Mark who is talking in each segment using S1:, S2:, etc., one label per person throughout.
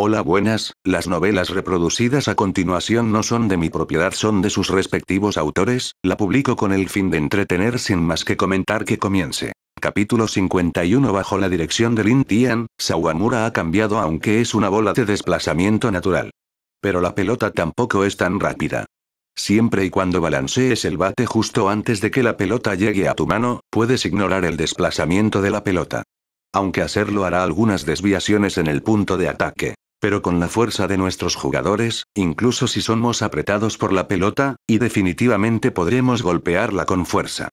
S1: Hola buenas, las novelas reproducidas a continuación no son de mi propiedad, son de sus respectivos autores, la publico con el fin de entretener sin más que comentar que comience. Capítulo 51 Bajo la dirección de Lin Tian, Sawamura ha cambiado aunque es una bola de desplazamiento natural. Pero la pelota tampoco es tan rápida. Siempre y cuando balancees el bate justo antes de que la pelota llegue a tu mano, puedes ignorar el desplazamiento de la pelota. Aunque hacerlo hará algunas desviaciones en el punto de ataque. Pero con la fuerza de nuestros jugadores, incluso si somos apretados por la pelota, y definitivamente podremos golpearla con fuerza.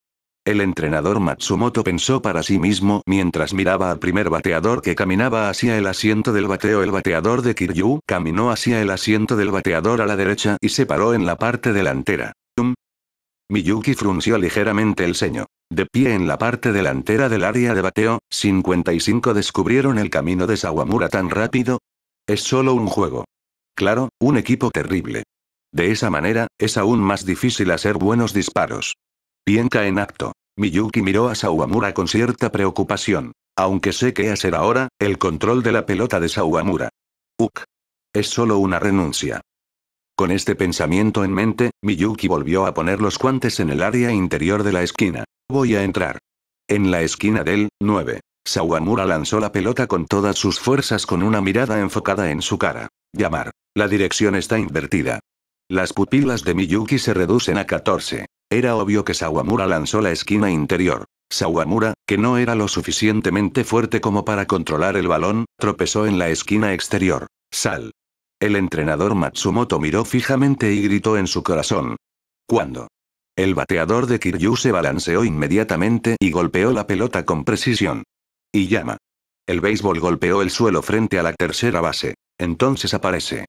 S1: El entrenador Matsumoto pensó para sí mismo mientras miraba al primer bateador que caminaba hacia el asiento del bateo. El bateador de Kiryu caminó hacia el asiento del bateador a la derecha y se paró en la parte delantera. Miyuki frunció ligeramente el ceño. De pie en la parte delantera del área de bateo, 55 descubrieron el camino de Sawamura tan rápido, es solo un juego. Claro, un equipo terrible. De esa manera, es aún más difícil hacer buenos disparos. Pienka en acto. Miyuki miró a Sawamura con cierta preocupación. Aunque sé qué hacer ahora, el control de la pelota de Sawamura. Uk. Es solo una renuncia. Con este pensamiento en mente, Miyuki volvió a poner los guantes en el área interior de la esquina. Voy a entrar. En la esquina del 9, Sawamura lanzó la pelota con todas sus fuerzas con una mirada enfocada en su cara. Llamar. La dirección está invertida. Las pupilas de Miyuki se reducen a 14. Era obvio que Sawamura lanzó la esquina interior. Sawamura, que no era lo suficientemente fuerte como para controlar el balón, tropezó en la esquina exterior. Sal. El entrenador Matsumoto miró fijamente y gritó en su corazón. ¿Cuándo? El bateador de Kiryu se balanceó inmediatamente y golpeó la pelota con precisión. Y llama. El béisbol golpeó el suelo frente a la tercera base. Entonces aparece.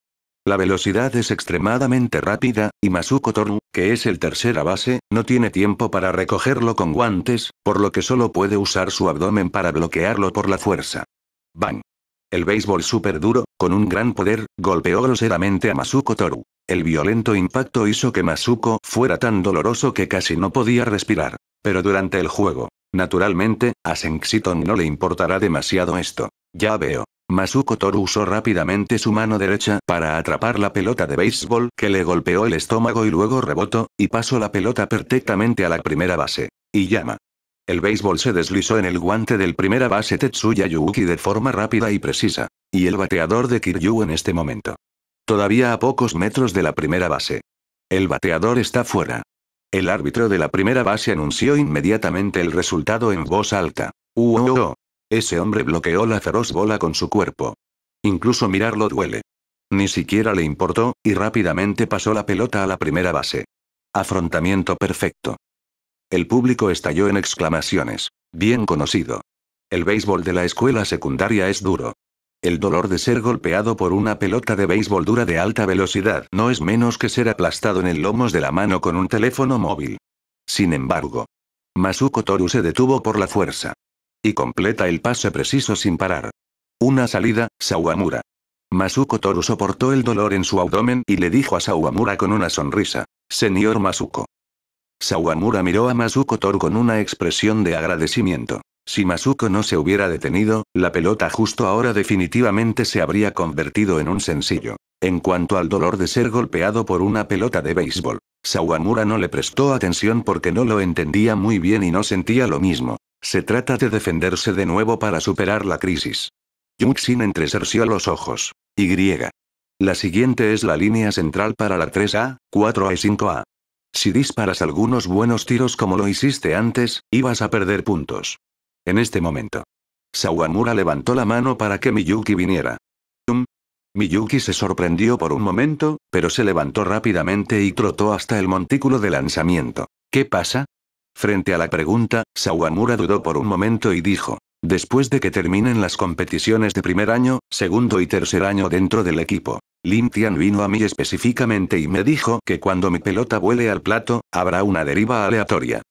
S1: La velocidad es extremadamente rápida, y Masuko Toru, que es el tercera base, no tiene tiempo para recogerlo con guantes, por lo que solo puede usar su abdomen para bloquearlo por la fuerza. Bang. El béisbol súper duro, con un gran poder, golpeó groseramente a Masuko Toru. El violento impacto hizo que Masuko fuera tan doloroso que casi no podía respirar. Pero durante el juego, Naturalmente, a Senxiton no le importará demasiado esto. Ya veo. Masuko Toru usó rápidamente su mano derecha para atrapar la pelota de béisbol que le golpeó el estómago y luego rebotó, y pasó la pelota perfectamente a la primera base. Y llama. El béisbol se deslizó en el guante del primera base Tetsuya Yuki de forma rápida y precisa. Y el bateador de Kiryu en este momento. Todavía a pocos metros de la primera base. El bateador está fuera. El árbitro de la primera base anunció inmediatamente el resultado en voz alta. ¡Uh! Ese hombre bloqueó la feroz bola con su cuerpo. Incluso mirarlo duele. Ni siquiera le importó, y rápidamente pasó la pelota a la primera base. Afrontamiento perfecto. El público estalló en exclamaciones. Bien conocido. El béisbol de la escuela secundaria es duro. El dolor de ser golpeado por una pelota de béisbol dura de alta velocidad no es menos que ser aplastado en el lomos de la mano con un teléfono móvil. Sin embargo, Masuko Toru se detuvo por la fuerza. Y completa el pase preciso sin parar. Una salida, Sawamura. Masuko Toru soportó el dolor en su abdomen y le dijo a Sawamura con una sonrisa, Señor Masuko. Sawamura miró a Masuko Toru con una expresión de agradecimiento. Si Masuko no se hubiera detenido, la pelota justo ahora definitivamente se habría convertido en un sencillo. En cuanto al dolor de ser golpeado por una pelota de béisbol, Sawamura no le prestó atención porque no lo entendía muy bien y no sentía lo mismo. Se trata de defenderse de nuevo para superar la crisis. Yuxin entrecerció los ojos. Y. La siguiente es la línea central para la 3A, 4A y 5A. Si disparas algunos buenos tiros como lo hiciste antes, ibas a perder puntos. En este momento. Sawamura levantó la mano para que Miyuki viniera. Miyuki se sorprendió por un momento, pero se levantó rápidamente y trotó hasta el montículo de lanzamiento. ¿Qué pasa? Frente a la pregunta, Sawamura dudó por un momento y dijo, Después de que terminen las competiciones de primer año, segundo y tercer año dentro del equipo, Lin Tian vino a mí específicamente y me dijo que cuando mi pelota vuele al plato, habrá una deriva aleatoria.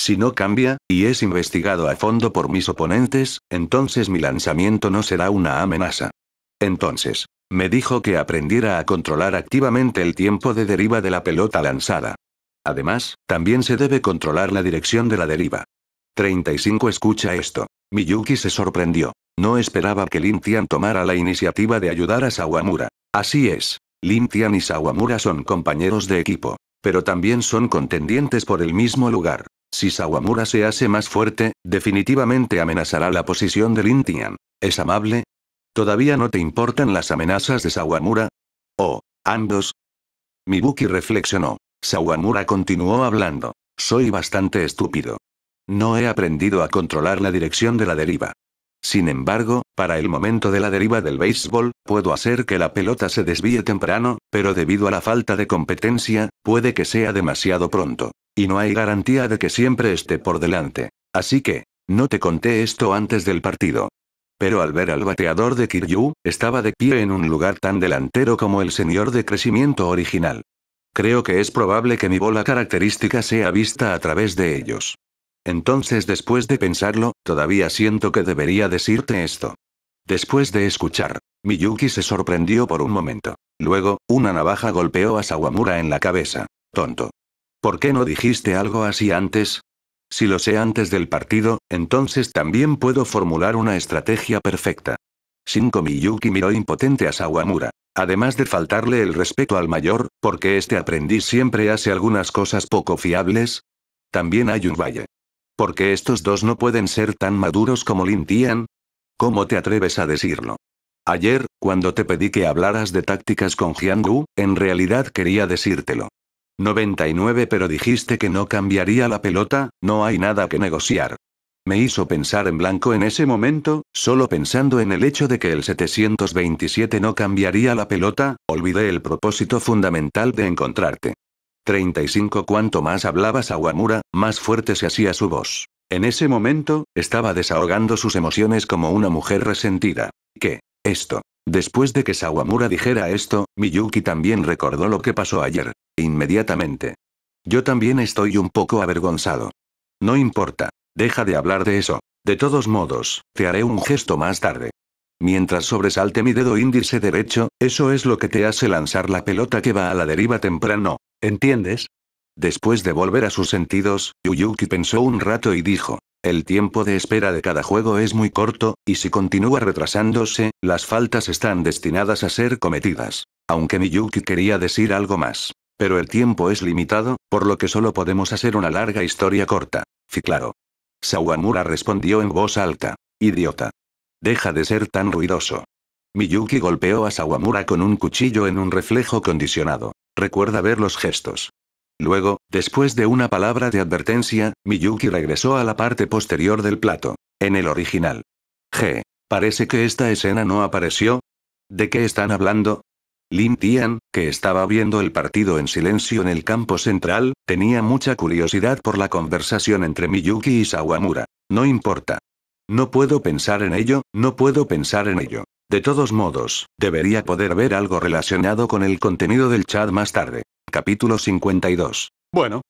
S1: Si no cambia, y es investigado a fondo por mis oponentes, entonces mi lanzamiento no será una amenaza. Entonces, me dijo que aprendiera a controlar activamente el tiempo de deriva de la pelota lanzada. Además, también se debe controlar la dirección de la deriva. 35 Escucha esto. Miyuki se sorprendió. No esperaba que Lin Tian tomara la iniciativa de ayudar a Sawamura. Así es. Lin Tian y Sawamura son compañeros de equipo. Pero también son contendientes por el mismo lugar. Si Sawamura se hace más fuerte, definitivamente amenazará la posición de Intian. ¿Es amable? ¿Todavía no te importan las amenazas de Sawamura? Oh, ambos. Mibuki reflexionó. Sawamura continuó hablando. Soy bastante estúpido. No he aprendido a controlar la dirección de la deriva. Sin embargo, para el momento de la deriva del béisbol, puedo hacer que la pelota se desvíe temprano, pero debido a la falta de competencia, puede que sea demasiado pronto. Y no hay garantía de que siempre esté por delante. Así que, no te conté esto antes del partido. Pero al ver al bateador de Kiryu, estaba de pie en un lugar tan delantero como el señor de crecimiento original. Creo que es probable que mi bola característica sea vista a través de ellos. Entonces después de pensarlo, todavía siento que debería decirte esto. Después de escuchar, Miyuki se sorprendió por un momento. Luego, una navaja golpeó a Sawamura en la cabeza. Tonto. ¿Por qué no dijiste algo así antes? Si lo sé antes del partido, entonces también puedo formular una estrategia perfecta. 5 Miyuki miró impotente a Sawamura. Además de faltarle el respeto al mayor, porque este aprendiz siempre hace algunas cosas poco fiables. También hay un valle qué estos dos no pueden ser tan maduros como Tian? ¿Cómo te atreves a decirlo? Ayer, cuando te pedí que hablaras de tácticas con Wu, en realidad quería decírtelo. 99 pero dijiste que no cambiaría la pelota, no hay nada que negociar. Me hizo pensar en blanco en ese momento, solo pensando en el hecho de que el 727 no cambiaría la pelota, olvidé el propósito fundamental de encontrarte. 35 Cuanto más hablaba Sawamura, más fuerte se hacía su voz. En ese momento, estaba desahogando sus emociones como una mujer resentida. ¿Qué? Esto. Después de que Sawamura dijera esto, Miyuki también recordó lo que pasó ayer. Inmediatamente. Yo también estoy un poco avergonzado. No importa. Deja de hablar de eso. De todos modos, te haré un gesto más tarde. Mientras sobresalte mi dedo índice derecho, eso es lo que te hace lanzar la pelota que va a la deriva temprano. ¿Entiendes? Después de volver a sus sentidos, Yuyuki pensó un rato y dijo, el tiempo de espera de cada juego es muy corto, y si continúa retrasándose, las faltas están destinadas a ser cometidas. Aunque Miyuki quería decir algo más. Pero el tiempo es limitado, por lo que solo podemos hacer una larga historia corta. claro Sawamura respondió en voz alta. Idiota. Deja de ser tan ruidoso. Miyuki golpeó a Sawamura con un cuchillo en un reflejo condicionado. Recuerda ver los gestos. Luego, después de una palabra de advertencia, Miyuki regresó a la parte posterior del plato. En el original. G. Parece que esta escena no apareció. ¿De qué están hablando? Lin Tian, que estaba viendo el partido en silencio en el campo central, tenía mucha curiosidad por la conversación entre Miyuki y Sawamura. No importa. No puedo pensar en ello, no puedo pensar en ello. De todos modos, debería poder ver algo relacionado con el contenido del chat más tarde. Capítulo 52. Bueno.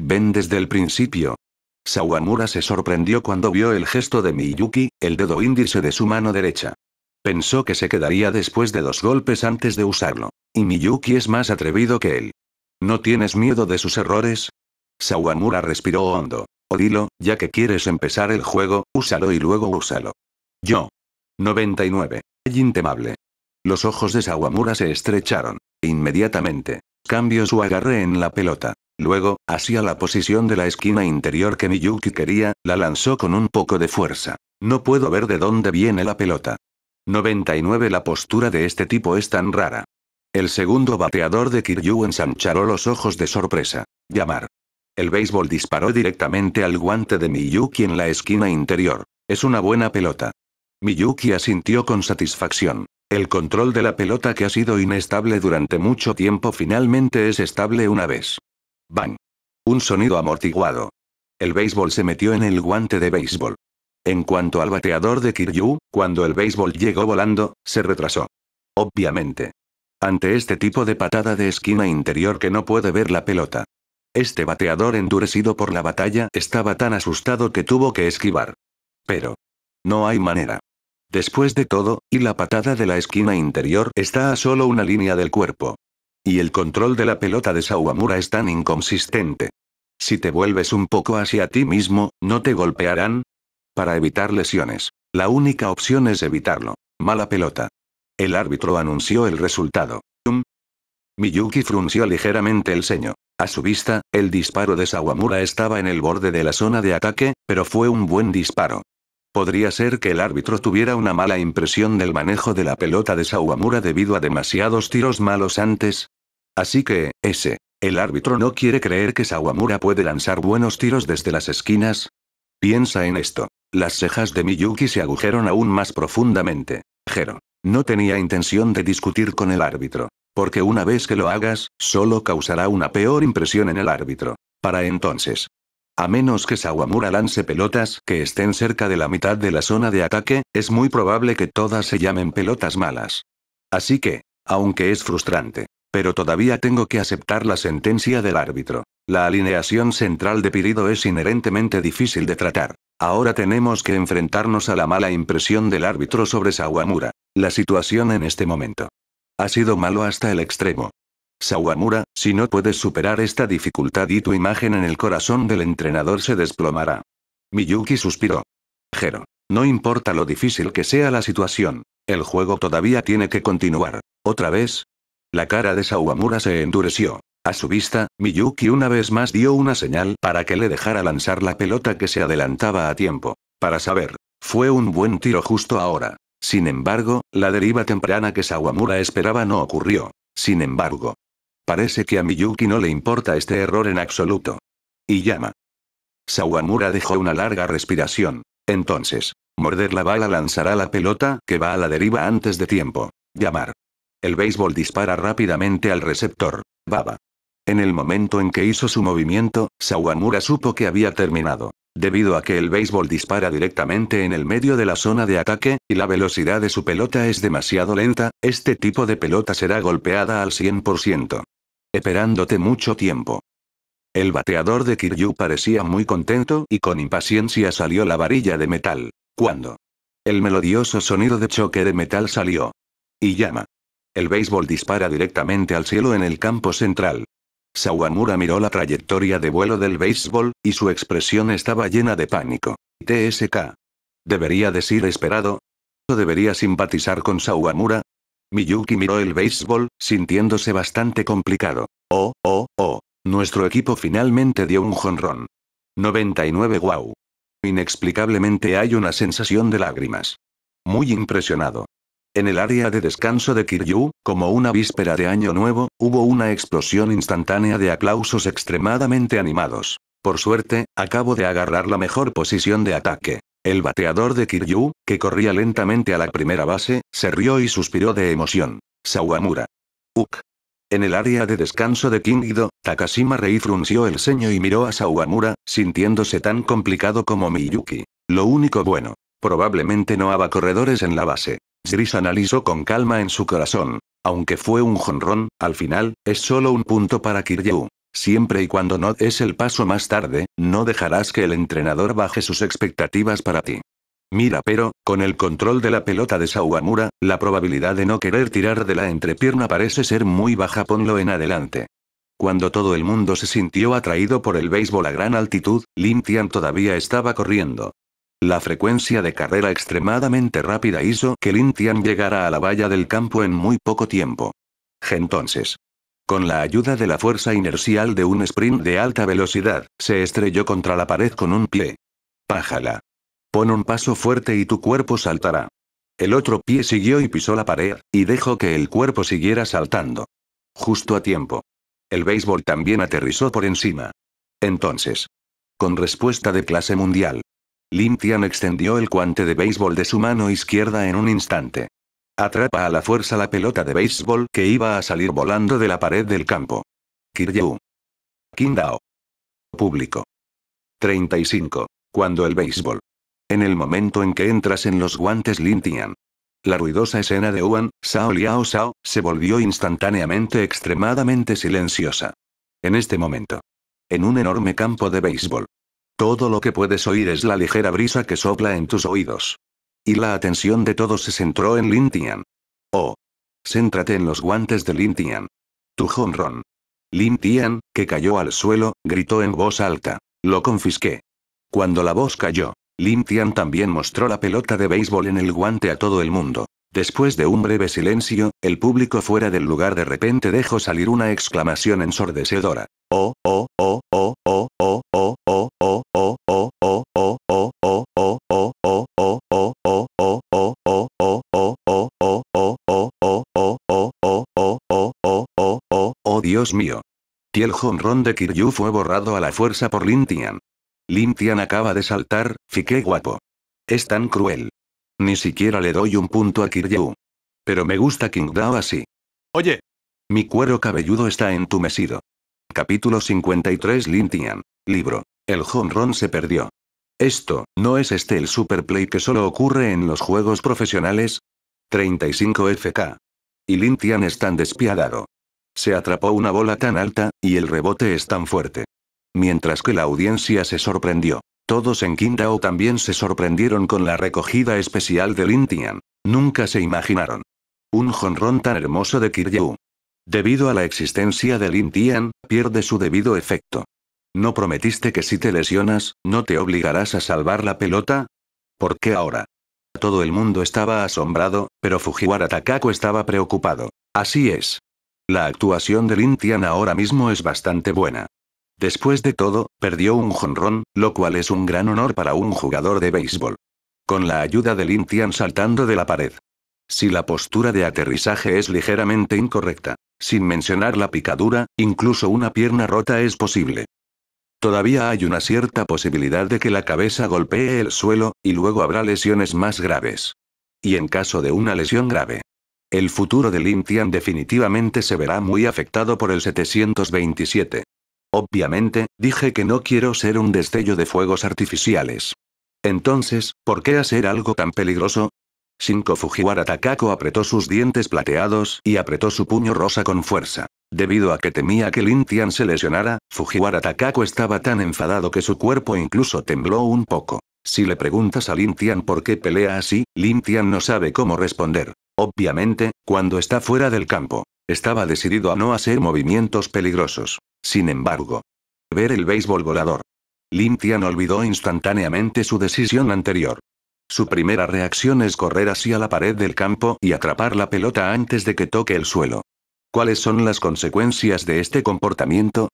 S1: Ven desde el principio. Sawamura se sorprendió cuando vio el gesto de Miyuki, el dedo índice de su mano derecha. Pensó que se quedaría después de dos golpes antes de usarlo. Y Miyuki es más atrevido que él. ¿No tienes miedo de sus errores? Sawamura respiró hondo. Odilo, ya que quieres empezar el juego, úsalo y luego úsalo. Yo, 99. Intemable. Los ojos de Sawamura se estrecharon. E inmediatamente. Cambió su agarre en la pelota. Luego, hacia la posición de la esquina interior que Miyuki quería, la lanzó con un poco de fuerza. No puedo ver de dónde viene la pelota. 99 La postura de este tipo es tan rara. El segundo bateador de Kiryu ensancharó los ojos de sorpresa. Llamar. El béisbol disparó directamente al guante de Miyuki en la esquina interior. Es una buena pelota. Miyuki asintió con satisfacción. El control de la pelota que ha sido inestable durante mucho tiempo finalmente es estable una vez. Bang. Un sonido amortiguado. El béisbol se metió en el guante de béisbol. En cuanto al bateador de Kiryu, cuando el béisbol llegó volando, se retrasó. Obviamente. Ante este tipo de patada de esquina interior que no puede ver la pelota. Este bateador endurecido por la batalla estaba tan asustado que tuvo que esquivar. Pero. No hay manera. Después de todo, y la patada de la esquina interior está a solo una línea del cuerpo. Y el control de la pelota de Sawamura es tan inconsistente. Si te vuelves un poco hacia ti mismo, ¿no te golpearán? Para evitar lesiones, la única opción es evitarlo. Mala pelota. El árbitro anunció el resultado. Miyuki frunció ligeramente el ceño. A su vista, el disparo de Sawamura estaba en el borde de la zona de ataque, pero fue un buen disparo. Podría ser que el árbitro tuviera una mala impresión del manejo de la pelota de Sawamura debido a demasiados tiros malos antes. Así que, ese. El árbitro no quiere creer que Sawamura puede lanzar buenos tiros desde las esquinas. Piensa en esto. Las cejas de Miyuki se agujeron aún más profundamente. Jero. No tenía intención de discutir con el árbitro. Porque una vez que lo hagas, solo causará una peor impresión en el árbitro. Para entonces, a menos que Sawamura lance pelotas que estén cerca de la mitad de la zona de ataque, es muy probable que todas se llamen pelotas malas. Así que, aunque es frustrante, pero todavía tengo que aceptar la sentencia del árbitro. La alineación central de Pirido es inherentemente difícil de tratar. Ahora tenemos que enfrentarnos a la mala impresión del árbitro sobre Sawamura. La situación en este momento ha sido malo hasta el extremo. Sawamura, si no puedes superar esta dificultad y tu imagen en el corazón del entrenador se desplomará. Miyuki suspiró. Jero. No importa lo difícil que sea la situación. El juego todavía tiene que continuar. ¿Otra vez? La cara de Sawamura se endureció. A su vista, Miyuki una vez más dio una señal para que le dejara lanzar la pelota que se adelantaba a tiempo. Para saber. Fue un buen tiro justo ahora. Sin embargo, la deriva temprana que Sawamura esperaba no ocurrió. Sin embargo, Parece que a Miyuki no le importa este error en absoluto. Y llama. Sawamura dejó una larga respiración. Entonces, morder la bala lanzará la pelota que va a la deriva antes de tiempo. Llamar. El béisbol dispara rápidamente al receptor. Baba. En el momento en que hizo su movimiento, Sawamura supo que había terminado. Debido a que el béisbol dispara directamente en el medio de la zona de ataque, y la velocidad de su pelota es demasiado lenta, este tipo de pelota será golpeada al 100% esperándote mucho tiempo. El bateador de Kiryu parecía muy contento y con impaciencia salió la varilla de metal. Cuando el melodioso sonido de choque de metal salió y llama. El béisbol dispara directamente al cielo en el campo central. Sawamura miró la trayectoria de vuelo del béisbol, y su expresión estaba llena de pánico. TSK. ¿Debería decir esperado? ¿O debería simpatizar con Sawamura? Miyuki miró el béisbol, sintiéndose bastante complicado. Oh, oh, oh. Nuestro equipo finalmente dio un jonrón. 99 wow. Inexplicablemente hay una sensación de lágrimas. Muy impresionado. En el área de descanso de Kiryu, como una víspera de Año Nuevo, hubo una explosión instantánea de aplausos extremadamente animados. Por suerte, acabo de agarrar la mejor posición de ataque. El bateador de Kiryu, que corría lentamente a la primera base, se rió y suspiró de emoción. Sawamura. Uk. En el área de descanso de Kingido, Takashima Rei frunció el ceño y miró a Sawamura, sintiéndose tan complicado como Miyuki. Lo único bueno. Probablemente no haba corredores en la base. Gris analizó con calma en su corazón. Aunque fue un jonrón, al final, es solo un punto para Kiryu. Siempre y cuando no es el paso más tarde, no dejarás que el entrenador baje sus expectativas para ti. Mira, pero, con el control de la pelota de Sawamura, la probabilidad de no querer tirar de la entrepierna parece ser muy baja, ponlo en adelante. Cuando todo el mundo se sintió atraído por el béisbol a gran altitud, Lin Tian todavía estaba corriendo. La frecuencia de carrera extremadamente rápida hizo que Lin Tian llegara a la valla del campo en muy poco tiempo. Entonces, con la ayuda de la fuerza inercial de un sprint de alta velocidad, se estrelló contra la pared con un pie. Pájala. Pon un paso fuerte y tu cuerpo saltará. El otro pie siguió y pisó la pared, y dejó que el cuerpo siguiera saltando. Justo a tiempo. El béisbol también aterrizó por encima. Entonces. Con respuesta de clase mundial. Lim extendió el guante de béisbol de su mano izquierda en un instante. Atrapa a la fuerza la pelota de béisbol que iba a salir volando de la pared del campo. Kiryu. Kindao. Público. 35. Cuando el béisbol. En el momento en que entras en los guantes Lin Tian. La ruidosa escena de Wan, Sao Liao Sao, se volvió instantáneamente extremadamente silenciosa. En este momento. En un enorme campo de béisbol. Todo lo que puedes oír es la ligera brisa que sopla en tus oídos. Y la atención de todos se centró en Lin Tian. Oh. Céntrate en los guantes de Lin Tu home run. Lin Tian, que cayó al suelo, gritó en voz alta. Lo confisqué. Cuando la voz cayó, Lin también mostró la pelota de béisbol en el guante a todo el mundo. Después de un breve silencio, el público fuera del lugar de repente dejó salir una exclamación ensordecedora. oh, oh, oh, oh, oh, oh, oh, oh, oh, oh, oh, oh, oh, oh, oh, ¡Oh Dios mío! Y el de Kiryu fue borrado a la fuerza por Lintian. Lintian acaba de saltar, fiqué guapo. Es tan cruel. Ni siquiera le doy un punto a Kiryu. Pero me gusta King Dao así. Oye. Mi cuero cabelludo está entumecido. Capítulo 53 Lintian. Libro. El jonrón se perdió. Esto, ¿no es este el superplay que solo ocurre en los juegos profesionales? 35 FK. Y Lintian es tan despiadado. Se atrapó una bola tan alta, y el rebote es tan fuerte. Mientras que la audiencia se sorprendió. Todos en Quintao también se sorprendieron con la recogida especial de Lin Tian. Nunca se imaginaron. Un jonrón tan hermoso de Kiryu. Debido a la existencia de Lin Tian, pierde su debido efecto. ¿No prometiste que si te lesionas, no te obligarás a salvar la pelota? ¿Por qué ahora? Todo el mundo estaba asombrado, pero Fujiwara Takako estaba preocupado. Así es. La actuación de Lintian ahora mismo es bastante buena. Después de todo, perdió un jonrón, lo cual es un gran honor para un jugador de béisbol. Con la ayuda del Lintian saltando de la pared. Si la postura de aterrizaje es ligeramente incorrecta, sin mencionar la picadura, incluso una pierna rota es posible. Todavía hay una cierta posibilidad de que la cabeza golpee el suelo, y luego habrá lesiones más graves. Y en caso de una lesión grave, el futuro de Lintian definitivamente se verá muy afectado por el 727. Obviamente, dije que no quiero ser un destello de fuegos artificiales. Entonces, ¿por qué hacer algo tan peligroso? Shinko Fujiwara Takako apretó sus dientes plateados y apretó su puño rosa con fuerza. Debido a que temía que Lin Tian se lesionara, Fujiwara Takako estaba tan enfadado que su cuerpo incluso tembló un poco. Si le preguntas a Lin Tian por qué pelea así, Lin Tian no sabe cómo responder. Obviamente, cuando está fuera del campo. Estaba decidido a no hacer movimientos peligrosos. Sin embargo. Ver el béisbol volador. Lin Tian olvidó instantáneamente su decisión anterior. Su primera reacción es correr hacia la pared del campo y atrapar la pelota antes de que toque el suelo. ¿Cuáles son las consecuencias de este comportamiento?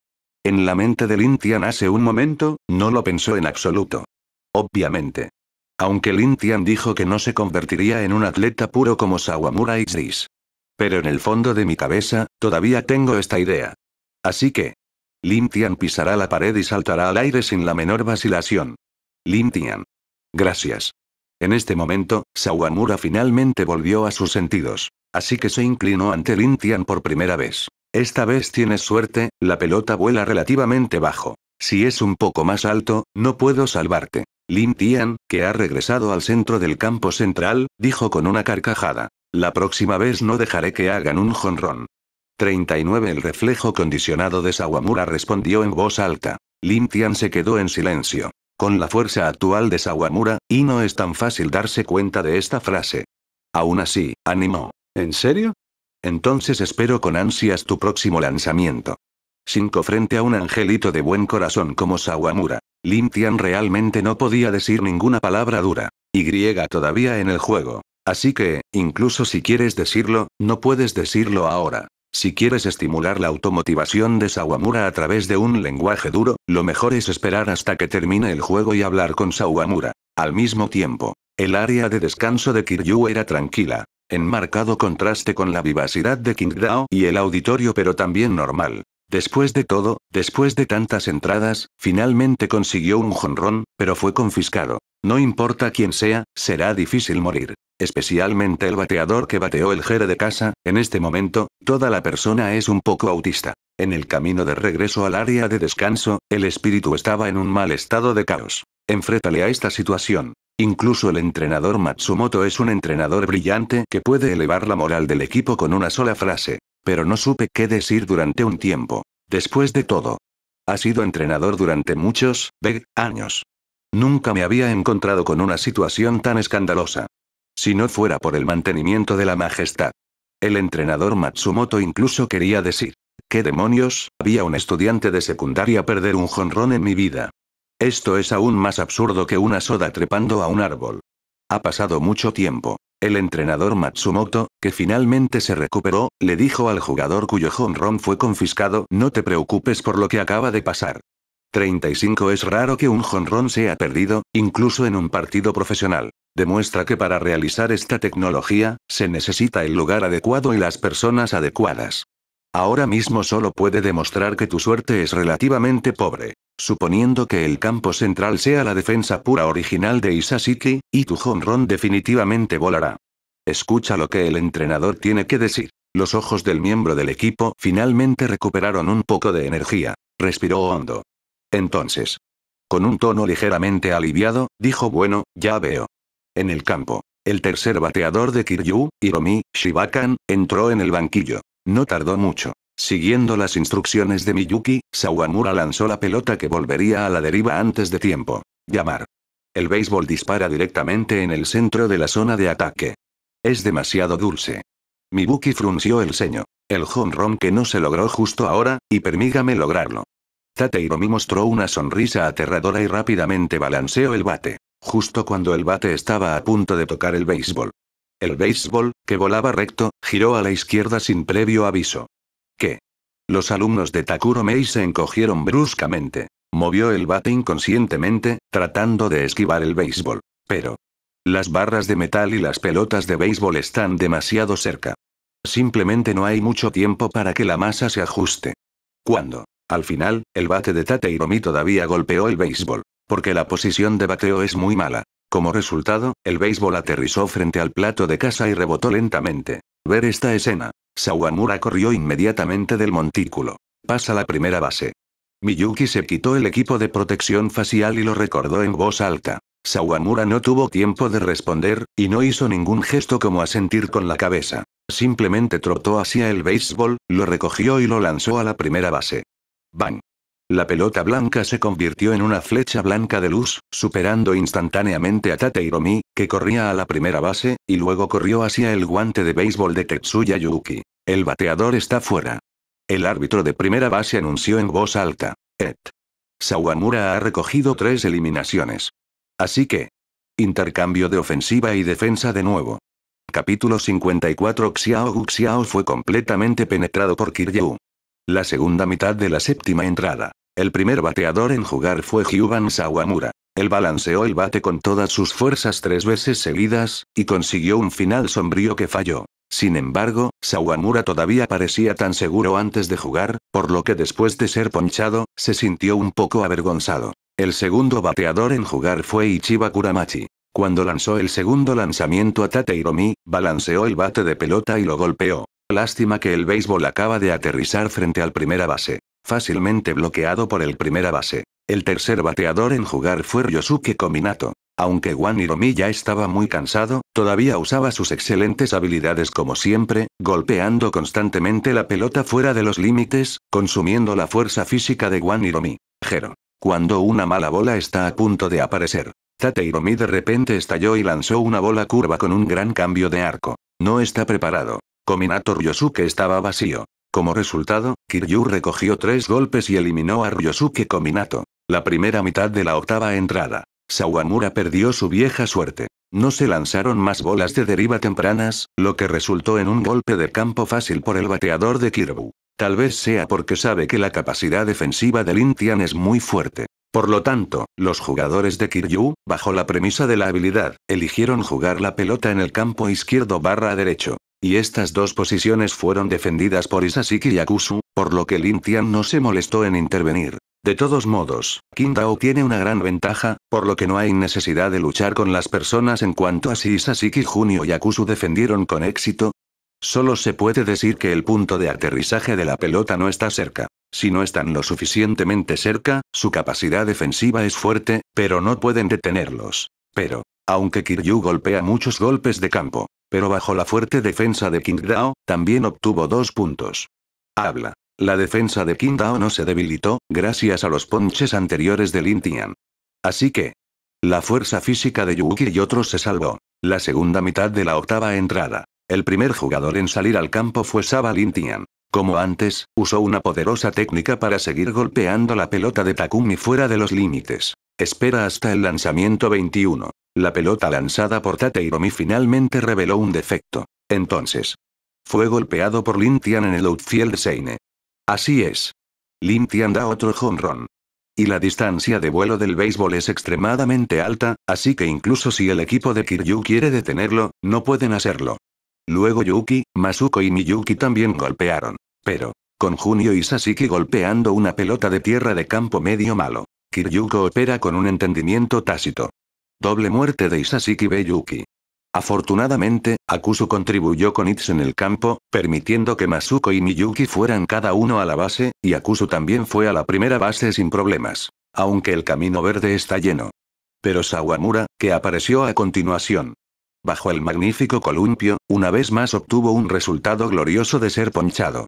S1: En la mente de Lin Tian hace un momento, no lo pensó en absoluto. Obviamente. Aunque Lin Tian dijo que no se convertiría en un atleta puro como Sawamura Isis. Pero en el fondo de mi cabeza, todavía tengo esta idea. Así que. Lin Tian pisará la pared y saltará al aire sin la menor vacilación. Lin Tian. Gracias. En este momento, Sawamura finalmente volvió a sus sentidos. Así que se inclinó ante Lin Tian por primera vez. Esta vez tienes suerte, la pelota vuela relativamente bajo. Si es un poco más alto, no puedo salvarte. Lin Tian, que ha regresado al centro del campo central, dijo con una carcajada. La próxima vez no dejaré que hagan un jonrón. 39 El reflejo condicionado de Sawamura respondió en voz alta. Lin Tian se quedó en silencio. Con la fuerza actual de Sawamura, y no es tan fácil darse cuenta de esta frase. Aún así, animó. ¿En serio? Entonces espero con ansias tu próximo lanzamiento. 5 frente a un angelito de buen corazón como Sawamura. Lin Tian realmente no podía decir ninguna palabra dura. Y todavía en el juego. Así que, incluso si quieres decirlo, no puedes decirlo ahora. Si quieres estimular la automotivación de Sawamura a través de un lenguaje duro, lo mejor es esperar hasta que termine el juego y hablar con Sawamura. Al mismo tiempo, el área de descanso de Kiryu era tranquila, en marcado contraste con la vivacidad de Kingdao y el auditorio pero también normal. Después de todo, después de tantas entradas, finalmente consiguió un jonrón, pero fue confiscado. No importa quién sea, será difícil morir. Especialmente el bateador que bateó el jere de casa, en este momento, toda la persona es un poco autista. En el camino de regreso al área de descanso, el espíritu estaba en un mal estado de caos. Enfrétale a esta situación. Incluso el entrenador Matsumoto es un entrenador brillante que puede elevar la moral del equipo con una sola frase pero no supe qué decir durante un tiempo. Después de todo. Ha sido entrenador durante muchos, años. Nunca me había encontrado con una situación tan escandalosa. Si no fuera por el mantenimiento de la majestad. El entrenador Matsumoto incluso quería decir, ¿qué demonios? Había un estudiante de secundaria perder un jonrón en mi vida. Esto es aún más absurdo que una soda trepando a un árbol. Ha pasado mucho tiempo. El entrenador Matsumoto, que finalmente se recuperó, le dijo al jugador cuyo jonrón fue confiscado, no te preocupes por lo que acaba de pasar. 35 Es raro que un jonrón sea perdido, incluso en un partido profesional. Demuestra que para realizar esta tecnología, se necesita el lugar adecuado y las personas adecuadas. Ahora mismo solo puede demostrar que tu suerte es relativamente pobre. Suponiendo que el campo central sea la defensa pura original de Isasiki, y tu jonrón definitivamente volará. Escucha lo que el entrenador tiene que decir. Los ojos del miembro del equipo finalmente recuperaron un poco de energía. Respiró hondo. Entonces. Con un tono ligeramente aliviado, dijo bueno, ya veo. En el campo. El tercer bateador de Kiryu, Hiromi, Shibakan, entró en el banquillo. No tardó mucho. Siguiendo las instrucciones de Miyuki, Sawamura lanzó la pelota que volvería a la deriva antes de tiempo. Llamar. El béisbol dispara directamente en el centro de la zona de ataque. Es demasiado dulce. Mibuki frunció el ceño. El home que no se logró justo ahora, y permígame lograrlo. Tateiromi mostró una sonrisa aterradora y rápidamente balanceó el bate. Justo cuando el bate estaba a punto de tocar el béisbol. El béisbol, que volaba recto, giró a la izquierda sin previo aviso. ¿Qué? Los alumnos de Takuro Mei se encogieron bruscamente. Movió el bate inconscientemente, tratando de esquivar el béisbol. Pero, las barras de metal y las pelotas de béisbol están demasiado cerca. Simplemente no hay mucho tiempo para que la masa se ajuste. Cuando, al final, el bate de Tate Hiromi todavía golpeó el béisbol, porque la posición de bateo es muy mala. Como resultado, el béisbol aterrizó frente al plato de casa y rebotó lentamente. Ver esta escena. Sawamura corrió inmediatamente del montículo. Pasa la primera base. Miyuki se quitó el equipo de protección facial y lo recordó en voz alta. Sawamura no tuvo tiempo de responder, y no hizo ningún gesto como asentir con la cabeza. Simplemente trotó hacia el béisbol, lo recogió y lo lanzó a la primera base. ¡Bang! La pelota blanca se convirtió en una flecha blanca de luz, superando instantáneamente a Tateiromi, que corría a la primera base, y luego corrió hacia el guante de béisbol de Tetsuya Yuki. El bateador está fuera. El árbitro de primera base anunció en voz alta. Et. Sawamura ha recogido tres eliminaciones. Así que. Intercambio de ofensiva y defensa de nuevo. Capítulo 54 Xiao Xiao fue completamente penetrado por Kiryu. La segunda mitad de la séptima entrada. El primer bateador en jugar fue Hyuban Sawamura. Él balanceó el bate con todas sus fuerzas tres veces seguidas, y consiguió un final sombrío que falló. Sin embargo, Sawamura todavía parecía tan seguro antes de jugar, por lo que después de ser ponchado, se sintió un poco avergonzado. El segundo bateador en jugar fue Ichiba Kuramachi. Cuando lanzó el segundo lanzamiento a Tate Hiromi, balanceó el bate de pelota y lo golpeó. Lástima que el béisbol acaba de aterrizar frente al primera base. Fácilmente bloqueado por el primera base. El tercer bateador en jugar fue Ryosuke Kominato. Aunque Juan Hiromi ya estaba muy cansado, todavía usaba sus excelentes habilidades como siempre, golpeando constantemente la pelota fuera de los límites, consumiendo la fuerza física de Juan Hiromi. Jero. Cuando una mala bola está a punto de aparecer. Tateiromi de repente estalló y lanzó una bola curva con un gran cambio de arco. No está preparado. Kominato Ryosuke estaba vacío. Como resultado, Kiryu recogió tres golpes y eliminó a Ryosuke Kominato. La primera mitad de la octava entrada. Sawamura perdió su vieja suerte. No se lanzaron más bolas de deriva tempranas, lo que resultó en un golpe de campo fácil por el bateador de Kirbu. Tal vez sea porque sabe que la capacidad defensiva de Lin Tian es muy fuerte. Por lo tanto, los jugadores de Kiryu, bajo la premisa de la habilidad, eligieron jugar la pelota en el campo izquierdo barra derecho. Y estas dos posiciones fueron defendidas por Isasiki y Akusu, por lo que Lin Tian no se molestó en intervenir. De todos modos, Kindao tiene una gran ventaja, por lo que no hay necesidad de luchar con las personas en cuanto a si Isasiki Junio y Akusu defendieron con éxito, Solo se puede decir que el punto de aterrizaje de la pelota no está cerca. Si no están lo suficientemente cerca, su capacidad defensiva es fuerte, pero no pueden detenerlos. Pero, aunque Kiryu golpea muchos golpes de campo, pero bajo la fuerte defensa de King también obtuvo dos puntos. Habla. La defensa de King no se debilitó, gracias a los ponches anteriores de Lin Así que, la fuerza física de Yuki y otros se salvó. La segunda mitad de la octava entrada. El primer jugador en salir al campo fue Saba Lintian. Como antes, usó una poderosa técnica para seguir golpeando la pelota de Takumi fuera de los límites. Espera hasta el lanzamiento 21. La pelota lanzada por Tateiromi finalmente reveló un defecto. Entonces. Fue golpeado por Lintian en el outfield Seine. Así es. Lintian da otro home run. Y la distancia de vuelo del béisbol es extremadamente alta, así que incluso si el equipo de Kiryu quiere detenerlo, no pueden hacerlo. Luego Yuki, Masuko y Miyuki también golpearon. Pero, con Junio y Sasiki golpeando una pelota de tierra de campo medio malo. Kiryuko opera con un entendimiento tácito. Doble muerte de Isasiki Yuki. Afortunadamente, Akusu contribuyó con Itz en el campo, permitiendo que Masuko y Miyuki fueran cada uno a la base, y Akusu también fue a la primera base sin problemas. Aunque el camino verde está lleno. Pero Sawamura, que apareció a continuación, Bajo el magnífico columpio, una vez más obtuvo un resultado glorioso de ser ponchado.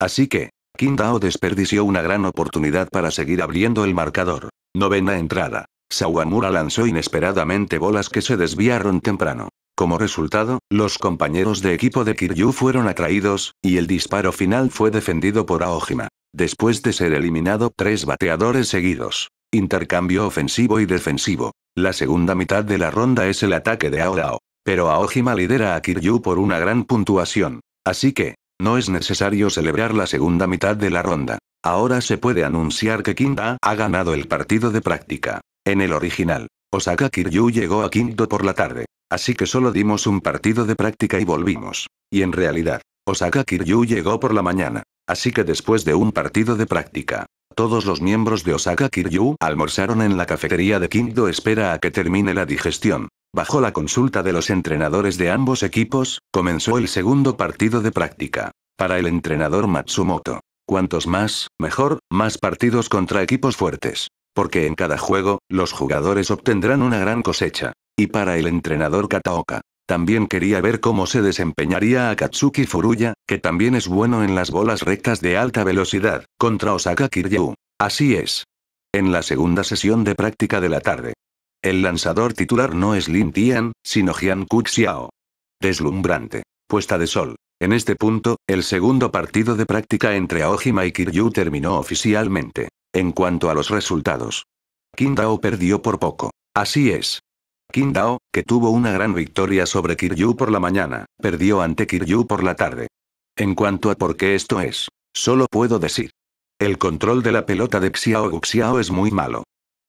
S1: Así que, Quindao desperdició una gran oportunidad para seguir abriendo el marcador. Novena entrada. Sawamura lanzó inesperadamente bolas que se desviaron temprano. Como resultado, los compañeros de equipo de Kiryu fueron atraídos, y el disparo final fue defendido por Aojima. Después de ser eliminado tres bateadores seguidos. Intercambio ofensivo y defensivo. La segunda mitad de la ronda es el ataque de Aorao. Pero Aojima lidera a Kiryu por una gran puntuación. Así que, no es necesario celebrar la segunda mitad de la ronda. Ahora se puede anunciar que Kinda ha ganado el partido de práctica. En el original, Osaka Kiryu llegó a Kindo por la tarde. Así que solo dimos un partido de práctica y volvimos. Y en realidad, Osaka Kiryu llegó por la mañana. Así que después de un partido de práctica, todos los miembros de Osaka Kiryu almorzaron en la cafetería de Kindo espera a que termine la digestión. Bajo la consulta de los entrenadores de ambos equipos, comenzó el segundo partido de práctica. Para el entrenador Matsumoto. Cuantos más, mejor, más partidos contra equipos fuertes. Porque en cada juego, los jugadores obtendrán una gran cosecha. Y para el entrenador Kataoka. También quería ver cómo se desempeñaría Akatsuki Furuya, que también es bueno en las bolas rectas de alta velocidad, contra Osaka Kiryu. Así es. En la segunda sesión de práctica de la tarde, el lanzador titular no es Lin Tian, sino Jian Xiao. Deslumbrante. Puesta de sol. En este punto, el segundo partido de práctica entre Aojima y Kiryu terminó oficialmente. En cuanto a los resultados. Kindao perdió por poco. Así es. Kindao, que tuvo una gran victoria sobre Kiryu por la mañana, perdió ante Kiryu por la tarde. En cuanto a por qué esto es, solo puedo decir. El control de la pelota de Xiao Xiao es muy malo.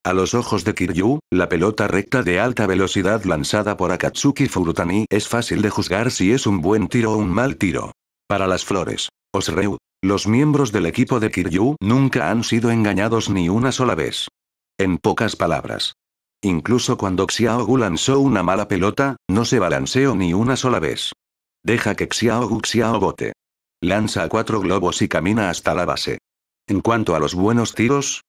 S1: A los ojos de Kiryu, la pelota recta de alta velocidad lanzada por Akatsuki Furutani es fácil de juzgar si es un buen tiro o un mal tiro. Para las flores. Osreu. Los miembros del equipo de Kiryu nunca han sido engañados ni una sola vez. En pocas palabras. Incluso cuando Xiaogu lanzó una mala pelota, no se balanceó ni una sola vez. Deja que Xiaogu Xiao bote. Lanza cuatro globos y camina hasta la base. En cuanto a los buenos tiros,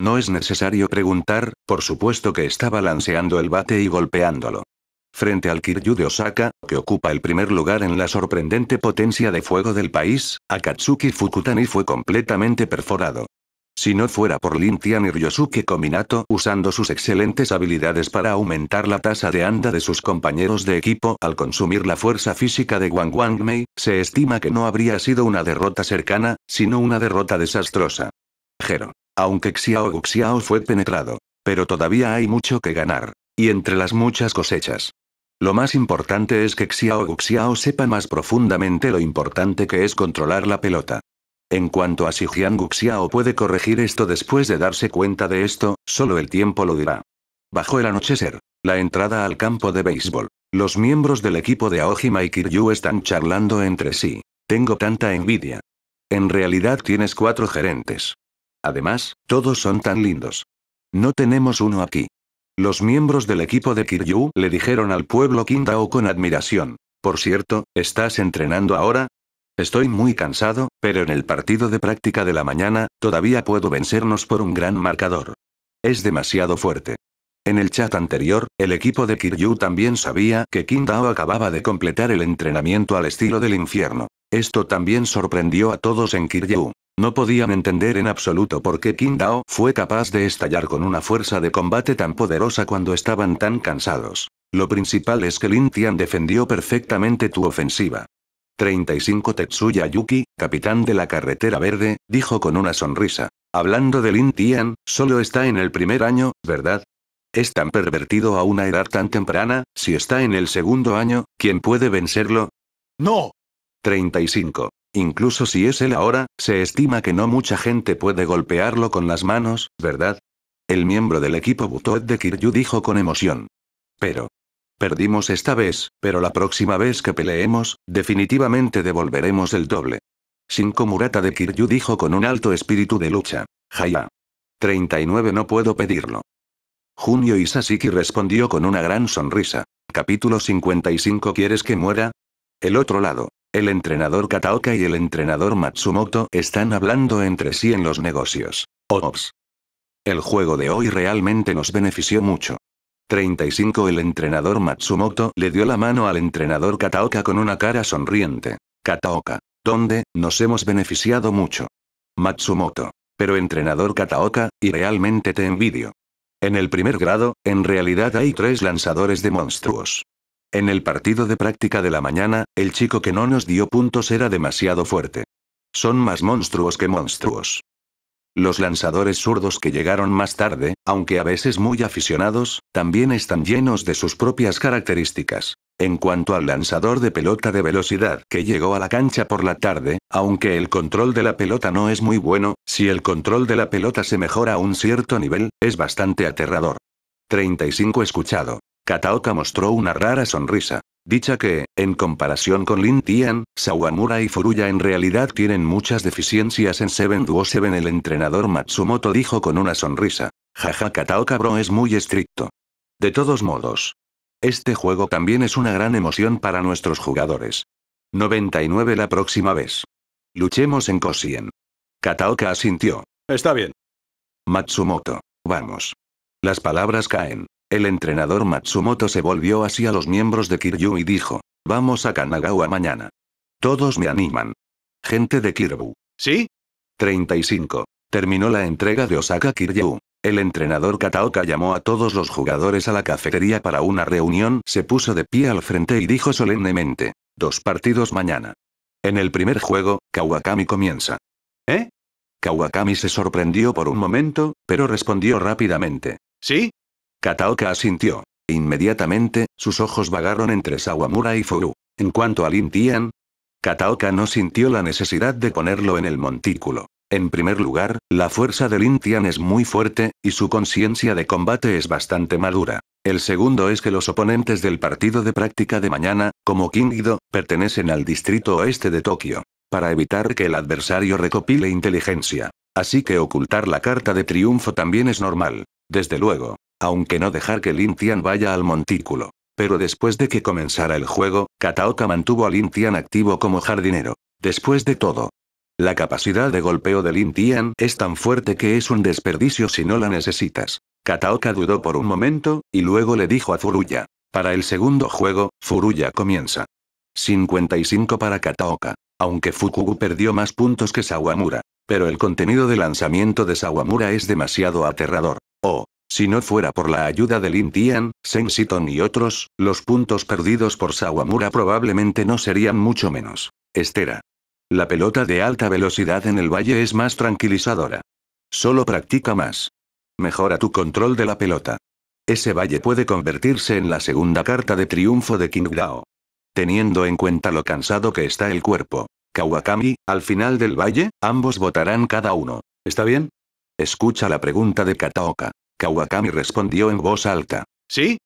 S1: no es necesario preguntar, por supuesto que está balanceando el bate y golpeándolo. Frente al Kiryu de Osaka, que ocupa el primer lugar en la sorprendente potencia de fuego del país, Akatsuki Fukutani fue completamente perforado. Si no fuera por Lin Tian y Ryosuke Kominato usando sus excelentes habilidades para aumentar la tasa de anda de sus compañeros de equipo al consumir la fuerza física de Wang Mei, se estima que no habría sido una derrota cercana, sino una derrota desastrosa. Jero. Aunque Xiao Guxiao fue penetrado. Pero todavía hay mucho que ganar. Y entre las muchas cosechas. Lo más importante es que Xiao Guxiao sepa más profundamente lo importante que es controlar la pelota. En cuanto a si Jian Guxiao puede corregir esto después de darse cuenta de esto, solo el tiempo lo dirá. Bajo el anochecer, la entrada al campo de béisbol. Los miembros del equipo de Aojima y Kiryu están charlando entre sí. Tengo tanta envidia. En realidad tienes cuatro gerentes. Además, todos son tan lindos. No tenemos uno aquí. Los miembros del equipo de Kiryu le dijeron al pueblo Kindao con admiración. Por cierto, ¿estás entrenando ahora? Estoy muy cansado, pero en el partido de práctica de la mañana, todavía puedo vencernos por un gran marcador. Es demasiado fuerte. En el chat anterior, el equipo de Kiryu también sabía que King Dao acababa de completar el entrenamiento al estilo del infierno. Esto también sorprendió a todos en Kiryu. No podían entender en absoluto por qué King Dao fue capaz de estallar con una fuerza de combate tan poderosa cuando estaban tan cansados. Lo principal es que Lin Tian defendió perfectamente tu ofensiva. 35 Tetsuya Yuki, capitán de la carretera verde, dijo con una sonrisa. Hablando de Lin Tian, solo está en el primer año, ¿verdad? Es tan pervertido a una edad tan temprana, si está en el segundo año, ¿quién puede vencerlo? No. 35. Incluso si es él ahora, se estima que no mucha gente puede golpearlo con las manos, ¿verdad? El miembro del equipo Butoet de Kiryu dijo con emoción. Pero. Perdimos esta vez, pero la próxima vez que peleemos, definitivamente devolveremos el doble. 5. Murata de Kiryu dijo con un alto espíritu de lucha. Jaya. 39 No puedo pedirlo. Junio Isasiki respondió con una gran sonrisa. Capítulo 55 ¿Quieres que muera? El otro lado. El entrenador Kataoka y el entrenador Matsumoto están hablando entre sí en los negocios. Ops. El juego de hoy realmente nos benefició mucho. 35 El entrenador Matsumoto le dio la mano al entrenador Kataoka con una cara sonriente. Kataoka. Donde, nos hemos beneficiado mucho. Matsumoto. Pero entrenador Kataoka, y realmente te envidio. En el primer grado, en realidad hay tres lanzadores de monstruos. En el partido de práctica de la mañana, el chico que no nos dio puntos era demasiado fuerte. Son más monstruos que monstruos. Los lanzadores zurdos que llegaron más tarde, aunque a veces muy aficionados, también están llenos de sus propias características. En cuanto al lanzador de pelota de velocidad que llegó a la cancha por la tarde, aunque el control de la pelota no es muy bueno, si el control de la pelota se mejora a un cierto nivel, es bastante aterrador. 35 escuchado. Kataoka mostró una rara sonrisa. Dicha que, en comparación con Lin Tian, Sawamura y Furuya en realidad tienen muchas deficiencias en Seven Duo Seven. El entrenador Matsumoto dijo con una sonrisa. Jaja Kataoka bro es muy estricto. De todos modos, este juego también es una gran emoción para nuestros jugadores. 99 la próxima vez. Luchemos en Kosien. Kataoka asintió. Está bien. Matsumoto. Vamos. Las palabras caen. El entrenador Matsumoto se volvió hacia los miembros de Kiryu y dijo. Vamos a Kanagawa mañana. Todos me animan. Gente de Kiryu. ¿Sí? 35. Terminó la entrega de Osaka Kiryu. El entrenador Kataoka llamó a todos los jugadores a la cafetería para una reunión, se puso de pie al frente y dijo solemnemente, dos partidos mañana. En el primer juego, Kawakami comienza. ¿Eh? Kawakami se sorprendió por un momento, pero respondió rápidamente. ¿Sí? Kataoka asintió. Inmediatamente, sus ojos vagaron entre Sawamura y Furu. En cuanto a Lin Kataoka no sintió la necesidad de ponerlo en el montículo. En primer lugar, la fuerza de Lin Tian es muy fuerte, y su conciencia de combate es bastante madura. El segundo es que los oponentes del partido de práctica de mañana, como Kingido, pertenecen al distrito oeste de Tokio. Para evitar que el adversario recopile inteligencia. Así que ocultar la carta de triunfo también es normal. Desde luego. Aunque no dejar que Lin Tian vaya al montículo. Pero después de que comenzara el juego, Kataoka mantuvo a Lin Tian activo como jardinero. Después de todo, la capacidad de golpeo de Lin Tian es tan fuerte que es un desperdicio si no la necesitas. Kataoka dudó por un momento, y luego le dijo a Furuya. Para el segundo juego, Furuya comienza. 55 para Kataoka. Aunque Fukugu perdió más puntos que Sawamura. Pero el contenido de lanzamiento de Sawamura es demasiado aterrador. Oh, si no fuera por la ayuda de Lin Tian, Sensiton y otros, los puntos perdidos por Sawamura probablemente no serían mucho menos. Estera. La pelota de alta velocidad en el valle es más tranquilizadora. Solo practica más. Mejora tu control de la pelota. Ese valle puede convertirse en la segunda carta de triunfo de King Dao. Teniendo en cuenta lo cansado que está el cuerpo. Kawakami, al final del valle, ambos votarán cada uno. ¿Está bien? Escucha la pregunta de Kataoka. Kawakami respondió en voz alta. ¿Sí?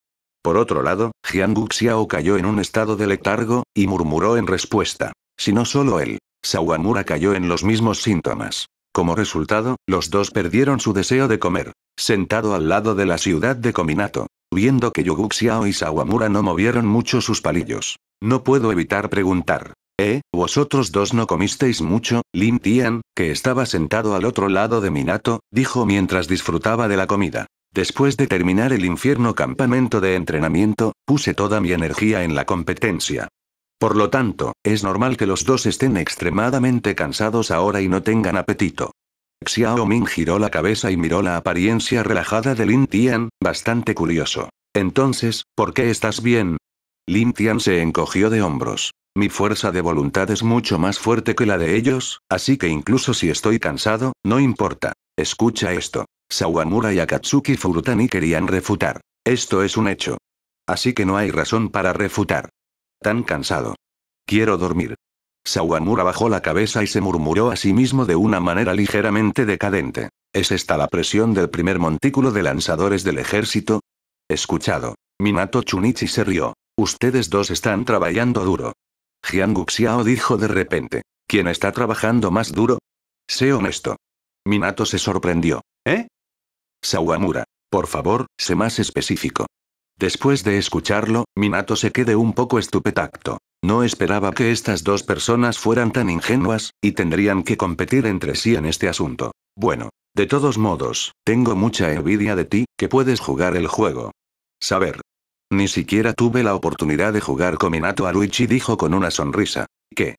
S1: Por otro lado, Jianguxiao cayó en un estado de letargo, y murmuró en respuesta. Si no solo él, Sawamura cayó en los mismos síntomas. Como resultado, los dos perdieron su deseo de comer. Sentado al lado de la ciudad de Kominato, viendo que Yuguxiao y Sawamura no movieron mucho sus palillos. No puedo evitar preguntar. ¿Eh? Vosotros dos no comisteis mucho, Lin Tian, que estaba sentado al otro lado de Minato, dijo mientras disfrutaba de la comida. Después de terminar el infierno campamento de entrenamiento, puse toda mi energía en la competencia. Por lo tanto, es normal que los dos estén extremadamente cansados ahora y no tengan apetito. Xiao Ming giró la cabeza y miró la apariencia relajada de Lin Tian, bastante curioso. Entonces, ¿por qué estás bien? Lin Tian se encogió de hombros. Mi fuerza de voluntad es mucho más fuerte que la de ellos, así que incluso si estoy cansado, no importa. Escucha esto. Sawamura y Akatsuki Furutani querían refutar. Esto es un hecho. Así que no hay razón para refutar tan cansado. Quiero dormir. Sawamura bajó la cabeza y se murmuró a sí mismo de una manera ligeramente decadente. ¿Es esta la presión del primer montículo de lanzadores del ejército? Escuchado. Minato Chunichi se rió. Ustedes dos están trabajando duro. Jian Guxiao dijo de repente. ¿Quién está trabajando más duro? Sé honesto. Minato se sorprendió. ¿Eh? Sawamura. Por favor, sé más específico. Después de escucharlo, Minato se quede un poco estupefacto. No esperaba que estas dos personas fueran tan ingenuas, y tendrían que competir entre sí en este asunto. Bueno. De todos modos, tengo mucha envidia de ti, que puedes jugar el juego. Saber. Ni siquiera tuve la oportunidad de jugar con Minato Aruichi dijo con una sonrisa. ¿Qué?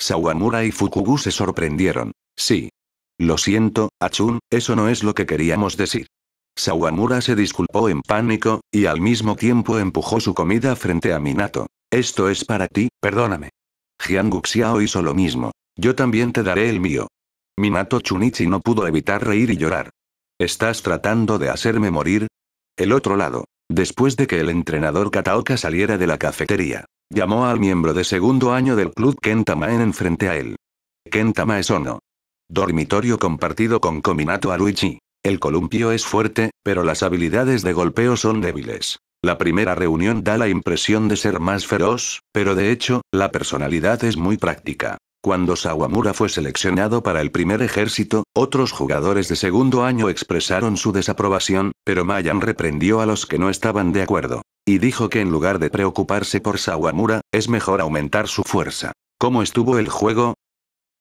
S1: Sawamura y Fukugu se sorprendieron. Sí. Lo siento, Achun, eso no es lo que queríamos decir. Sawamura se disculpó en pánico, y al mismo tiempo empujó su comida frente a Minato. Esto es para ti, perdóname. Jiang Guxiao hizo lo mismo. Yo también te daré el mío. Minato Chunichi no pudo evitar reír y llorar. ¿Estás tratando de hacerme morir? El otro lado. Después de que el entrenador Kataoka saliera de la cafetería, llamó al miembro de segundo año del club en frente a él. Kentama es no. Dormitorio compartido con Kominato Aruichi. El columpio es fuerte, pero las habilidades de golpeo son débiles. La primera reunión da la impresión de ser más feroz, pero de hecho, la personalidad es muy práctica. Cuando Sawamura fue seleccionado para el primer ejército, otros jugadores de segundo año expresaron su desaprobación, pero Mayan reprendió a los que no estaban de acuerdo. Y dijo que en lugar de preocuparse por Sawamura, es mejor aumentar su fuerza. ¿Cómo estuvo el juego?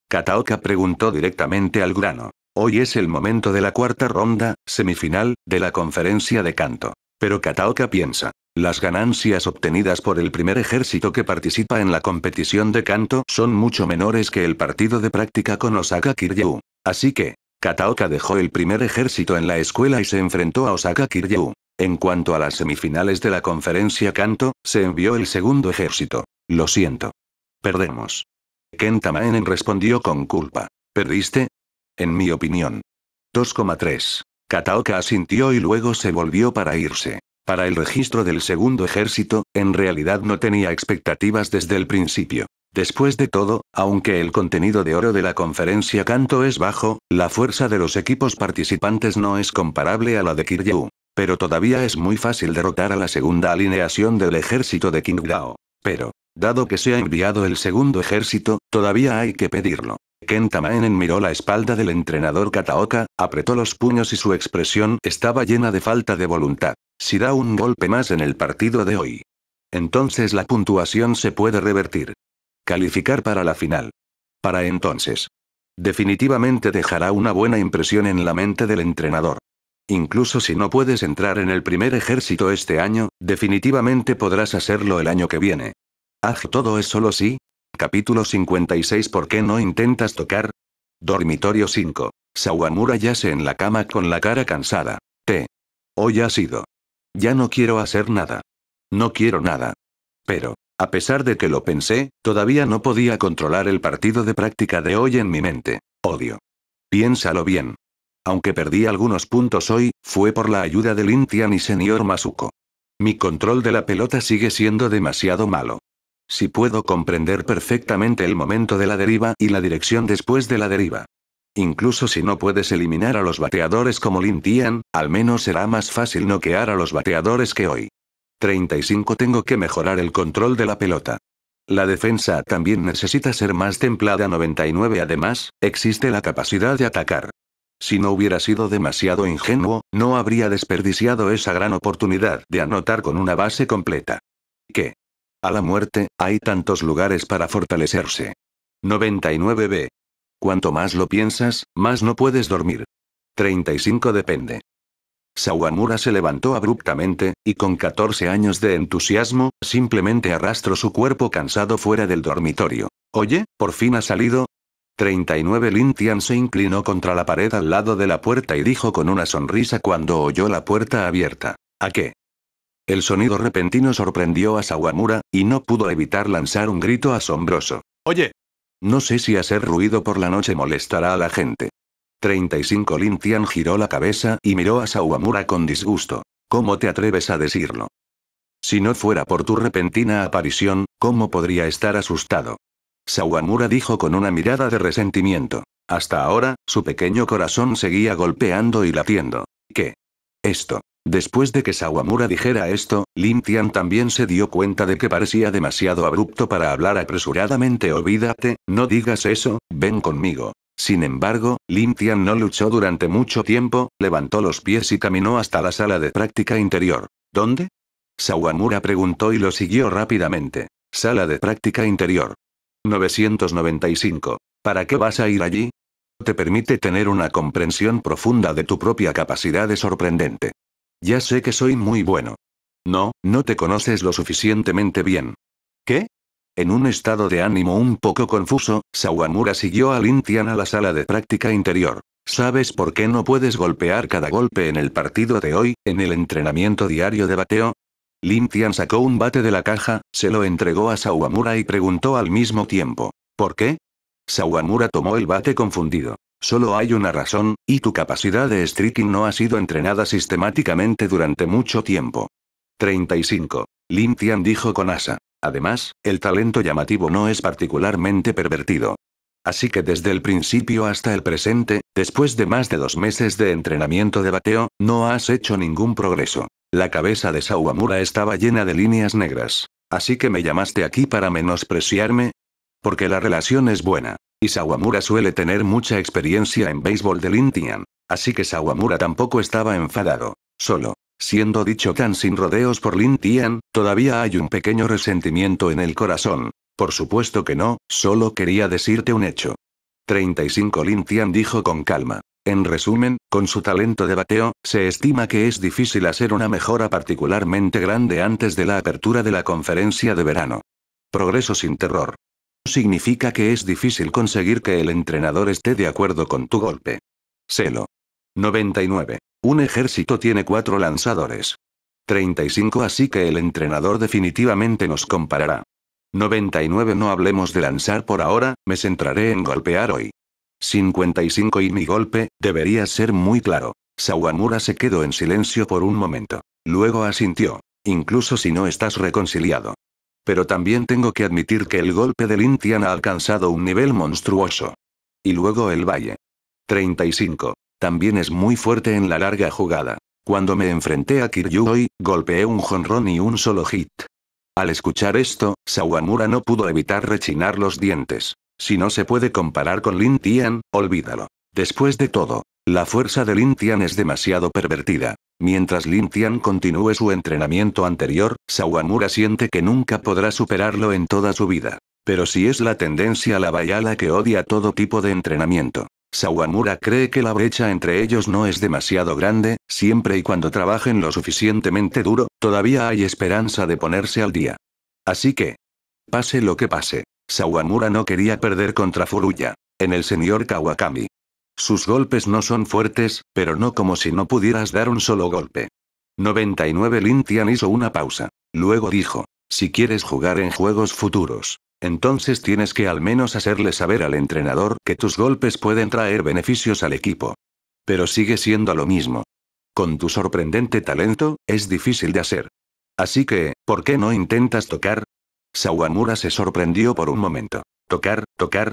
S1: Kataoka preguntó directamente al grano. Hoy es el momento de la cuarta ronda, semifinal, de la conferencia de canto. Pero Kataoka piensa. Las ganancias obtenidas por el primer ejército que participa en la competición de canto son mucho menores que el partido de práctica con Osaka Kiryu. Así que, Kataoka dejó el primer ejército en la escuela y se enfrentó a Osaka Kiryu. En cuanto a las semifinales de la conferencia canto, se envió el segundo ejército. Lo siento. Perdemos. Kentamaenen respondió con culpa. Perdiste, en mi opinión. 2,3. Kataoka asintió y luego se volvió para irse. Para el registro del segundo ejército, en realidad no tenía expectativas desde el principio. Después de todo, aunque el contenido de oro de la conferencia Canto es bajo, la fuerza de los equipos participantes no es comparable a la de Kiryu. Pero todavía es muy fácil derrotar a la segunda alineación del ejército de Qingdao. Pero, dado que se ha enviado el segundo ejército, todavía hay que pedirlo. Kentamaen miró la espalda del entrenador Kataoka, apretó los puños y su expresión estaba llena de falta de voluntad. Si da un golpe más en el partido de hoy. Entonces la puntuación se puede revertir. Calificar para la final. Para entonces. Definitivamente dejará una buena impresión en la mente del entrenador. Incluso si no puedes entrar en el primer ejército este año, definitivamente podrás hacerlo el año que viene. Haz todo eso solo si, Capítulo 56 ¿Por qué no intentas tocar? Dormitorio 5. Sawamura yace en la cama con la cara cansada. T. Hoy ha sido. Ya no quiero hacer nada. No quiero nada. Pero, a pesar de que lo pensé, todavía no podía controlar el partido de práctica de hoy en mi mente. Odio. Piénsalo bien. Aunque perdí algunos puntos hoy, fue por la ayuda del Lintian y señor Masuko. Mi control de la pelota sigue siendo demasiado malo. Si puedo comprender perfectamente el momento de la deriva y la dirección después de la deriva. Incluso si no puedes eliminar a los bateadores como Lintian, al menos será más fácil noquear a los bateadores que hoy. 35 Tengo que mejorar el control de la pelota. La defensa también necesita ser más templada 99 Además, existe la capacidad de atacar. Si no hubiera sido demasiado ingenuo, no habría desperdiciado esa gran oportunidad de anotar con una base completa. ¿Qué? A la muerte, hay tantos lugares para fortalecerse. 99b. Cuanto más lo piensas, más no puedes dormir. 35 depende. Sawamura se levantó abruptamente, y con 14 años de entusiasmo, simplemente arrastró su cuerpo cansado fuera del dormitorio. Oye, por fin ha salido. 39 Tian se inclinó contra la pared al lado de la puerta y dijo con una sonrisa cuando oyó la puerta abierta. ¿A qué? El sonido repentino sorprendió a Sawamura, y no pudo evitar lanzar un grito asombroso. Oye. No sé si hacer ruido por la noche molestará a la gente. 35 Lin Tian giró la cabeza y miró a Sawamura con disgusto. ¿Cómo te atreves a decirlo? Si no fuera por tu repentina aparición, ¿cómo podría estar asustado? Sawamura dijo con una mirada de resentimiento. Hasta ahora, su pequeño corazón seguía golpeando y latiendo. ¿Qué? Esto. Después de que Sawamura dijera esto, Lin Tian también se dio cuenta de que parecía demasiado abrupto para hablar apresuradamente. Olvídate, no digas eso, ven conmigo. Sin embargo, Lin Tian no luchó durante mucho tiempo, levantó los pies y caminó hasta la sala de práctica interior. ¿Dónde? Sawamura preguntó y lo siguió rápidamente. Sala de práctica interior. 995. ¿Para qué vas a ir allí? Te permite tener una comprensión profunda de tu propia capacidad de sorprendente. Ya sé que soy muy bueno. No, no te conoces lo suficientemente bien. ¿Qué? En un estado de ánimo un poco confuso, Sawamura siguió a Tian a la sala de práctica interior. ¿Sabes por qué no puedes golpear cada golpe en el partido de hoy, en el entrenamiento diario de bateo? Tian sacó un bate de la caja, se lo entregó a Sawamura y preguntó al mismo tiempo. ¿Por qué? Sawamura tomó el bate confundido. Solo hay una razón, y tu capacidad de streaking no ha sido entrenada sistemáticamente durante mucho tiempo. 35. Lin Tian dijo con asa. Además, el talento llamativo no es particularmente pervertido. Así que desde el principio hasta el presente, después de más de dos meses de entrenamiento de bateo, no has hecho ningún progreso. La cabeza de Sawamura estaba llena de líneas negras. Así que me llamaste aquí para menospreciarme. Porque la relación es buena. Y Sawamura suele tener mucha experiencia en béisbol de Lin Tian. Así que Sawamura tampoco estaba enfadado. Solo, siendo dicho tan sin rodeos por Lin Tian, todavía hay un pequeño resentimiento en el corazón. Por supuesto que no, solo quería decirte un hecho. 35 Lin Tian dijo con calma. En resumen, con su talento de bateo, se estima que es difícil hacer una mejora particularmente grande antes de la apertura de la conferencia de verano. Progreso sin terror significa que es difícil conseguir que el entrenador esté de acuerdo con tu golpe. Celo. 99. Un ejército tiene cuatro lanzadores. 35 así que el entrenador definitivamente nos comparará. 99 No hablemos de lanzar por ahora, me centraré en golpear hoy. 55 Y mi golpe, debería ser muy claro. Sawamura se quedó en silencio por un momento. Luego asintió. Incluso si no estás reconciliado. Pero también tengo que admitir que el golpe de Tian ha alcanzado un nivel monstruoso. Y luego el valle. 35. También es muy fuerte en la larga jugada. Cuando me enfrenté a Kiryu hoy, golpeé un jonrón y un solo hit. Al escuchar esto, Sawamura no pudo evitar rechinar los dientes. Si no se puede comparar con Lin Tian, olvídalo. Después de todo, la fuerza de Lin Tian es demasiado pervertida. Mientras Lin Tian continúe su entrenamiento anterior, Sawamura siente que nunca podrá superarlo en toda su vida. Pero si es la tendencia la bayala que odia todo tipo de entrenamiento. Sawamura cree que la brecha entre ellos no es demasiado grande, siempre y cuando trabajen lo suficientemente duro, todavía hay esperanza de ponerse al día. Así que, pase lo que pase, Sawamura no quería perder contra Furuya. En el señor Kawakami. Sus golpes no son fuertes, pero no como si no pudieras dar un solo golpe. 99 Lin Tian hizo una pausa. Luego dijo, si quieres jugar en juegos futuros, entonces tienes que al menos hacerle saber al entrenador que tus golpes pueden traer beneficios al equipo. Pero sigue siendo lo mismo. Con tu sorprendente talento, es difícil de hacer. Así que, ¿por qué no intentas tocar? Sawamura se sorprendió por un momento. ¿Tocar, tocar?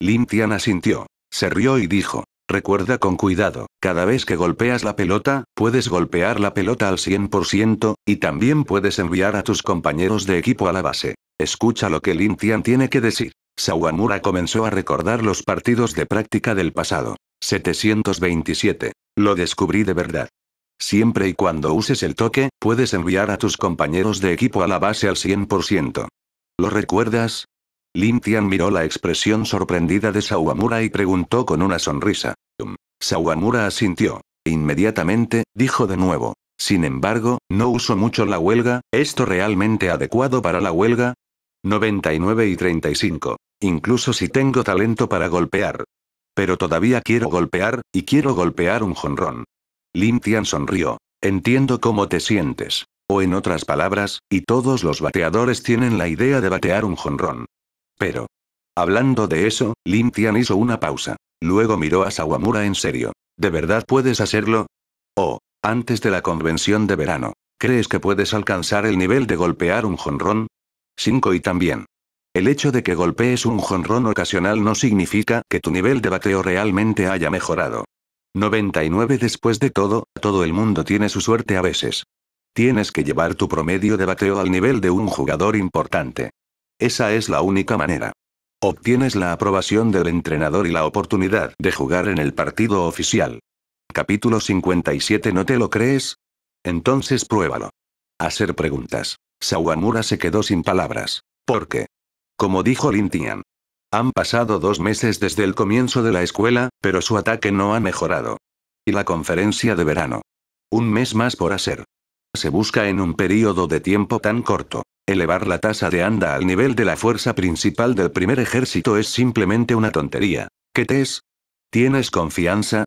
S1: Lin Tian asintió. Se rió y dijo, recuerda con cuidado, cada vez que golpeas la pelota, puedes golpear la pelota al 100%, y también puedes enviar a tus compañeros de equipo a la base. Escucha lo que Lin Tian tiene que decir. Sawamura comenzó a recordar los partidos de práctica del pasado. 727. Lo descubrí de verdad. Siempre y cuando uses el toque, puedes enviar a tus compañeros de equipo a la base al 100%. ¿Lo recuerdas? Lim Tian miró la expresión sorprendida de Sawamura y preguntó con una sonrisa. Sawamura asintió. Inmediatamente, dijo de nuevo. Sin embargo, no uso mucho la huelga, ¿esto realmente adecuado para la huelga? 99 y 35. Incluso si tengo talento para golpear. Pero todavía quiero golpear, y quiero golpear un jonrón. Lim Tian sonrió. Entiendo cómo te sientes. O en otras palabras, y todos los bateadores tienen la idea de batear un jonrón. Pero. Hablando de eso, Lin Tian hizo una pausa. Luego miró a Sawamura en serio. ¿De verdad puedes hacerlo? Oh, antes de la convención de verano. ¿Crees que puedes alcanzar el nivel de golpear un jonrón? 5 y también. El hecho de que golpees un jonrón ocasional no significa que tu nivel de bateo realmente haya mejorado. 99 Después de todo, todo el mundo tiene su suerte a veces. Tienes que llevar tu promedio de bateo al nivel de un jugador importante. Esa es la única manera. Obtienes la aprobación del entrenador y la oportunidad de jugar en el partido oficial. Capítulo 57 ¿No te lo crees? Entonces pruébalo. Hacer preguntas. Sawamura se quedó sin palabras. ¿Por qué? Como dijo Lintian. Han pasado dos meses desde el comienzo de la escuela, pero su ataque no ha mejorado. Y la conferencia de verano. Un mes más por hacer se busca en un periodo de tiempo tan corto. Elevar la tasa de anda al nivel de la fuerza principal del primer ejército es simplemente una tontería. ¿Qué te es? ¿Tienes confianza?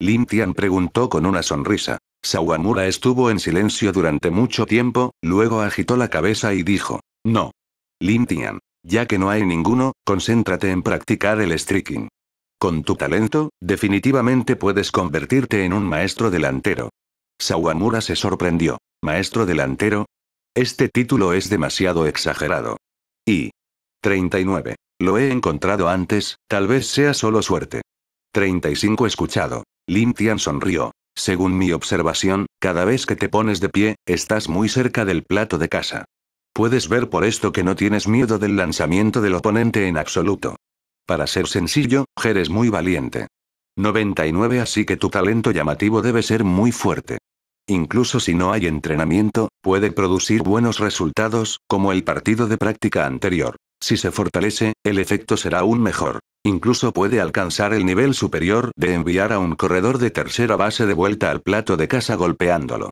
S1: Lim Tian preguntó con una sonrisa. Sawamura estuvo en silencio durante mucho tiempo, luego agitó la cabeza y dijo, no. Lim Tian, ya que no hay ninguno, concéntrate en practicar el streaking. Con tu talento, definitivamente puedes convertirte en un maestro delantero. Sawamura se sorprendió. Maestro delantero. Este título es demasiado exagerado. Y. 39. Lo he encontrado antes, tal vez sea solo suerte. 35. Escuchado. Tian sonrió. Según mi observación, cada vez que te pones de pie, estás muy cerca del plato de casa. Puedes ver por esto que no tienes miedo del lanzamiento del oponente en absoluto. Para ser sencillo, eres muy valiente. 99 Así que tu talento llamativo debe ser muy fuerte incluso si no hay entrenamiento, puede producir buenos resultados, como el partido de práctica anterior. Si se fortalece, el efecto será aún mejor. Incluso puede alcanzar el nivel superior de enviar a un corredor de tercera base de vuelta al plato de casa golpeándolo.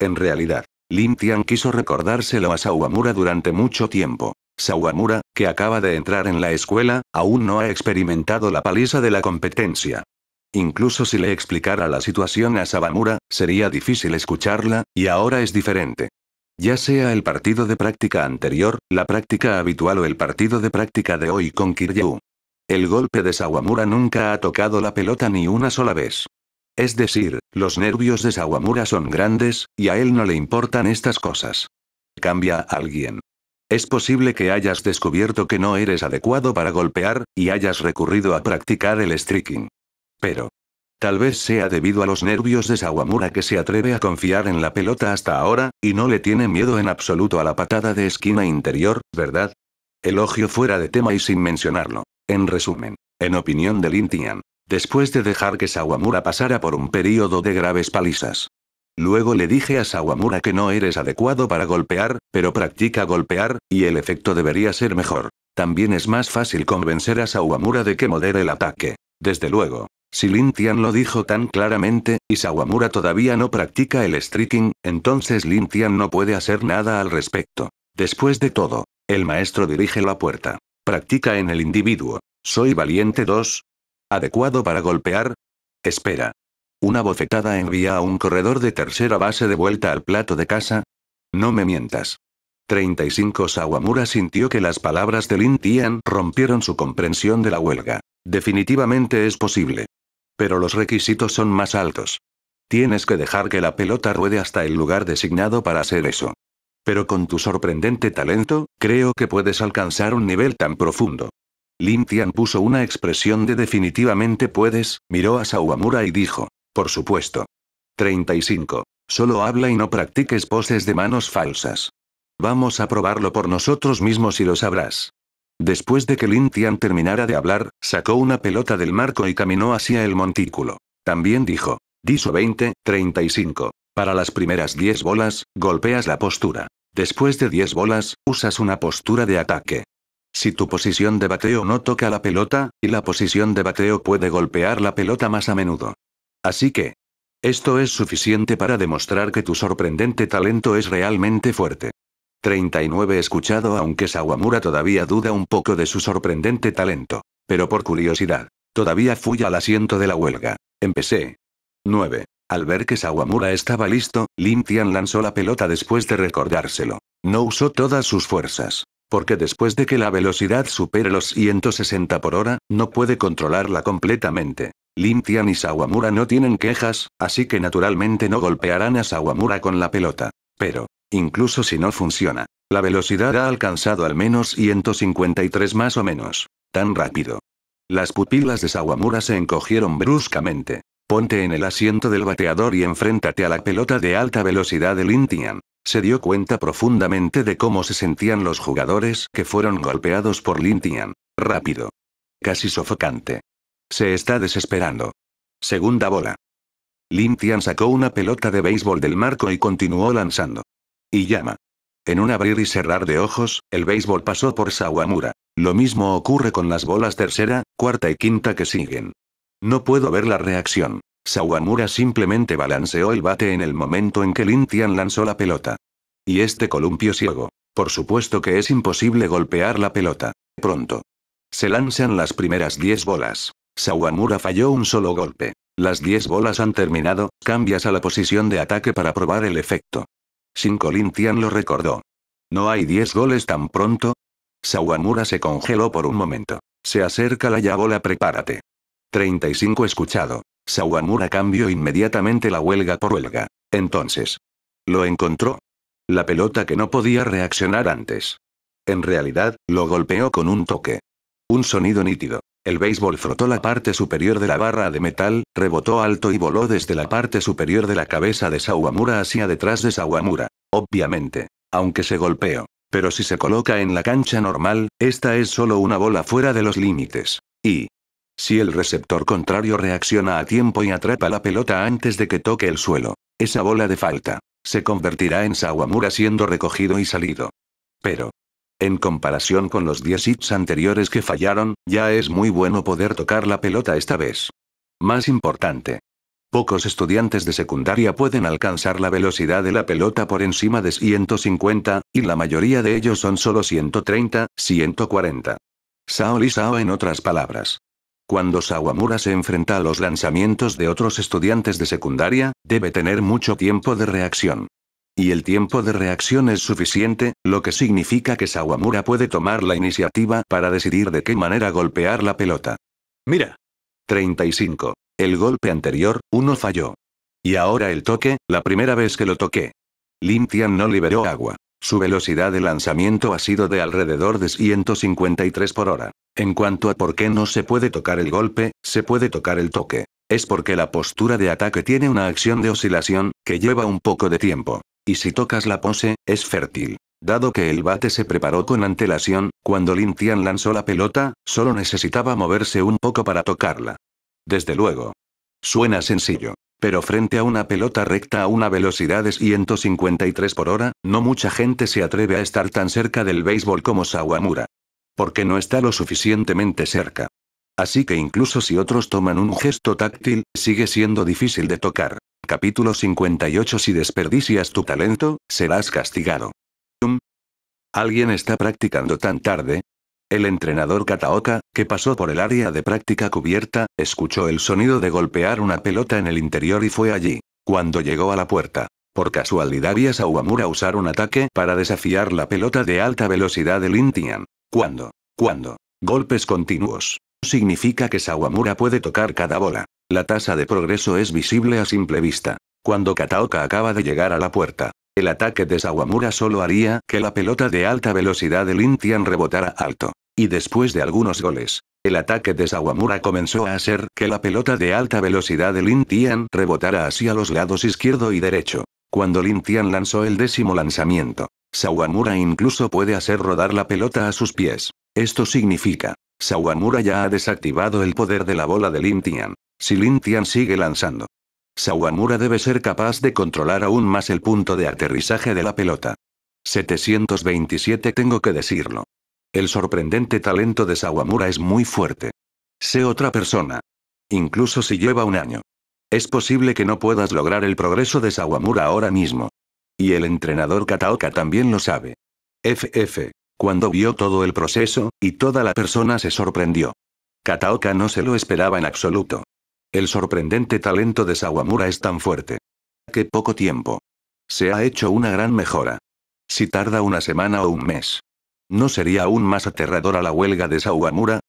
S1: En realidad, Lin Tian quiso recordárselo a Sawamura durante mucho tiempo. Sawamura, que acaba de entrar en la escuela, aún no ha experimentado la paliza de la competencia. Incluso si le explicara la situación a Sabamura, sería difícil escucharla, y ahora es diferente. Ya sea el partido de práctica anterior, la práctica habitual o el partido de práctica de hoy con Kiryu. El golpe de Sawamura nunca ha tocado la pelota ni una sola vez. Es decir, los nervios de Sawamura son grandes, y a él no le importan estas cosas. Cambia a alguien. Es posible que hayas descubierto que no eres adecuado para golpear, y hayas recurrido a practicar el streaking. Pero. Tal vez sea debido a los nervios de Sawamura que se atreve a confiar en la pelota hasta ahora, y no le tiene miedo en absoluto a la patada de esquina interior, ¿verdad? Elogio fuera de tema y sin mencionarlo. En resumen, en opinión de Lintian, después de dejar que Sawamura pasara por un periodo de graves palizas. Luego le dije a Sawamura que no eres adecuado para golpear, pero practica golpear, y el efecto debería ser mejor. También es más fácil convencer a Sawamura de que modere el ataque. Desde luego, si Lin Tian lo dijo tan claramente, y Sawamura todavía no practica el streaking, entonces Lin Tian no puede hacer nada al respecto. Después de todo, el maestro dirige la puerta. Practica en el individuo. Soy valiente 2. ¿Adecuado para golpear? Espera. ¿Una bofetada envía a un corredor de tercera base de vuelta al plato de casa? No me mientas. 35 Sawamura sintió que las palabras de Lin Tian rompieron su comprensión de la huelga. Definitivamente es posible. Pero los requisitos son más altos. Tienes que dejar que la pelota ruede hasta el lugar designado para hacer eso. Pero con tu sorprendente talento, creo que puedes alcanzar un nivel tan profundo. Lin Tian puso una expresión de definitivamente puedes, miró a Sawamura y dijo, por supuesto. 35. Solo habla y no practiques poses de manos falsas. Vamos a probarlo por nosotros mismos y lo sabrás. Después de que Lin Tian terminara de hablar, sacó una pelota del marco y caminó hacia el montículo. También dijo. Diso 20, 35. Para las primeras 10 bolas, golpeas la postura. Después de 10 bolas, usas una postura de ataque. Si tu posición de bateo no toca la pelota, y la posición de bateo puede golpear la pelota más a menudo. Así que, esto es suficiente para demostrar que tu sorprendente talento es realmente fuerte. 39 escuchado aunque Sawamura todavía duda un poco de su sorprendente talento. Pero por curiosidad. Todavía fui al asiento de la huelga. Empecé. 9. Al ver que Sawamura estaba listo, Lin lanzó la pelota después de recordárselo. No usó todas sus fuerzas. Porque después de que la velocidad supere los 160 por hora, no puede controlarla completamente. Lin y Sawamura no tienen quejas, así que naturalmente no golpearán a Sawamura con la pelota. Pero, incluso si no funciona. La velocidad ha alcanzado al menos 153 más o menos. Tan rápido. Las pupilas de Sawamura se encogieron bruscamente. Ponte en el asiento del bateador y enfréntate a la pelota de alta velocidad de Lintian. Se dio cuenta profundamente de cómo se sentían los jugadores que fueron golpeados por Lintian. Rápido. Casi sofocante. Se está desesperando. Segunda bola. Lintian sacó una pelota de béisbol del marco y continuó lanzando. Y llama. En un abrir y cerrar de ojos, el béisbol pasó por Sawamura. Lo mismo ocurre con las bolas tercera, cuarta y quinta que siguen. No puedo ver la reacción. Sawamura simplemente balanceó el bate en el momento en que Lin Tian lanzó la pelota. Y este columpio ciego. Por supuesto que es imposible golpear la pelota. Pronto. Se lanzan las primeras 10 bolas. Sawamura falló un solo golpe. Las 10 bolas han terminado, cambias a la posición de ataque para probar el efecto. Sin Tian lo recordó. ¿No hay 10 goles tan pronto? Sawamura se congeló por un momento. Se acerca la yabola, prepárate. 35 escuchado. Sawamura cambió inmediatamente la huelga por huelga. Entonces. Lo encontró. La pelota que no podía reaccionar antes. En realidad, lo golpeó con un toque. Un sonido nítido. El béisbol frotó la parte superior de la barra de metal, rebotó alto y voló desde la parte superior de la cabeza de Sawamura hacia detrás de Sawamura. Obviamente. Aunque se golpeó. Pero si se coloca en la cancha normal, esta es solo una bola fuera de los límites. Y. Si el receptor contrario reacciona a tiempo y atrapa la pelota antes de que toque el suelo, esa bola de falta se convertirá en Sawamura siendo recogido y salido. Pero, en comparación con los 10 hits anteriores que fallaron, ya es muy bueno poder tocar la pelota esta vez. Más importante. Pocos estudiantes de secundaria pueden alcanzar la velocidad de la pelota por encima de 150, y la mayoría de ellos son solo 130, 140. Sao Sao en otras palabras. Cuando Sawamura se enfrenta a los lanzamientos de otros estudiantes de secundaria, debe tener mucho tiempo de reacción. Y el tiempo de reacción es suficiente, lo que significa que Sawamura puede tomar la iniciativa para decidir de qué manera golpear la pelota. Mira. 35. El golpe anterior, uno falló. Y ahora el toque, la primera vez que lo toqué. Limtian no liberó agua. Su velocidad de lanzamiento ha sido de alrededor de 153 por hora. En cuanto a por qué no se puede tocar el golpe, se puede tocar el toque. Es porque la postura de ataque tiene una acción de oscilación, que lleva un poco de tiempo. Y si tocas la pose, es fértil. Dado que el bate se preparó con antelación, cuando Lin Tian lanzó la pelota, solo necesitaba moverse un poco para tocarla. Desde luego. Suena sencillo. Pero frente a una pelota recta a una velocidad de 153 por hora, no mucha gente se atreve a estar tan cerca del béisbol como Sawamura. Porque no está lo suficientemente cerca. Así que incluso si otros toman un gesto táctil, sigue siendo difícil de tocar. Capítulo 58 Si desperdicias tu talento, serás castigado. ¿Alguien está practicando tan tarde? El entrenador Kataoka, que pasó por el área de práctica cubierta, escuchó el sonido de golpear una pelota en el interior y fue allí. Cuando llegó a la puerta, por casualidad vi a Sawamura usar un ataque para desafiar la pelota de alta velocidad del Intian. ¿Cuándo? ¿Cuándo? Golpes continuos. Significa que Sawamura puede tocar cada bola. La tasa de progreso es visible a simple vista. Cuando Kataoka acaba de llegar a la puerta, el ataque de Sawamura solo haría que la pelota de alta velocidad Lin Tian rebotara alto. Y después de algunos goles, el ataque de Sawamura comenzó a hacer que la pelota de alta velocidad Lin Tian rebotara hacia los lados izquierdo y derecho. Cuando Lintian lanzó el décimo lanzamiento, Sawamura incluso puede hacer rodar la pelota a sus pies. Esto significa, Sawamura ya ha desactivado el poder de la bola de Lintian. Si Lin Tian sigue lanzando. Sawamura debe ser capaz de controlar aún más el punto de aterrizaje de la pelota. 727 tengo que decirlo. El sorprendente talento de Sawamura es muy fuerte. Sé otra persona. Incluso si lleva un año. Es posible que no puedas lograr el progreso de Sawamura ahora mismo. Y el entrenador Kataoka también lo sabe. FF. Cuando vio todo el proceso, y toda la persona se sorprendió. Kataoka no se lo esperaba en absoluto. El sorprendente talento de Sawamura es tan fuerte. Que poco tiempo. Se ha hecho una gran mejora. Si tarda una semana o un mes. ¿No sería aún más aterradora la huelga de Sawamura?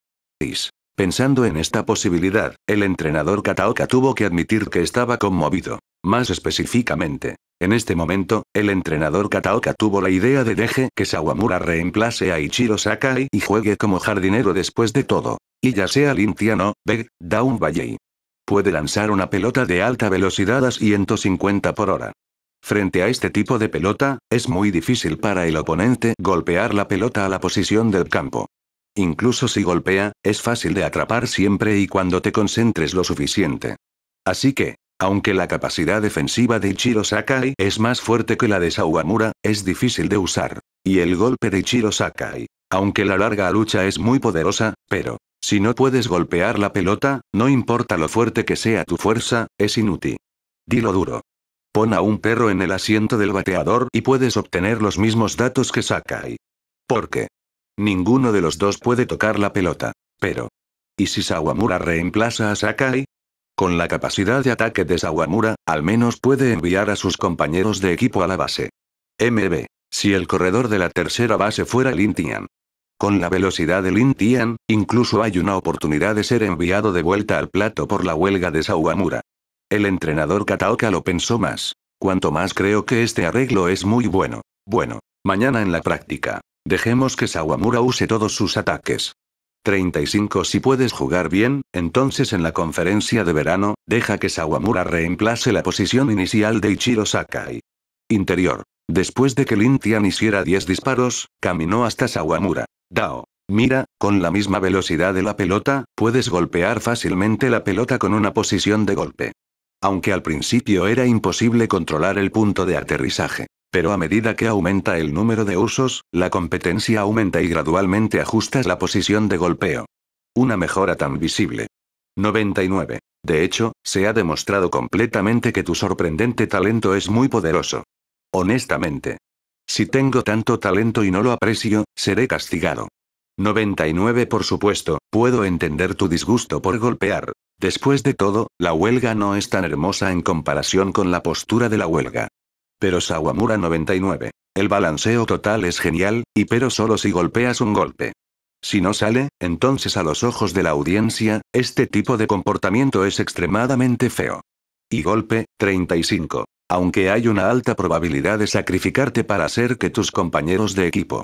S1: Pensando en esta posibilidad, el entrenador Kataoka tuvo que admitir que estaba conmovido. Más específicamente, en este momento, el entrenador Kataoka tuvo la idea de deje que Sawamura reemplace a Ichiro Sakai y juegue como jardinero después de todo. Y ya sea Lintiano, Beg, Down Valley. Puede lanzar una pelota de alta velocidad a 150 por hora. Frente a este tipo de pelota, es muy difícil para el oponente golpear la pelota a la posición del campo. Incluso si golpea, es fácil de atrapar siempre y cuando te concentres lo suficiente. Así que, aunque la capacidad defensiva de Ichiro Sakai es más fuerte que la de Sawamura, es difícil de usar. Y el golpe de Ichiro Sakai, aunque la larga lucha es muy poderosa, pero si no puedes golpear la pelota, no importa lo fuerte que sea tu fuerza, es inútil. Dilo duro. Pon a un perro en el asiento del bateador y puedes obtener los mismos datos que Sakai. ¿Por qué? Ninguno de los dos puede tocar la pelota. Pero. ¿Y si Sawamura reemplaza a Sakai? Con la capacidad de ataque de Sawamura, al menos puede enviar a sus compañeros de equipo a la base. MB. Si el corredor de la tercera base fuera Lintian. Con la velocidad de Lin Tian, incluso hay una oportunidad de ser enviado de vuelta al plato por la huelga de Sawamura. El entrenador Kataoka lo pensó más. Cuanto más creo que este arreglo es muy bueno. Bueno, mañana en la práctica. Dejemos que Sawamura use todos sus ataques. 35 Si puedes jugar bien, entonces en la conferencia de verano, deja que Sawamura reemplace la posición inicial de Ichiro Sakai. Interior. Después de que Lin Tian hiciera 10 disparos, caminó hasta Sawamura. Dao. Mira, con la misma velocidad de la pelota, puedes golpear fácilmente la pelota con una posición de golpe. Aunque al principio era imposible controlar el punto de aterrizaje. Pero a medida que aumenta el número de usos, la competencia aumenta y gradualmente ajustas la posición de golpeo. Una mejora tan visible. 99. De hecho, se ha demostrado completamente que tu sorprendente talento es muy poderoso. Honestamente, si tengo tanto talento y no lo aprecio, seré castigado. 99 Por supuesto, puedo entender tu disgusto por golpear. Después de todo, la huelga no es tan hermosa en comparación con la postura de la huelga. Pero Sawamura 99. El balanceo total es genial, y pero solo si golpeas un golpe. Si no sale, entonces a los ojos de la audiencia, este tipo de comportamiento es extremadamente feo. Y golpe, 35 aunque hay una alta probabilidad de sacrificarte para hacer que tus compañeros de equipo.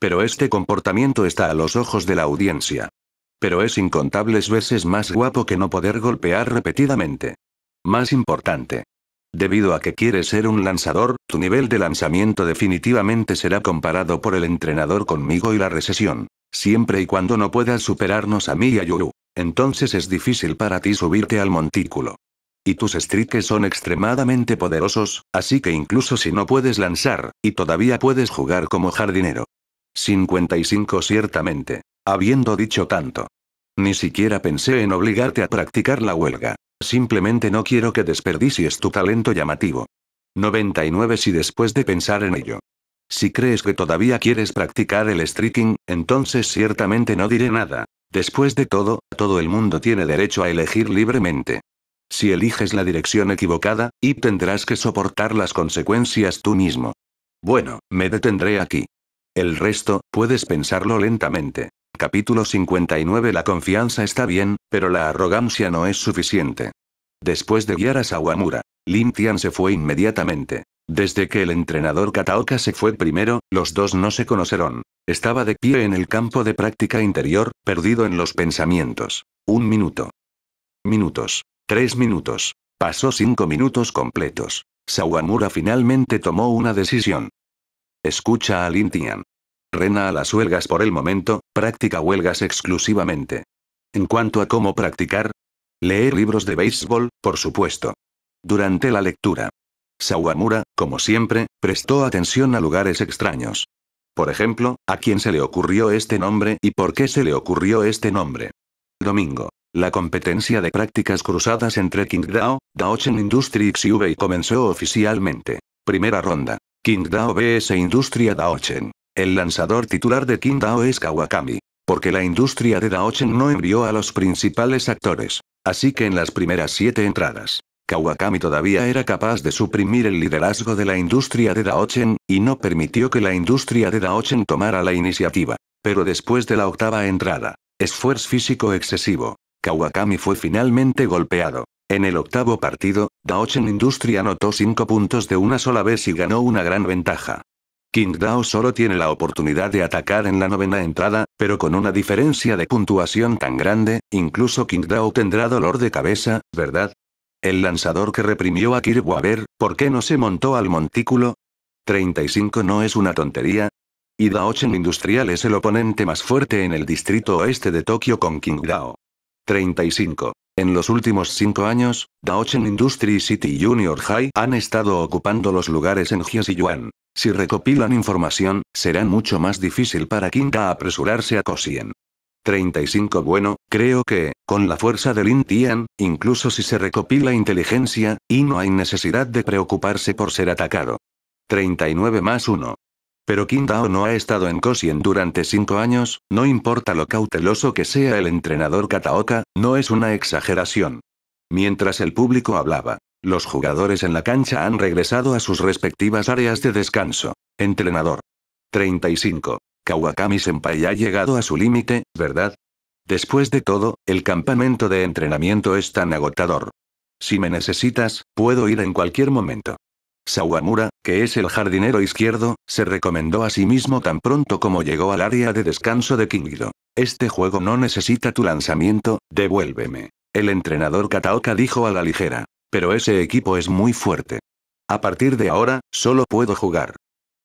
S1: Pero este comportamiento está a los ojos de la audiencia. Pero es incontables veces más guapo que no poder golpear repetidamente. Más importante. Debido a que quieres ser un lanzador, tu nivel de lanzamiento definitivamente será comparado por el entrenador conmigo y la recesión. Siempre y cuando no puedas superarnos a mí y a Yuru, entonces es difícil para ti subirte al montículo y tus streaks son extremadamente poderosos, así que incluso si no puedes lanzar, y todavía puedes jugar como jardinero. 55 Ciertamente. Habiendo dicho tanto. Ni siquiera pensé en obligarte a practicar la huelga. Simplemente no quiero que desperdicies tu talento llamativo. 99 Si después de pensar en ello. Si crees que todavía quieres practicar el streaking, entonces ciertamente no diré nada. Después de todo, todo el mundo tiene derecho a elegir libremente. Si eliges la dirección equivocada, y tendrás que soportar las consecuencias tú mismo. Bueno, me detendré aquí. El resto, puedes pensarlo lentamente. Capítulo 59 La confianza está bien, pero la arrogancia no es suficiente. Después de guiar a Sawamura, Lim Tian se fue inmediatamente. Desde que el entrenador Kataoka se fue primero, los dos no se conoceron. Estaba de pie en el campo de práctica interior, perdido en los pensamientos. Un minuto. Minutos. Tres minutos. Pasó cinco minutos completos. Sawamura finalmente tomó una decisión. Escucha a Lintian. Rena a las huelgas por el momento, practica huelgas exclusivamente. En cuanto a cómo practicar, Leer libros de béisbol, por supuesto. Durante la lectura, Sawamura, como siempre, prestó atención a lugares extraños. Por ejemplo, ¿a quién se le ocurrió este nombre y por qué se le ocurrió este nombre? Domingo. La competencia de prácticas cruzadas entre Kingdao, Daochen Industry y comenzó oficialmente. Primera ronda. Kingdao BS Industria Daochen. El lanzador titular de Kingdao es Kawakami. Porque la industria de Daochen no envió a los principales actores. Así que en las primeras siete entradas, Kawakami todavía era capaz de suprimir el liderazgo de la industria de Daochen, y no permitió que la industria de Daochen tomara la iniciativa. Pero después de la octava entrada, esfuerzo físico excesivo, Kawakami fue finalmente golpeado. En el octavo partido, Daochen Industria anotó 5 puntos de una sola vez y ganó una gran ventaja. King Dao solo tiene la oportunidad de atacar en la novena entrada, pero con una diferencia de puntuación tan grande, incluso King Dao tendrá dolor de cabeza, ¿verdad? El lanzador que reprimió a Kirby ver, ¿por qué no se montó al montículo? 35 no es una tontería. Y Daochen Industrial es el oponente más fuerte en el distrito oeste de Tokio con King Dao. 35. En los últimos cinco años, Daochen Industry City Junior High han estado ocupando los lugares en Gies Si recopilan información, será mucho más difícil para Kinga apresurarse a Kosien. 35 Bueno, creo que, con la fuerza del Tian, incluso si se recopila inteligencia, y no hay necesidad de preocuparse por ser atacado. 39 más 1. Pero Kim no ha estado en Kosien durante cinco años, no importa lo cauteloso que sea el entrenador Kataoka, no es una exageración. Mientras el público hablaba, los jugadores en la cancha han regresado a sus respectivas áreas de descanso. Entrenador. 35. Kawakami Senpai ha llegado a su límite, ¿verdad? Después de todo, el campamento de entrenamiento es tan agotador. Si me necesitas, puedo ir en cualquier momento. Sawamura, que es el jardinero izquierdo, se recomendó a sí mismo tan pronto como llegó al área de descanso de Kingido. Este juego no necesita tu lanzamiento, devuélveme. El entrenador Kataoka dijo a la ligera. Pero ese equipo es muy fuerte. A partir de ahora, solo puedo jugar.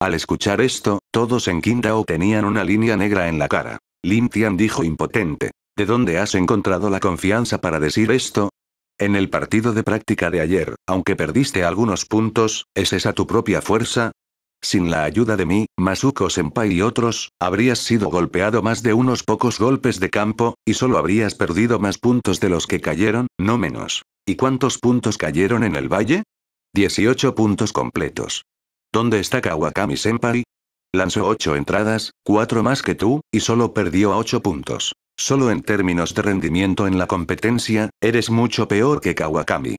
S1: Al escuchar esto, todos en Kingdao tenían una línea negra en la cara. Lin Tian dijo impotente. ¿De dónde has encontrado la confianza para decir esto? En el partido de práctica de ayer, aunque perdiste algunos puntos, ¿es esa tu propia fuerza? Sin la ayuda de mí, Masuko Senpai y otros, habrías sido golpeado más de unos pocos golpes de campo, y solo habrías perdido más puntos de los que cayeron, no menos. ¿Y cuántos puntos cayeron en el valle? 18 puntos completos. ¿Dónde está Kawakami Senpai? Lanzó 8 entradas, 4 más que tú, y solo perdió ocho puntos. Solo en términos de rendimiento en la competencia, eres mucho peor que Kawakami.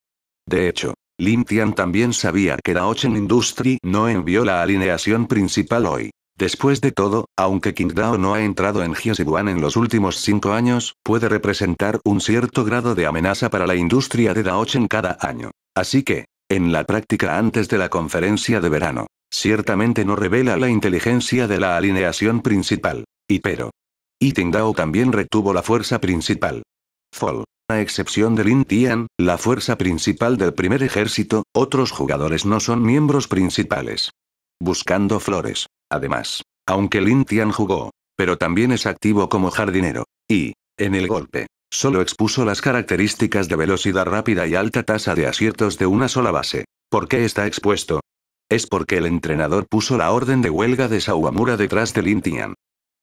S1: De hecho, Lin Tian también sabía que Daochen Industry no envió la alineación principal hoy. Después de todo, aunque Dao no ha entrado en Jiesiwan en los últimos cinco años, puede representar un cierto grado de amenaza para la industria de Daochen cada año. Así que, en la práctica antes de la conferencia de verano, ciertamente no revela la inteligencia de la alineación principal. Y pero, y Tindao también retuvo la fuerza principal. Fall. A excepción de Lin Tian, la fuerza principal del primer ejército, otros jugadores no son miembros principales. Buscando flores. Además, aunque Lin Tian jugó, pero también es activo como jardinero. Y, en el golpe, solo expuso las características de velocidad rápida y alta tasa de aciertos de una sola base. ¿Por qué está expuesto? Es porque el entrenador puso la orden de huelga de Sawamura detrás de Lin Tian.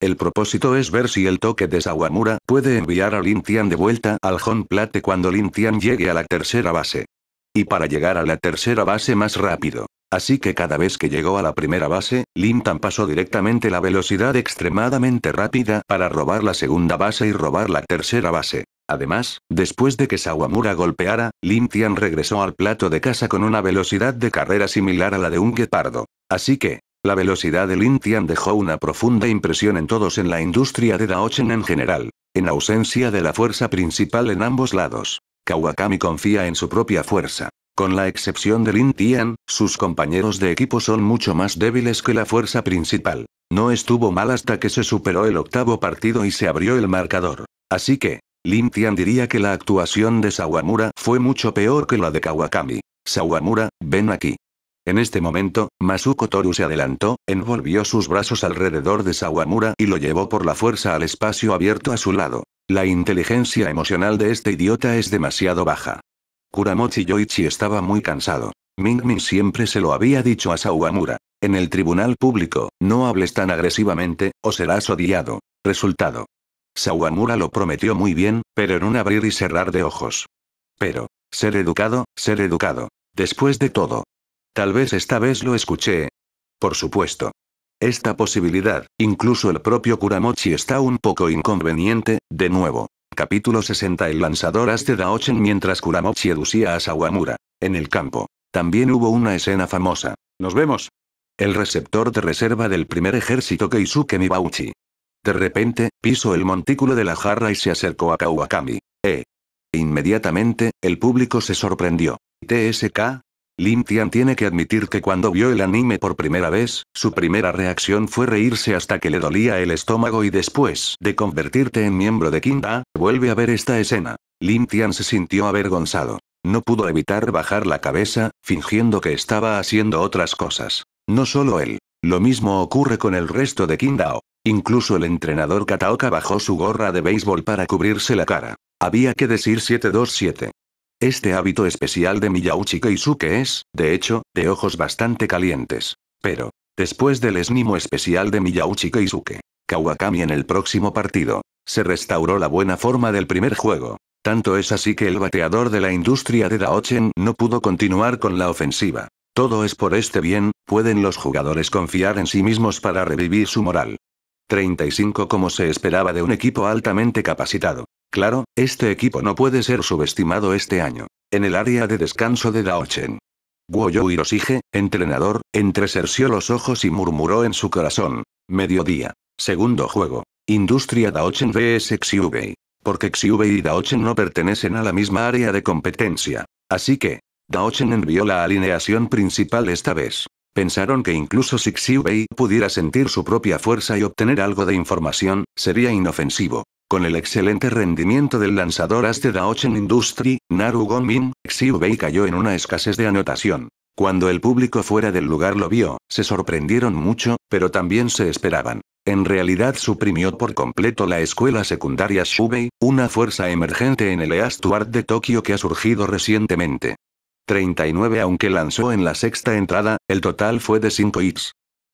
S1: El propósito es ver si el toque de Sawamura puede enviar a Lin Tian de vuelta al home plate cuando Lin Tian llegue a la tercera base. Y para llegar a la tercera base más rápido. Así que cada vez que llegó a la primera base, Lin Tan pasó directamente la velocidad extremadamente rápida para robar la segunda base y robar la tercera base. Además, después de que Sawamura golpeara, Lin Tian regresó al plato de casa con una velocidad de carrera similar a la de un guepardo. Así que, la velocidad de Lin Tian dejó una profunda impresión en todos en la industria de Daochen en general, en ausencia de la fuerza principal en ambos lados. Kawakami confía en su propia fuerza. Con la excepción de Lin Tian, sus compañeros de equipo son mucho más débiles que la fuerza principal. No estuvo mal hasta que se superó el octavo partido y se abrió el marcador. Así que, Lin Tian diría que la actuación de Sawamura fue mucho peor que la de Kawakami. Sawamura, ven aquí. En este momento, Masuko Toru se adelantó, envolvió sus brazos alrededor de Sawamura y lo llevó por la fuerza al espacio abierto a su lado. La inteligencia emocional de este idiota es demasiado baja. Kuramochi Yoichi estaba muy cansado. Ming Ming siempre se lo había dicho a Sawamura. En el tribunal público, no hables tan agresivamente, o serás odiado. Resultado. Sawamura lo prometió muy bien, pero en un abrir y cerrar de ojos. Pero, ser educado, ser educado. Después de todo, Tal vez esta vez lo escuché. Por supuesto. Esta posibilidad, incluso el propio Kuramochi está un poco inconveniente, de nuevo. Capítulo 60 El lanzador Aste Daochen mientras Kuramochi educía a Sawamura. En el campo. También hubo una escena famosa. Nos vemos. El receptor de reserva del primer ejército Keisuke Mibauchi. De repente, pisó el montículo de la jarra y se acercó a Kawakami. E. Inmediatamente, el público se sorprendió. TSK, Lim Tian tiene que admitir que cuando vio el anime por primera vez, su primera reacción fue reírse hasta que le dolía el estómago y después de convertirte en miembro de Kinda, vuelve a ver esta escena. Lim Tian se sintió avergonzado. No pudo evitar bajar la cabeza, fingiendo que estaba haciendo otras cosas. No solo él. Lo mismo ocurre con el resto de Kindao. Incluso el entrenador Kataoka bajó su gorra de béisbol para cubrirse la cara. Había que decir 727. Este hábito especial de Miyauchi Keisuke es, de hecho, de ojos bastante calientes. Pero, después del esnimo especial de Miyauchi Keisuke, Kawakami en el próximo partido, se restauró la buena forma del primer juego. Tanto es así que el bateador de la industria de Daochen no pudo continuar con la ofensiva. Todo es por este bien, pueden los jugadores confiar en sí mismos para revivir su moral. 35 Como se esperaba de un equipo altamente capacitado. Claro, este equipo no puede ser subestimado este año. En el área de descanso de Daochen. Guoyo Hiroshige, entrenador, entreserció los ojos y murmuró en su corazón. Mediodía. Segundo juego. Industria Daochen vs Xiubei. Porque Xiubei y Daochen no pertenecen a la misma área de competencia. Así que, Daochen envió la alineación principal esta vez. Pensaron que incluso si Xiubei pudiera sentir su propia fuerza y obtener algo de información, sería inofensivo. Con el excelente rendimiento del lanzador Aste Daochen Industry, Narugon Min, Xiu cayó en una escasez de anotación. Cuando el público fuera del lugar lo vio, se sorprendieron mucho, pero también se esperaban. En realidad suprimió por completo la escuela secundaria Shubei, una fuerza emergente en el Eastward de Tokio que ha surgido recientemente. 39 aunque lanzó en la sexta entrada, el total fue de 5 hits.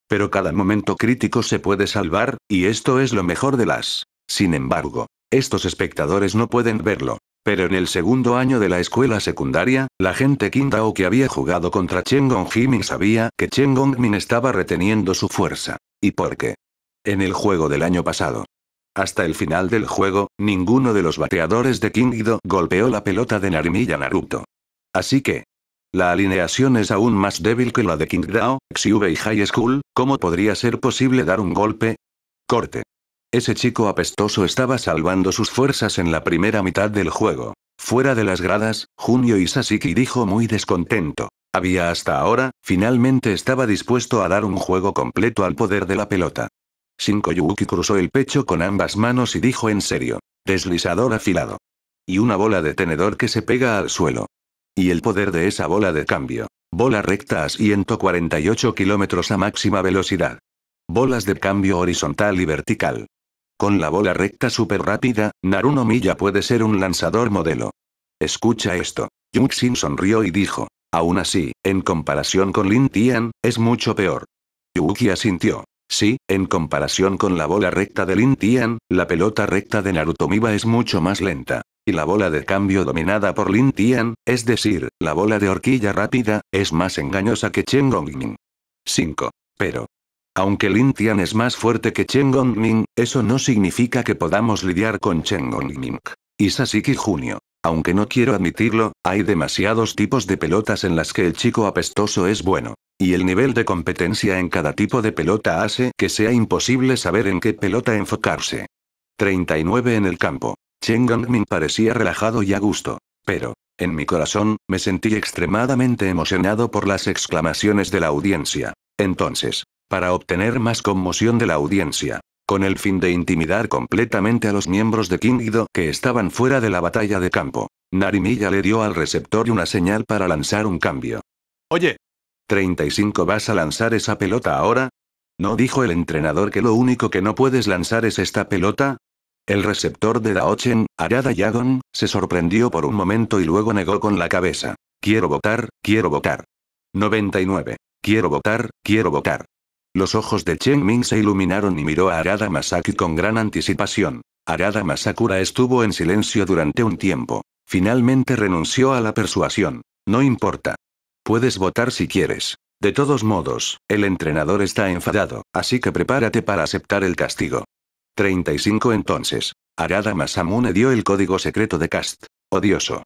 S1: Pero cada momento crítico se puede salvar, y esto es lo mejor de las sin embargo, estos espectadores no pueden verlo. Pero en el segundo año de la escuela secundaria, la gente Qingdao que había jugado contra Chen Gongmin sabía que Chen Gongmin estaba reteniendo su fuerza. ¿Y por qué? En el juego del año pasado. Hasta el final del juego, ninguno de los bateadores de Kingdo golpeó la pelota de Narimiya Naruto. Así que, la alineación es aún más débil que la de Kingdao, Xiube y High School, ¿cómo podría ser posible dar un golpe? Corte. Ese chico apestoso estaba salvando sus fuerzas en la primera mitad del juego. Fuera de las gradas, Junio Isasiki dijo muy descontento. Había hasta ahora, finalmente estaba dispuesto a dar un juego completo al poder de la pelota. Shinko cruzó el pecho con ambas manos y dijo en serio. Deslizador afilado. Y una bola de tenedor que se pega al suelo. Y el poder de esa bola de cambio. Bola recta a 148 kilómetros a máxima velocidad. Bolas de cambio horizontal y vertical. Con la bola recta súper rápida, Naruto Milla puede ser un lanzador modelo. Escucha esto. Yuxin sonrió y dijo. Aún así, en comparación con Lin Tian, es mucho peor. Yuki asintió. Sí, en comparación con la bola recta de Lin Tian, la pelota recta de Naruto Miba es mucho más lenta. Y la bola de cambio dominada por Lin Tian, es decir, la bola de horquilla rápida, es más engañosa que Chen Gongming. 5. Pero, aunque Lin Tian es más fuerte que Chen Gongming, eso no significa que podamos lidiar con Chen Gongming. Sasiki Junio. Aunque no quiero admitirlo, hay demasiados tipos de pelotas en las que el chico apestoso es bueno. Y el nivel de competencia en cada tipo de pelota hace que sea imposible saber en qué pelota enfocarse. 39 en el campo. Chen Gongming parecía relajado y a gusto. Pero, en mi corazón, me sentí extremadamente emocionado por las exclamaciones de la audiencia. Entonces, para obtener más conmoción de la audiencia, con el fin de intimidar completamente a los miembros de Kingido que estaban fuera de la batalla de campo. Narimilla le dio al receptor una señal para lanzar un cambio. Oye. 35 vas a lanzar esa pelota ahora, ¿No dijo el entrenador que lo único que no puedes lanzar es esta pelota? El receptor de Daochen, Arada Yagon, se sorprendió por un momento y luego negó con la cabeza. Quiero votar, quiero votar. 99. Quiero votar, quiero votar. Los ojos de Chen Ming se iluminaron y miró a Arada Masaki con gran anticipación. Arada Masakura estuvo en silencio durante un tiempo. Finalmente renunció a la persuasión. No importa. Puedes votar si quieres. De todos modos, el entrenador está enfadado, así que prepárate para aceptar el castigo. 35 Entonces, Arada Masamune dio el código secreto de Cast. Odioso.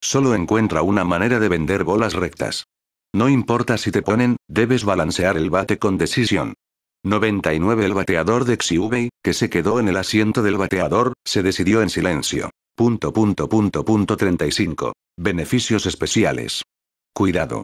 S1: Solo encuentra una manera de vender bolas rectas. No importa si te ponen, debes balancear el bate con decisión. 99 El bateador de Xiubei, que se quedó en el asiento del bateador, se decidió en silencio. Punto punto punto punto 35. Beneficios especiales. Cuidado.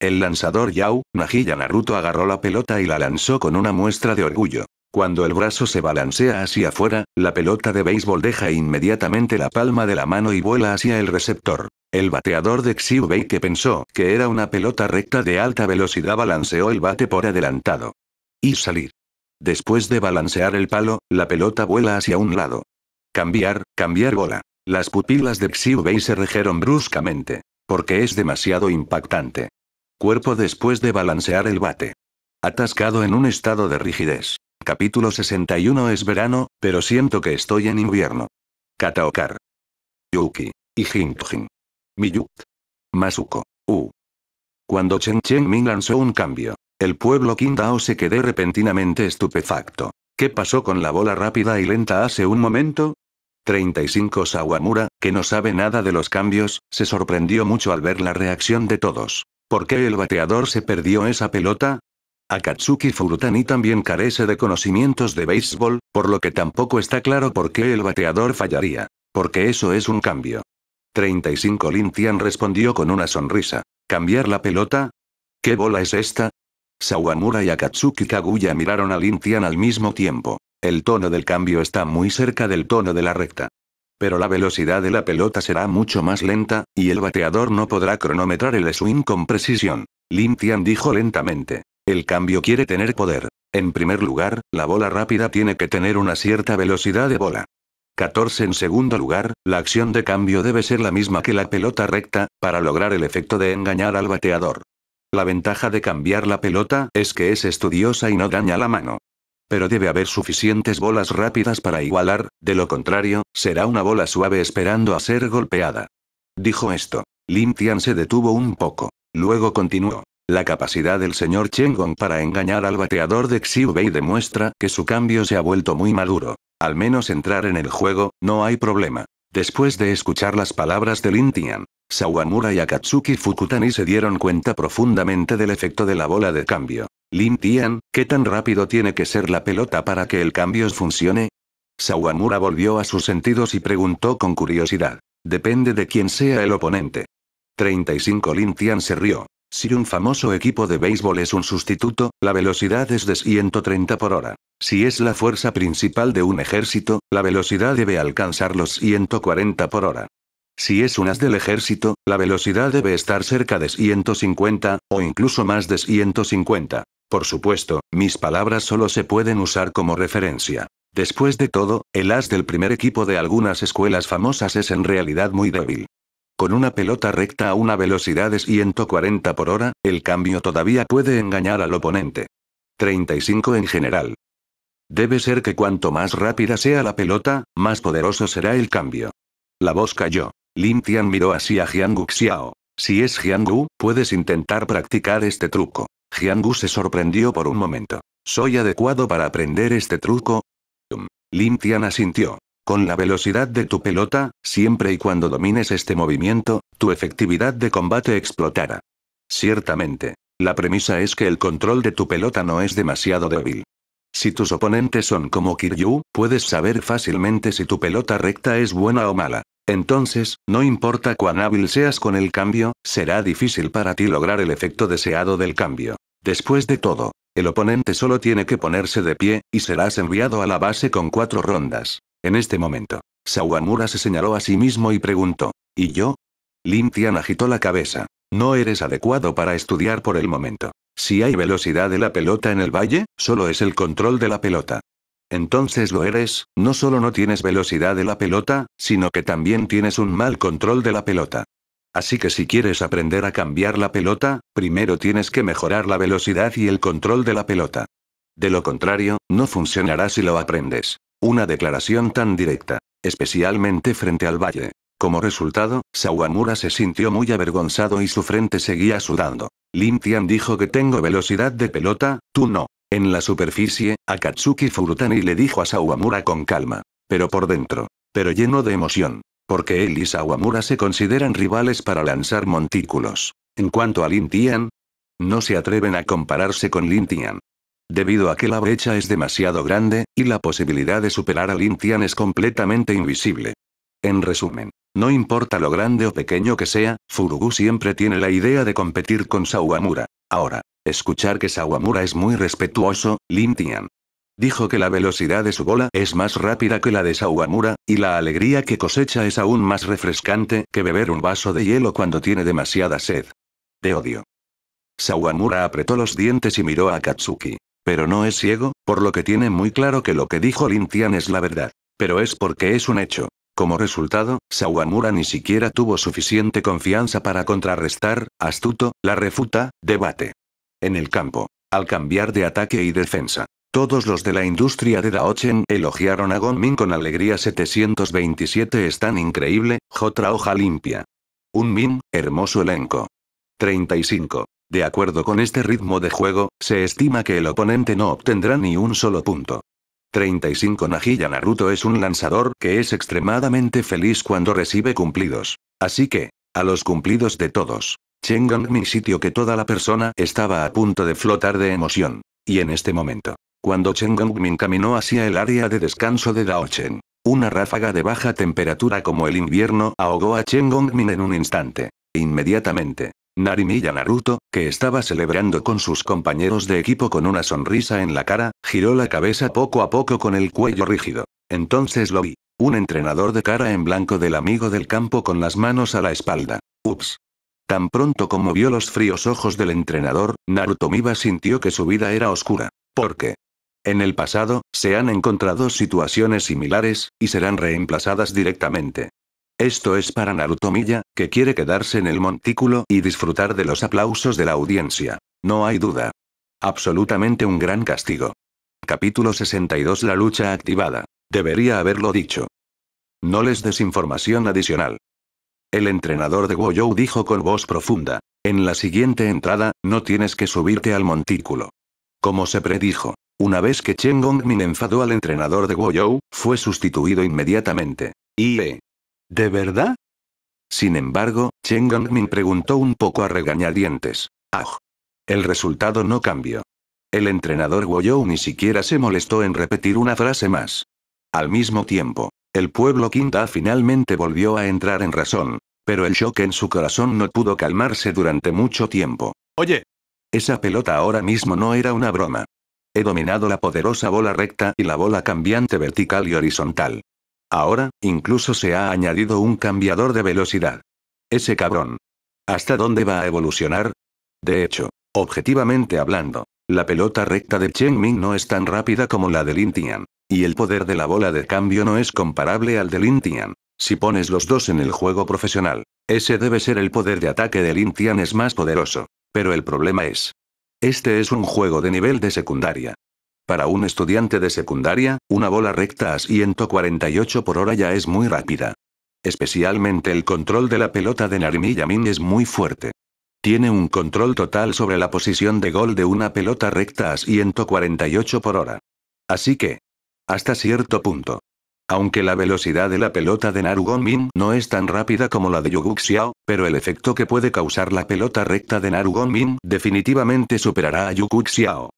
S1: El lanzador Yao, Najiya Naruto agarró la pelota y la lanzó con una muestra de orgullo. Cuando el brazo se balancea hacia afuera, la pelota de béisbol deja inmediatamente la palma de la mano y vuela hacia el receptor. El bateador de Xiu Bei que pensó que era una pelota recta de alta velocidad balanceó el bate por adelantado. Y salir. Después de balancear el palo, la pelota vuela hacia un lado. Cambiar, cambiar bola. Las pupilas de Xiu Bei se regieron bruscamente. Porque es demasiado impactante. Cuerpo después de balancear el bate. Atascado en un estado de rigidez. Capítulo 61 Es verano, pero siento que estoy en invierno. Kataokar. Yuki. Y Jinjin. Miyut. Masuko. U. Cuando Chen Chen Ming lanzó un cambio, el pueblo Qingdao se quedó repentinamente estupefacto. ¿Qué pasó con la bola rápida y lenta hace un momento? 35 Sawamura, que no sabe nada de los cambios, se sorprendió mucho al ver la reacción de todos. ¿Por qué el bateador se perdió esa pelota? Akatsuki Furutani también carece de conocimientos de béisbol, por lo que tampoco está claro por qué el bateador fallaría. Porque eso es un cambio. 35 Lin Tian respondió con una sonrisa. ¿Cambiar la pelota? ¿Qué bola es esta? Sawamura y Akatsuki Kaguya miraron a Lin Tian al mismo tiempo. El tono del cambio está muy cerca del tono de la recta. Pero la velocidad de la pelota será mucho más lenta, y el bateador no podrá cronometrar el swing con precisión. Lin Tian dijo lentamente. El cambio quiere tener poder. En primer lugar, la bola rápida tiene que tener una cierta velocidad de bola. 14. En segundo lugar, la acción de cambio debe ser la misma que la pelota recta, para lograr el efecto de engañar al bateador. La ventaja de cambiar la pelota es que es estudiosa y no daña la mano. Pero debe haber suficientes bolas rápidas para igualar, de lo contrario, será una bola suave esperando a ser golpeada. Dijo esto. Limpian se detuvo un poco. Luego continuó. La capacidad del señor Chengong para engañar al bateador de Xiu Bei demuestra que su cambio se ha vuelto muy maduro. Al menos entrar en el juego, no hay problema. Después de escuchar las palabras de Lin Tian, Sawamura y Akatsuki Fukutani se dieron cuenta profundamente del efecto de la bola de cambio. Lin Tian, ¿qué tan rápido tiene que ser la pelota para que el cambio funcione? Sawamura volvió a sus sentidos y preguntó con curiosidad. Depende de quién sea el oponente. 35 Lin Tian se rió. Si un famoso equipo de béisbol es un sustituto, la velocidad es de 130 por hora. Si es la fuerza principal de un ejército, la velocidad debe alcanzar los 140 por hora. Si es un as del ejército, la velocidad debe estar cerca de 150, o incluso más de 150. Por supuesto, mis palabras solo se pueden usar como referencia. Después de todo, el as del primer equipo de algunas escuelas famosas es en realidad muy débil. Con una pelota recta a una velocidad de 140 por hora, el cambio todavía puede engañar al oponente. 35 en general. Debe ser que cuanto más rápida sea la pelota, más poderoso será el cambio. La voz cayó. Lin Tian miró así a Gu Xiao. Si es Gu, puedes intentar practicar este truco. Gu se sorprendió por un momento. ¿Soy adecuado para aprender este truco? Lin Tian asintió. Con la velocidad de tu pelota, siempre y cuando domines este movimiento, tu efectividad de combate explotará. Ciertamente. La premisa es que el control de tu pelota no es demasiado débil. Si tus oponentes son como Kiryu, puedes saber fácilmente si tu pelota recta es buena o mala. Entonces, no importa cuán hábil seas con el cambio, será difícil para ti lograr el efecto deseado del cambio. Después de todo, el oponente solo tiene que ponerse de pie, y serás enviado a la base con cuatro rondas. En este momento, Sawamura se señaló a sí mismo y preguntó, ¿y yo? Lin Tian agitó la cabeza. No eres adecuado para estudiar por el momento. Si hay velocidad de la pelota en el valle, solo es el control de la pelota. Entonces lo eres, no solo no tienes velocidad de la pelota, sino que también tienes un mal control de la pelota. Así que si quieres aprender a cambiar la pelota, primero tienes que mejorar la velocidad y el control de la pelota. De lo contrario, no funcionará si lo aprendes. Una declaración tan directa, especialmente frente al valle. Como resultado, Sawamura se sintió muy avergonzado y su frente seguía sudando. Lin Tian dijo que tengo velocidad de pelota, tú no. En la superficie, Akatsuki Furutani le dijo a Sawamura con calma. Pero por dentro. Pero lleno de emoción. Porque él y Sawamura se consideran rivales para lanzar montículos. En cuanto a Lin Tian, no se atreven a compararse con Lin Tian. Debido a que la brecha es demasiado grande, y la posibilidad de superar a Lin Tian es completamente invisible. En resumen, no importa lo grande o pequeño que sea, Furugu siempre tiene la idea de competir con Sawamura. Ahora, escuchar que Sawamura es muy respetuoso, Lin Tian. Dijo que la velocidad de su bola es más rápida que la de Sawamura, y la alegría que cosecha es aún más refrescante que beber un vaso de hielo cuando tiene demasiada sed. De odio. Sawamura apretó los dientes y miró a Katsuki. Pero no es ciego, por lo que tiene muy claro que lo que dijo Lin Tian es la verdad. Pero es porque es un hecho. Como resultado, Sawamura ni siquiera tuvo suficiente confianza para contrarrestar, astuto, la refuta, debate. En el campo. Al cambiar de ataque y defensa. Todos los de la industria de Daochen elogiaron a Gonmin con alegría 727 es tan increíble, jotra hoja limpia. Un Min, hermoso elenco. 35. De acuerdo con este ritmo de juego, se estima que el oponente no obtendrá ni un solo punto. 35 Najiya Naruto es un lanzador que es extremadamente feliz cuando recibe cumplidos. Así que, a los cumplidos de todos. gong mi sitio que toda la persona estaba a punto de flotar de emoción. Y en este momento, cuando gong Min caminó hacia el área de descanso de Daochen, una ráfaga de baja temperatura como el invierno ahogó a gong Min en un instante. Inmediatamente, Narimiya Naruto, que estaba celebrando con sus compañeros de equipo con una sonrisa en la cara, giró la cabeza poco a poco con el cuello rígido. Entonces lo vi. Un entrenador de cara en blanco del amigo del campo con las manos a la espalda. Ups. Tan pronto como vio los fríos ojos del entrenador, Naruto Miba sintió que su vida era oscura. ¿Por qué? En el pasado, se han encontrado situaciones similares, y serán reemplazadas directamente. Esto es para Naruto Milla, que quiere quedarse en el montículo y disfrutar de los aplausos de la audiencia. No hay duda. Absolutamente un gran castigo. Capítulo 62 La lucha activada. Debería haberlo dicho. No les des información adicional. El entrenador de Woyou dijo con voz profunda. En la siguiente entrada, no tienes que subirte al montículo. Como se predijo. Una vez que Chen Gongmin enfadó al entrenador de Woyou, fue sustituido inmediatamente. IE. ¿De verdad? Sin embargo, Chen Gongmin preguntó un poco a regañadientes. ¡Aj! El resultado no cambió. El entrenador Guoyou ni siquiera se molestó en repetir una frase más. Al mismo tiempo, el pueblo Quinta finalmente volvió a entrar en razón, pero el shock en su corazón no pudo calmarse durante mucho tiempo. Oye, esa pelota ahora mismo no era una broma. He dominado la poderosa bola recta y la bola cambiante vertical y horizontal. Ahora, incluso se ha añadido un cambiador de velocidad. Ese cabrón. ¿Hasta dónde va a evolucionar? De hecho, objetivamente hablando, la pelota recta de Chen Ming no es tan rápida como la de Lin Tian. Y el poder de la bola de cambio no es comparable al de Lin Tian. Si pones los dos en el juego profesional, ese debe ser el poder de ataque de Lin Tian es más poderoso. Pero el problema es. Este es un juego de nivel de secundaria. Para un estudiante de secundaria, una bola recta a 148 por hora ya es muy rápida. Especialmente el control de la pelota de Narmi Min es muy fuerte. Tiene un control total sobre la posición de gol de una pelota recta a 148 por hora. Así que, hasta cierto punto. Aunque la velocidad de la pelota de Narugomin no es tan rápida como la de Yuguxiao, pero el efecto que puede causar la pelota recta de Narugomin definitivamente superará a Yuguxiao.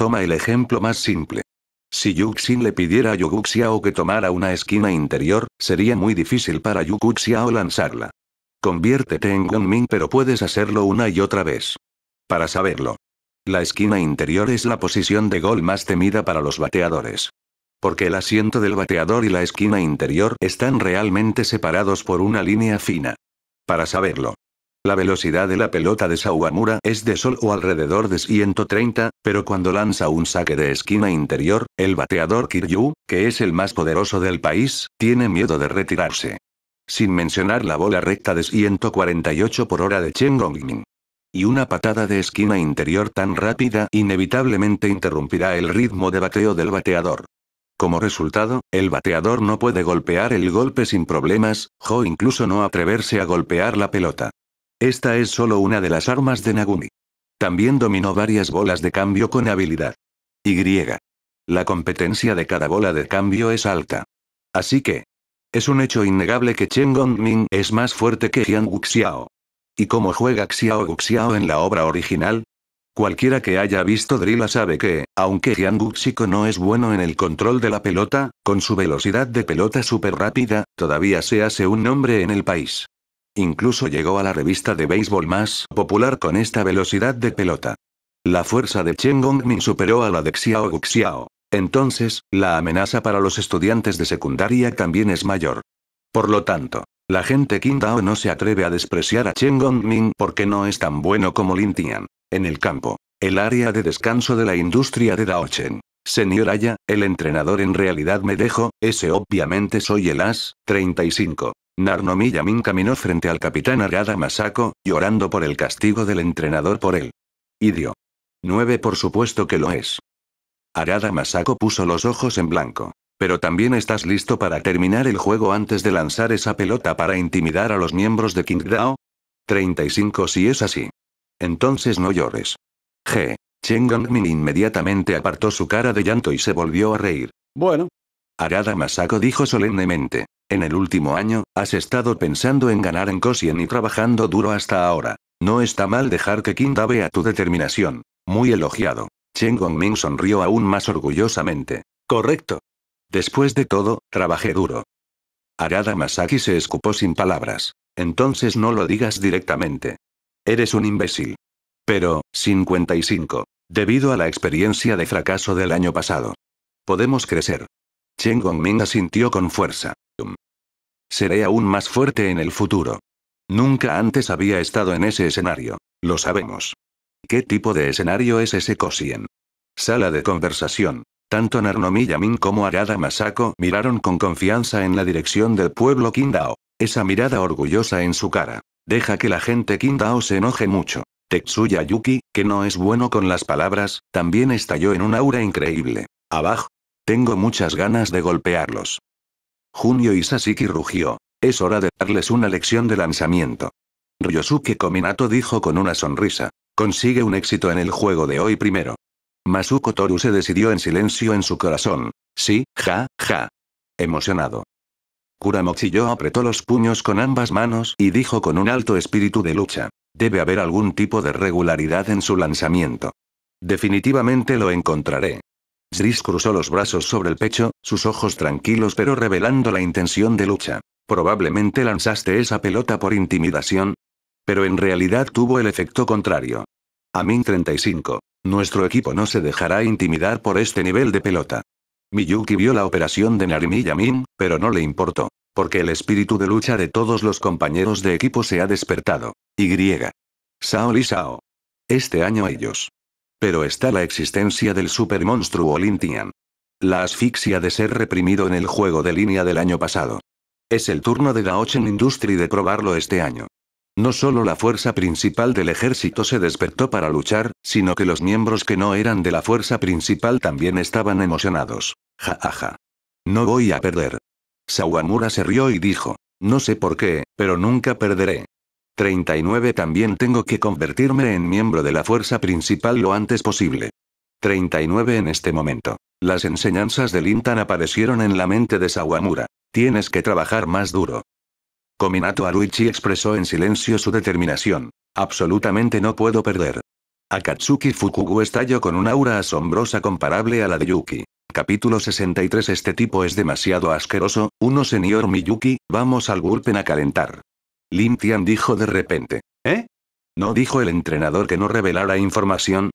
S1: Toma el ejemplo más simple. Si Yuxin le pidiera a o que tomara una esquina interior, sería muy difícil para Yu lanzarla. Conviértete en Gunmin, pero puedes hacerlo una y otra vez. Para saberlo. La esquina interior es la posición de gol más temida para los bateadores. Porque el asiento del bateador y la esquina interior están realmente separados por una línea fina. Para saberlo. La velocidad de la pelota de Sawamura es de sol o alrededor de 130, pero cuando lanza un saque de esquina interior, el bateador Kiryu, que es el más poderoso del país, tiene miedo de retirarse. Sin mencionar la bola recta de 148 por hora de Chen Gongming. Y una patada de esquina interior tan rápida inevitablemente interrumpirá el ritmo de bateo del bateador. Como resultado, el bateador no puede golpear el golpe sin problemas, o incluso no atreverse a golpear la pelota. Esta es solo una de las armas de Nagumi. También dominó varias bolas de cambio con habilidad. Y. La competencia de cada bola de cambio es alta. Así que. Es un hecho innegable que Chen Gongming es más fuerte que Jiang Wuxiao. ¿Y cómo juega Xiao Wuxiao en la obra original? Cualquiera que haya visto Drila sabe que, aunque Jiang Wuxico no es bueno en el control de la pelota, con su velocidad de pelota súper rápida, todavía se hace un nombre en el país. Incluso llegó a la revista de béisbol más popular con esta velocidad de pelota. La fuerza de Chen Gongmin superó a la de Xiao Guxiao. Entonces, la amenaza para los estudiantes de secundaria también es mayor. Por lo tanto, la gente Qingdao no se atreve a despreciar a Chen Gongmin porque no es tan bueno como Lin Tian. En el campo, el área de descanso de la industria de Daochen. Señor Aya, el entrenador en realidad me dejó, ese obviamente soy el as, 35. Narno Miyamin caminó frente al capitán Arada Masako, llorando por el castigo del entrenador por él. Idio. 9 por supuesto que lo es. Arada Masako puso los ojos en blanco. Pero también estás listo para terminar el juego antes de lanzar esa pelota para intimidar a los miembros de King y 35 si es así. Entonces no llores. G. Chengongmin inmediatamente apartó su cara de llanto y se volvió a reír. Bueno. Arada Masako dijo solemnemente. En el último año, has estado pensando en ganar en Kosien y trabajando duro hasta ahora. No está mal dejar que Kinda vea tu determinación. Muy elogiado. Chen Gongming sonrió aún más orgullosamente. Correcto. Después de todo, trabajé duro. Arada Masaki se escupó sin palabras. Entonces no lo digas directamente. Eres un imbécil. Pero, 55. Debido a la experiencia de fracaso del año pasado. Podemos crecer. Chen Gongming asintió con fuerza. Seré aún más fuerte en el futuro. Nunca antes había estado en ese escenario. Lo sabemos. ¿Qué tipo de escenario es ese Kosien? Sala de conversación. Tanto Narnomi Miyamin como Arada Masako miraron con confianza en la dirección del pueblo Kindao. Esa mirada orgullosa en su cara. Deja que la gente Kindao se enoje mucho. Tetsuya Yuki, que no es bueno con las palabras, también estalló en un aura increíble. Abajo. Tengo muchas ganas de golpearlos. Junio Isasiki rugió. Es hora de darles una lección de lanzamiento. Ryosuke Kominato dijo con una sonrisa. Consigue un éxito en el juego de hoy primero. Masuko Toru se decidió en silencio en su corazón. Sí, ja, ja. Emocionado. Kuramochiyo apretó los puños con ambas manos y dijo con un alto espíritu de lucha. Debe haber algún tipo de regularidad en su lanzamiento. Definitivamente lo encontraré. Zriz cruzó los brazos sobre el pecho, sus ojos tranquilos pero revelando la intención de lucha. Probablemente lanzaste esa pelota por intimidación. Pero en realidad tuvo el efecto contrario. Amin 35. Nuestro equipo no se dejará intimidar por este nivel de pelota. Miyuki vio la operación de Narimi y Amin, pero no le importó, porque el espíritu de lucha de todos los compañeros de equipo se ha despertado. Y. Sao Li Sao. Este año ellos pero está la existencia del supermonstruo Olympian. La asfixia de ser reprimido en el juego de línea del año pasado. Es el turno de Daochen Industry de probarlo este año. No solo la fuerza principal del ejército se despertó para luchar, sino que los miembros que no eran de la fuerza principal también estaban emocionados. Ja, ja, ja. No voy a perder. Sawamura se rió y dijo. No sé por qué, pero nunca perderé. 39 También tengo que convertirme en miembro de la fuerza principal lo antes posible. 39 En este momento, las enseñanzas de Lintan aparecieron en la mente de Sawamura. Tienes que trabajar más duro. Kominato Aruichi expresó en silencio su determinación. Absolutamente no puedo perder. Akatsuki Fukugu estalló con un aura asombrosa comparable a la de Yuki. Capítulo 63 Este tipo es demasiado asqueroso, uno señor Miyuki, vamos al Gulpen a calentar. Lim Tian dijo de repente. ¿Eh? ¿No dijo el entrenador que no revelara información?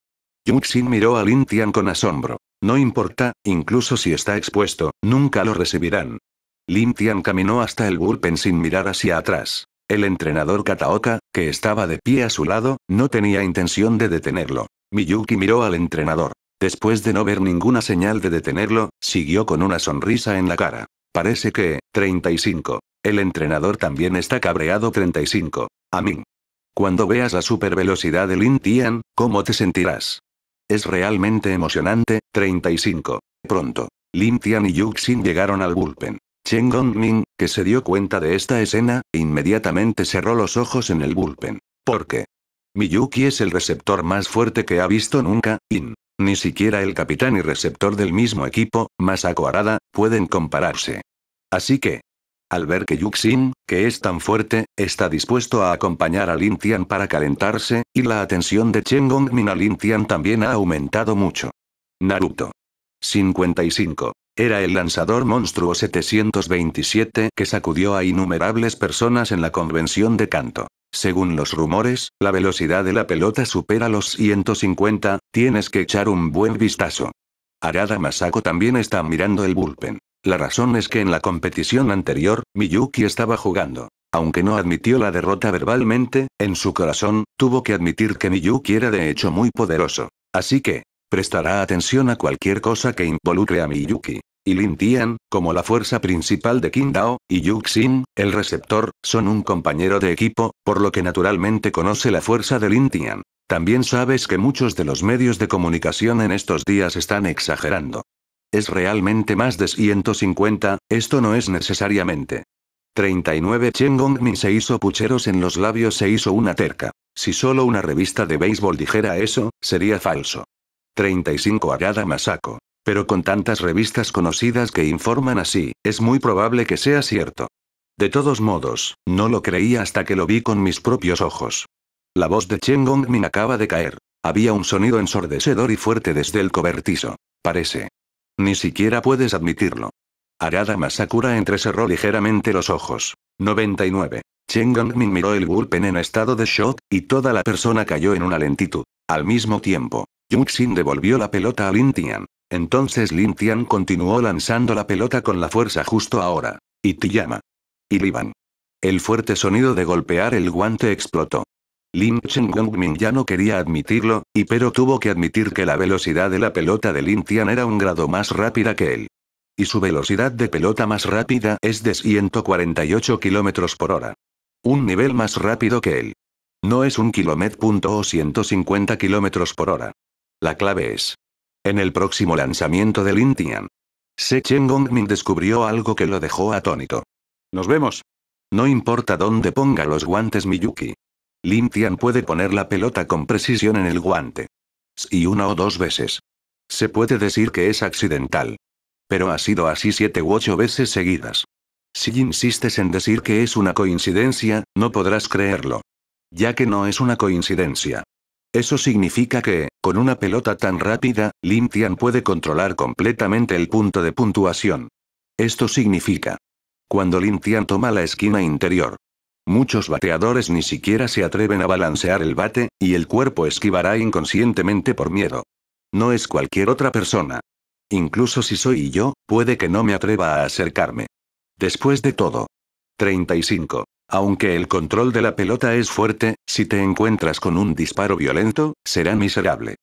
S1: Yuxin miró a Lin Tian con asombro. No importa, incluso si está expuesto, nunca lo recibirán. Lin Tian caminó hasta el bullpen sin mirar hacia atrás. El entrenador Kataoka, que estaba de pie a su lado, no tenía intención de detenerlo. Miyuki miró al entrenador. Después de no ver ninguna señal de detenerlo, siguió con una sonrisa en la cara. Parece que, 35. El entrenador también está cabreado 35. A mí. Cuando veas la supervelocidad de Lin Tian, ¿cómo te sentirás? Es realmente emocionante, 35. Pronto. Lin Tian y Xin llegaron al bullpen. Chen Ming, que se dio cuenta de esta escena, inmediatamente cerró los ojos en el bullpen. ¿Por qué? Miyuki es el receptor más fuerte que ha visto nunca, In. Ni siquiera el capitán y receptor del mismo equipo, más acuarada, pueden compararse. Así que, al ver que Yuxin, que es tan fuerte, está dispuesto a acompañar a Lin Tian para calentarse, y la atención de Chen Gongmin a Lin Tian también ha aumentado mucho. Naruto. 55. Era el lanzador monstruo 727 que sacudió a innumerables personas en la convención de canto. Según los rumores, la velocidad de la pelota supera los 150, tienes que echar un buen vistazo. Arada Masako también está mirando el bullpen. La razón es que en la competición anterior, Miyuki estaba jugando. Aunque no admitió la derrota verbalmente, en su corazón, tuvo que admitir que Miyuki era de hecho muy poderoso. Así que, prestará atención a cualquier cosa que involucre a Miyuki. Y Lin Tian, como la fuerza principal de Qingdao, y Xin, el receptor, son un compañero de equipo, por lo que naturalmente conoce la fuerza de Lin Tian. También sabes que muchos de los medios de comunicación en estos días están exagerando. Es realmente más de 150, esto no es necesariamente. 39 gong min se hizo pucheros en los labios, se hizo una terca. Si solo una revista de béisbol dijera eso, sería falso. 35 Agada Masako. Pero con tantas revistas conocidas que informan así, es muy probable que sea cierto. De todos modos, no lo creí hasta que lo vi con mis propios ojos. La voz de gong min acaba de caer. Había un sonido ensordecedor y fuerte desde el cobertizo. Parece. Ni siquiera puedes admitirlo. Arada Masakura entrecerró ligeramente los ojos. 99. Chen Gongmin miró el gulpen en estado de shock, y toda la persona cayó en una lentitud. Al mismo tiempo, Yuxin devolvió la pelota a Lin Tian. Entonces Lin Tian continuó lanzando la pelota con la fuerza justo ahora. Y Tiyama. Y Liban. El fuerte sonido de golpear el guante explotó. Lin Chen ya no quería admitirlo, y pero tuvo que admitir que la velocidad de la pelota de Lin Tian era un grado más rápida que él. Y su velocidad de pelota más rápida es de 148 km por hora. Un nivel más rápido que él. No es un kilómetro o 150 km por hora. La clave es. En el próximo lanzamiento de Lin Tian. Se Chen descubrió algo que lo dejó atónito. Nos vemos. No importa dónde ponga los guantes Miyuki. Lin Tian puede poner la pelota con precisión en el guante. Y una o dos veces. Se puede decir que es accidental. Pero ha sido así siete u ocho veces seguidas. Si insistes en decir que es una coincidencia, no podrás creerlo. Ya que no es una coincidencia. Eso significa que, con una pelota tan rápida, Lin Tian puede controlar completamente el punto de puntuación. Esto significa. Cuando Lin Tian toma la esquina interior, Muchos bateadores ni siquiera se atreven a balancear el bate, y el cuerpo esquivará inconscientemente por miedo. No es cualquier otra persona. Incluso si soy yo, puede que no me atreva a acercarme. Después de todo. 35. Aunque el control de la pelota es fuerte, si te encuentras con un disparo violento, será miserable.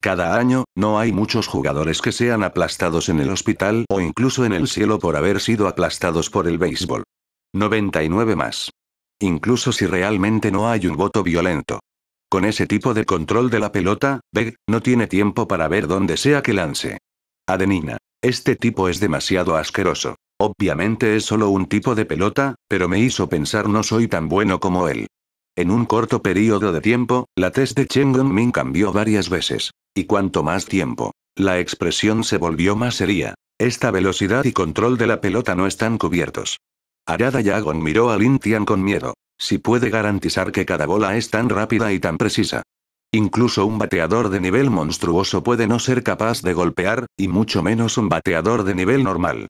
S1: Cada año, no hay muchos jugadores que sean aplastados en el hospital o incluso en el cielo por haber sido aplastados por el béisbol. 99 más incluso si realmente no hay un voto violento. Con ese tipo de control de la pelota, Beg, no tiene tiempo para ver dónde sea que lance. Adenina. Este tipo es demasiado asqueroso. Obviamente es solo un tipo de pelota, pero me hizo pensar no soy tan bueno como él. En un corto periodo de tiempo, la test de Cheng min cambió varias veces. Y cuanto más tiempo, la expresión se volvió más seria. Esta velocidad y control de la pelota no están cubiertos. Arada Yagon miró a Tian con miedo. Si puede garantizar que cada bola es tan rápida y tan precisa. Incluso un bateador de nivel monstruoso puede no ser capaz de golpear, y mucho menos un bateador de nivel normal.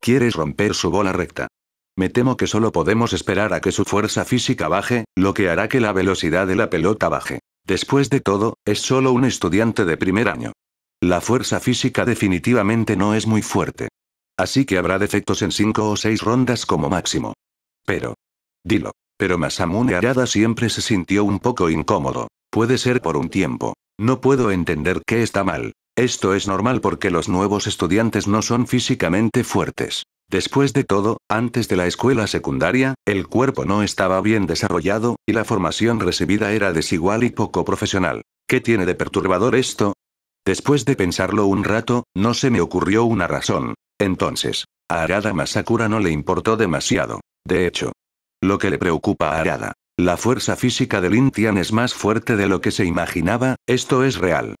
S1: ¿Quieres romper su bola recta? Me temo que solo podemos esperar a que su fuerza física baje, lo que hará que la velocidad de la pelota baje. Después de todo, es solo un estudiante de primer año. La fuerza física definitivamente no es muy fuerte. Así que habrá defectos en cinco o seis rondas como máximo. Pero. Dilo. Pero Masamune Arada siempre se sintió un poco incómodo. Puede ser por un tiempo. No puedo entender qué está mal. Esto es normal porque los nuevos estudiantes no son físicamente fuertes. Después de todo, antes de la escuela secundaria, el cuerpo no estaba bien desarrollado, y la formación recibida era desigual y poco profesional. ¿Qué tiene de perturbador esto? Después de pensarlo un rato, no se me ocurrió una razón. Entonces, a Arada Masakura no le importó demasiado. De hecho, lo que le preocupa a Arada, la fuerza física de Lin Tian es más fuerte de lo que se imaginaba, esto es real.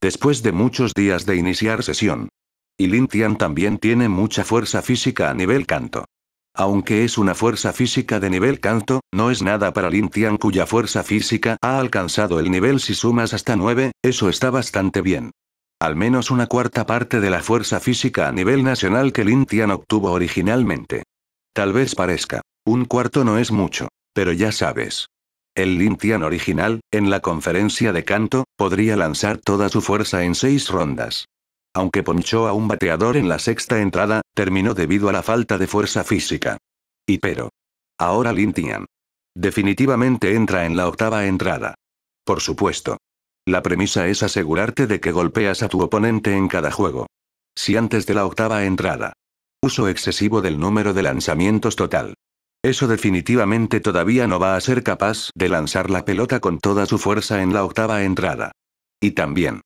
S1: Después de muchos días de iniciar sesión. Y Lin Tian también tiene mucha fuerza física a nivel canto. Aunque es una fuerza física de nivel canto, no es nada para Lin Tian cuya fuerza física ha alcanzado el nivel si sumas hasta 9, eso está bastante bien al menos una cuarta parte de la fuerza física a nivel nacional que Tian obtuvo originalmente. Tal vez parezca, un cuarto no es mucho, pero ya sabes. El Tian original, en la conferencia de canto, podría lanzar toda su fuerza en seis rondas. Aunque ponchó a un bateador en la sexta entrada, terminó debido a la falta de fuerza física. Y pero. Ahora Tian. Definitivamente entra en la octava entrada. Por supuesto, la premisa es asegurarte de que golpeas a tu oponente en cada juego. Si antes de la octava entrada. Uso excesivo del número de lanzamientos total. Eso definitivamente todavía no va a ser capaz de lanzar la pelota con toda su fuerza en la octava entrada. Y también.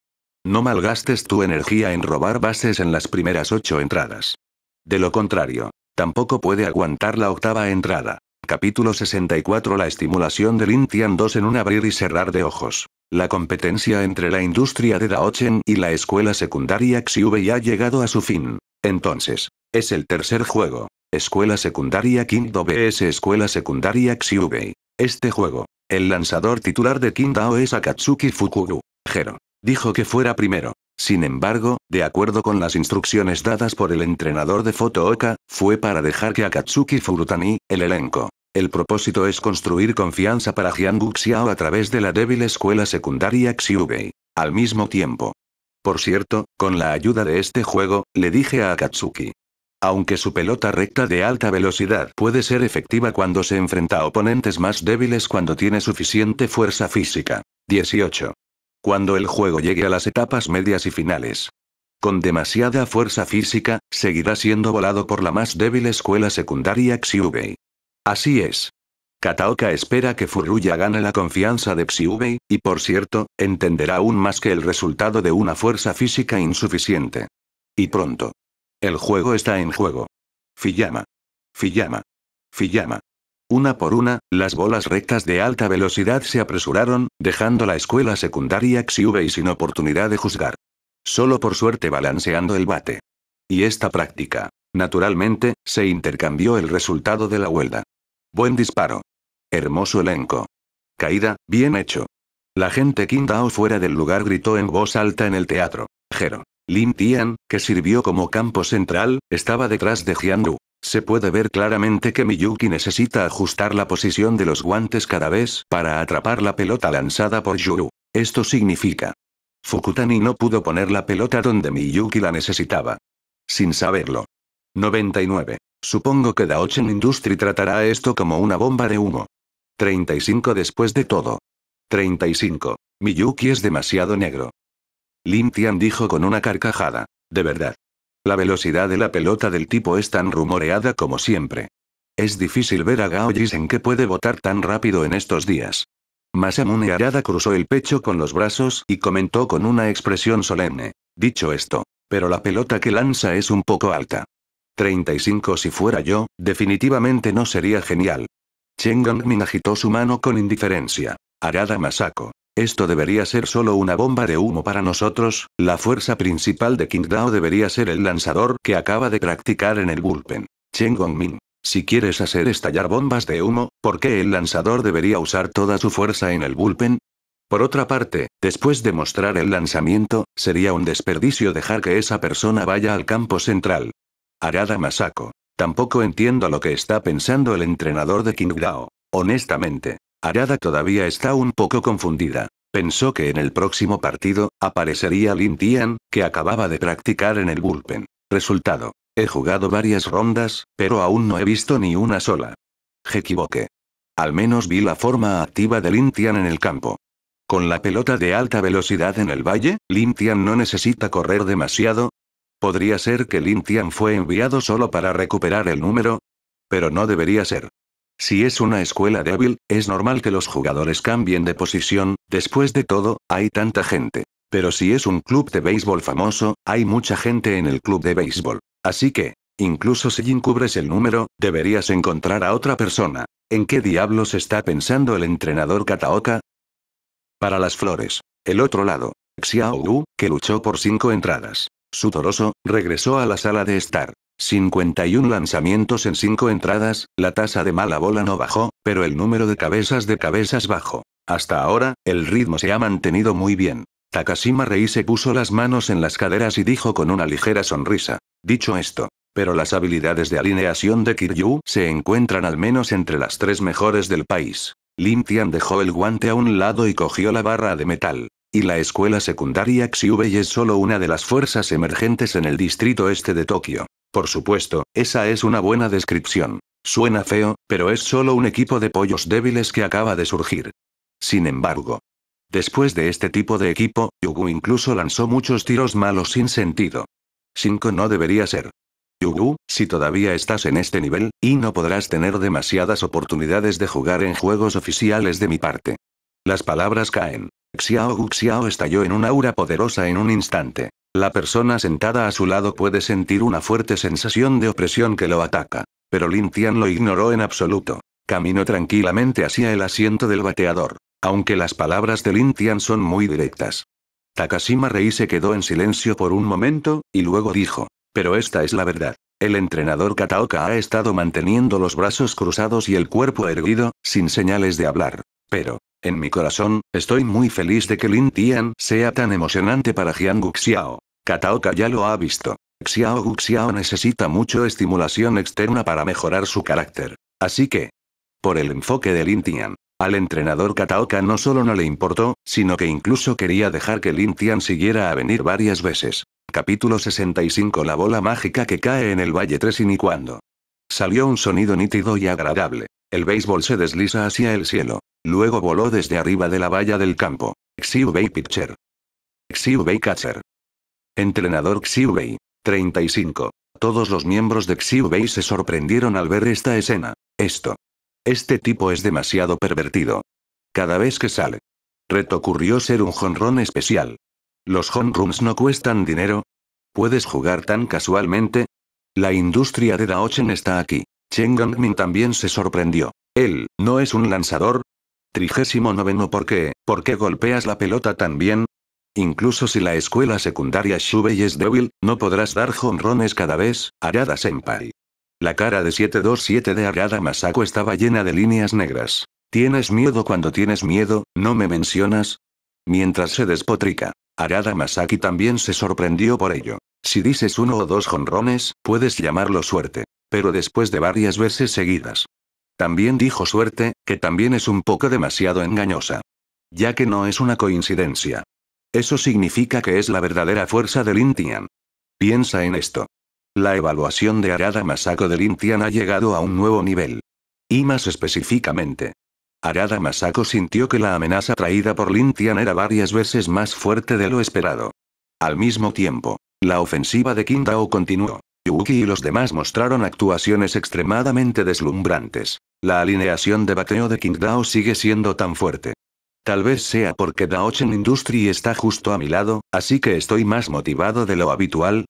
S1: No malgastes tu energía en robar bases en las primeras ocho entradas. De lo contrario, tampoco puede aguantar la octava entrada. Capítulo 64 La estimulación del Intian 2 en un abrir y cerrar de ojos. La competencia entre la industria de Daochen y la escuela secundaria Xiubei ha llegado a su fin. Entonces, es el tercer juego. Escuela secundaria Kindo BS Escuela secundaria Xiubei. Este juego. El lanzador titular de Dao es Akatsuki Fukuru. Jero. Dijo que fuera primero. Sin embargo, de acuerdo con las instrucciones dadas por el entrenador de Fotooka, fue para dejar que Akatsuki Furutani, el elenco, el propósito es construir confianza para Jiang Xiao a través de la débil escuela secundaria Xiubei. Al mismo tiempo. Por cierto, con la ayuda de este juego, le dije a Akatsuki. Aunque su pelota recta de alta velocidad puede ser efectiva cuando se enfrenta a oponentes más débiles cuando tiene suficiente fuerza física. 18. Cuando el juego llegue a las etapas medias y finales, con demasiada fuerza física, seguirá siendo volado por la más débil escuela secundaria Xiubei. Así es. Kataoka espera que Furuya gane la confianza de Psiubei, y por cierto, entenderá aún más que el resultado de una fuerza física insuficiente. Y pronto. El juego está en juego. Fiyama. Fiyama. Fiyama. Una por una, las bolas rectas de alta velocidad se apresuraron, dejando la escuela secundaria Xiubei sin oportunidad de juzgar. Solo por suerte balanceando el bate. Y esta práctica. Naturalmente, se intercambió el resultado de la huelga. Buen disparo. Hermoso elenco. Caída, bien hecho. La gente Dao fuera del lugar gritó en voz alta en el teatro. Jero. Lin Tian, que sirvió como campo central, estaba detrás de Jiandu. Se puede ver claramente que Miyuki necesita ajustar la posición de los guantes cada vez para atrapar la pelota lanzada por Yuru. Esto significa. Fukutani no pudo poner la pelota donde Miyuki la necesitaba. Sin saberlo. 99. Supongo que Daochen Industry tratará esto como una bomba de humo. 35 después de todo. 35. Miyuki es demasiado negro. Lin Tian dijo con una carcajada. De verdad. La velocidad de la pelota del tipo es tan rumoreada como siempre. Es difícil ver a Gao en que puede votar tan rápido en estos días. Masamune Arada cruzó el pecho con los brazos y comentó con una expresión solemne. Dicho esto, pero la pelota que lanza es un poco alta. 35 Si fuera yo, definitivamente no sería genial. Cheng Gongmin agitó su mano con indiferencia. Arada Masako. Esto debería ser solo una bomba de humo para nosotros, la fuerza principal de King debería ser el lanzador que acaba de practicar en el bullpen. Cheng Gongmin. Si quieres hacer estallar bombas de humo, ¿por qué el lanzador debería usar toda su fuerza en el bullpen? Por otra parte, después de mostrar el lanzamiento, sería un desperdicio dejar que esa persona vaya al campo central. Arada Masako. Tampoco entiendo lo que está pensando el entrenador de Dao. Honestamente, Arada todavía está un poco confundida. Pensó que en el próximo partido, aparecería Lin Tian, que acababa de practicar en el bullpen. Resultado. He jugado varias rondas, pero aún no he visto ni una sola. equivoqué Al menos vi la forma activa de Lin Tian en el campo. Con la pelota de alta velocidad en el valle, Lin Tian no necesita correr demasiado, ¿Podría ser que Lin Tian fue enviado solo para recuperar el número? Pero no debería ser. Si es una escuela débil, es normal que los jugadores cambien de posición, después de todo, hay tanta gente. Pero si es un club de béisbol famoso, hay mucha gente en el club de béisbol. Así que, incluso si encubres el número, deberías encontrar a otra persona. ¿En qué diablos está pensando el entrenador Kataoka? Para las flores. El otro lado. Xiao Wu, que luchó por cinco entradas. Sudoroso, regresó a la sala de estar. 51 lanzamientos en 5 entradas, la tasa de mala bola no bajó, pero el número de cabezas de cabezas bajó. Hasta ahora, el ritmo se ha mantenido muy bien. Takashima Rei se puso las manos en las caderas y dijo con una ligera sonrisa. Dicho esto, pero las habilidades de alineación de Kiryu se encuentran al menos entre las tres mejores del país. Lin Tian dejó el guante a un lado y cogió la barra de metal. Y la escuela secundaria Xiubei es solo una de las fuerzas emergentes en el distrito este de Tokio. Por supuesto, esa es una buena descripción. Suena feo, pero es solo un equipo de pollos débiles que acaba de surgir. Sin embargo, después de este tipo de equipo, Yugu incluso lanzó muchos tiros malos sin sentido. 5 no debería ser. Yugu, si todavía estás en este nivel, y no podrás tener demasiadas oportunidades de jugar en juegos oficiales de mi parte. Las palabras caen. Xiao Gu Xiao estalló en un aura poderosa en un instante. La persona sentada a su lado puede sentir una fuerte sensación de opresión que lo ataca. Pero Lin Tian lo ignoró en absoluto. Caminó tranquilamente hacia el asiento del bateador. Aunque las palabras de Lin Tian son muy directas. Takashima Rei se quedó en silencio por un momento, y luego dijo. Pero esta es la verdad. El entrenador Kataoka ha estado manteniendo los brazos cruzados y el cuerpo erguido, sin señales de hablar. Pero, en mi corazón, estoy muy feliz de que Lin Tian sea tan emocionante para Jian Guxiao. Kataoka ya lo ha visto. Xiao Guxiao necesita mucho estimulación externa para mejorar su carácter. Así que, por el enfoque de Lin Tian, al entrenador Kataoka no solo no le importó, sino que incluso quería dejar que Lin Tian siguiera a venir varias veces. Capítulo 65 La bola mágica que cae en el Valle 3 y cuando. Salió un sonido nítido y agradable. El béisbol se desliza hacia el cielo. Luego voló desde arriba de la valla del campo. Bei Pitcher. Bei Catcher. Entrenador Bei. 35. Todos los miembros de Bei se sorprendieron al ver esta escena. Esto. Este tipo es demasiado pervertido. Cada vez que sale. Reto ocurrió ser un jonrón especial. Los honrons no cuestan dinero. ¿Puedes jugar tan casualmente? La industria de Daochen está aquí. Chen Gongmin también se sorprendió. Él, no es un lanzador, Trigésimo noveno ¿Por qué? ¿Por qué golpeas la pelota tan bien? Incluso si la escuela secundaria Shubei es débil, no podrás dar jonrones cada vez, Arada Senpai. La cara de 727 de Arada Masako estaba llena de líneas negras. ¿Tienes miedo cuando tienes miedo, no me mencionas? Mientras se despotrica, Arada Masaki también se sorprendió por ello. Si dices uno o dos jonrones, puedes llamarlo suerte. Pero después de varias veces seguidas, también dijo suerte, que también es un poco demasiado engañosa. Ya que no es una coincidencia. Eso significa que es la verdadera fuerza del Tian. Piensa en esto. La evaluación de Arada Masako Lin Tian ha llegado a un nuevo nivel. Y más específicamente. Arada Masako sintió que la amenaza traída por Lintian era varias veces más fuerte de lo esperado. Al mismo tiempo, la ofensiva de Kindao continuó. Yuki y los demás mostraron actuaciones extremadamente deslumbrantes. La alineación de bateo de King Dao sigue siendo tan fuerte. Tal vez sea porque Daochen Industry está justo a mi lado, así que estoy más motivado de lo habitual.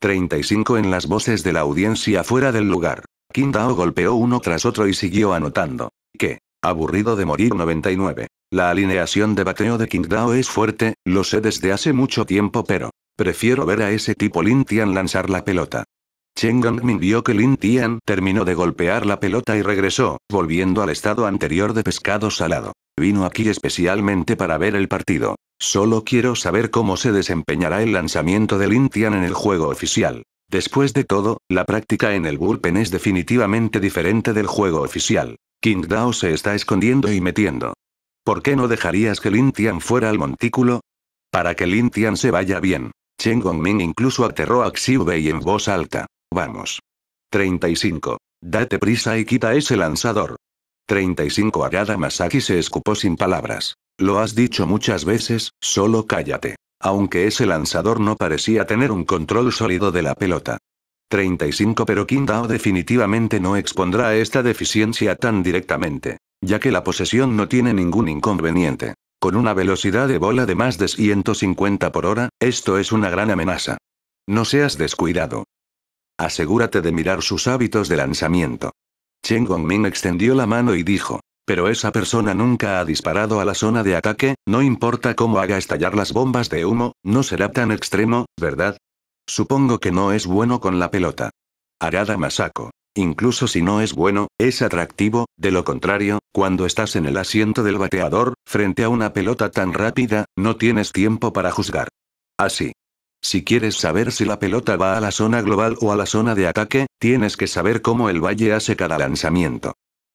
S1: 35 en las voces de la audiencia fuera del lugar. King Dao golpeó uno tras otro y siguió anotando. ¿Qué? Aburrido de morir 99. La alineación de bateo de King Dao es fuerte, lo sé desde hace mucho tiempo pero... Prefiero ver a ese tipo Tian lanzar la pelota. Chen Gongmin vio que Lin Tian terminó de golpear la pelota y regresó, volviendo al estado anterior de pescado salado. Vino aquí especialmente para ver el partido. Solo quiero saber cómo se desempeñará el lanzamiento de Lin Tian en el juego oficial. Después de todo, la práctica en el bullpen es definitivamente diferente del juego oficial. King Dao se está escondiendo y metiendo. ¿Por qué no dejarías que Lin Tian fuera al montículo? Para que Lin Tian se vaya bien. Chen Gongmin incluso aterró a Xiu en voz alta. Vamos. 35. Date prisa y quita ese lanzador. 35. Agada Masaki se escupó sin palabras. Lo has dicho muchas veces, solo cállate. Aunque ese lanzador no parecía tener un control sólido de la pelota. 35 pero Kindao definitivamente no expondrá esta deficiencia tan directamente, ya que la posesión no tiene ningún inconveniente. Con una velocidad de bola de más de 150 por hora, esto es una gran amenaza. No seas descuidado. Asegúrate de mirar sus hábitos de lanzamiento. Chen Gongming extendió la mano y dijo. Pero esa persona nunca ha disparado a la zona de ataque, no importa cómo haga estallar las bombas de humo, no será tan extremo, ¿verdad? Supongo que no es bueno con la pelota. Arada Masako. Incluso si no es bueno, es atractivo, de lo contrario, cuando estás en el asiento del bateador, frente a una pelota tan rápida, no tienes tiempo para juzgar. Así si quieres saber si la pelota va a la zona global o a la zona de ataque, tienes que saber cómo el valle hace cada lanzamiento.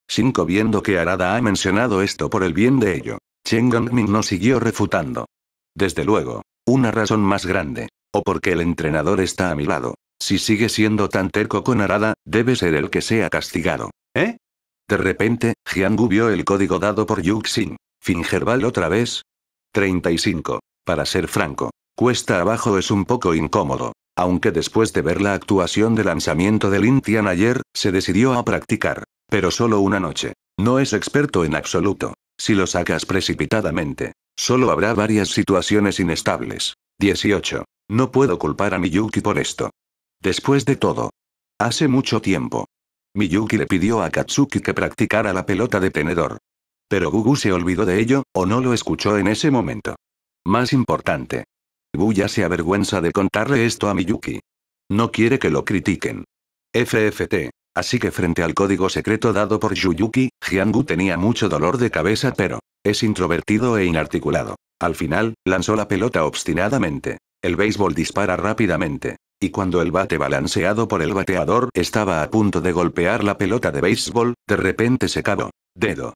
S1: 5. Viendo que Arada ha mencionado esto por el bien de ello, Chen Gongmin no siguió refutando. Desde luego, una razón más grande. O porque el entrenador está a mi lado. Si sigue siendo tan terco con Arada, debe ser el que sea castigado. ¿Eh? De repente, Jiangu vio el código dado por Yuxin. Fingerval otra vez. 35. Para ser franco, Cuesta abajo es un poco incómodo. Aunque después de ver la actuación de lanzamiento del Intian ayer, se decidió a practicar. Pero solo una noche. No es experto en absoluto. Si lo sacas precipitadamente, solo habrá varias situaciones inestables. 18. No puedo culpar a Miyuki por esto. Después de todo. Hace mucho tiempo. Miyuki le pidió a Katsuki que practicara la pelota de tenedor. Pero Gugu se olvidó de ello, o no lo escuchó en ese momento. Más importante, ya se avergüenza de contarle esto a Miyuki. No quiere que lo critiquen. FFT. Así que frente al código secreto dado por Yuyuki, Jiangu tenía mucho dolor de cabeza pero, es introvertido e inarticulado. Al final, lanzó la pelota obstinadamente. El béisbol dispara rápidamente. Y cuando el bate balanceado por el bateador estaba a punto de golpear la pelota de béisbol, de repente se cagó. Dedo.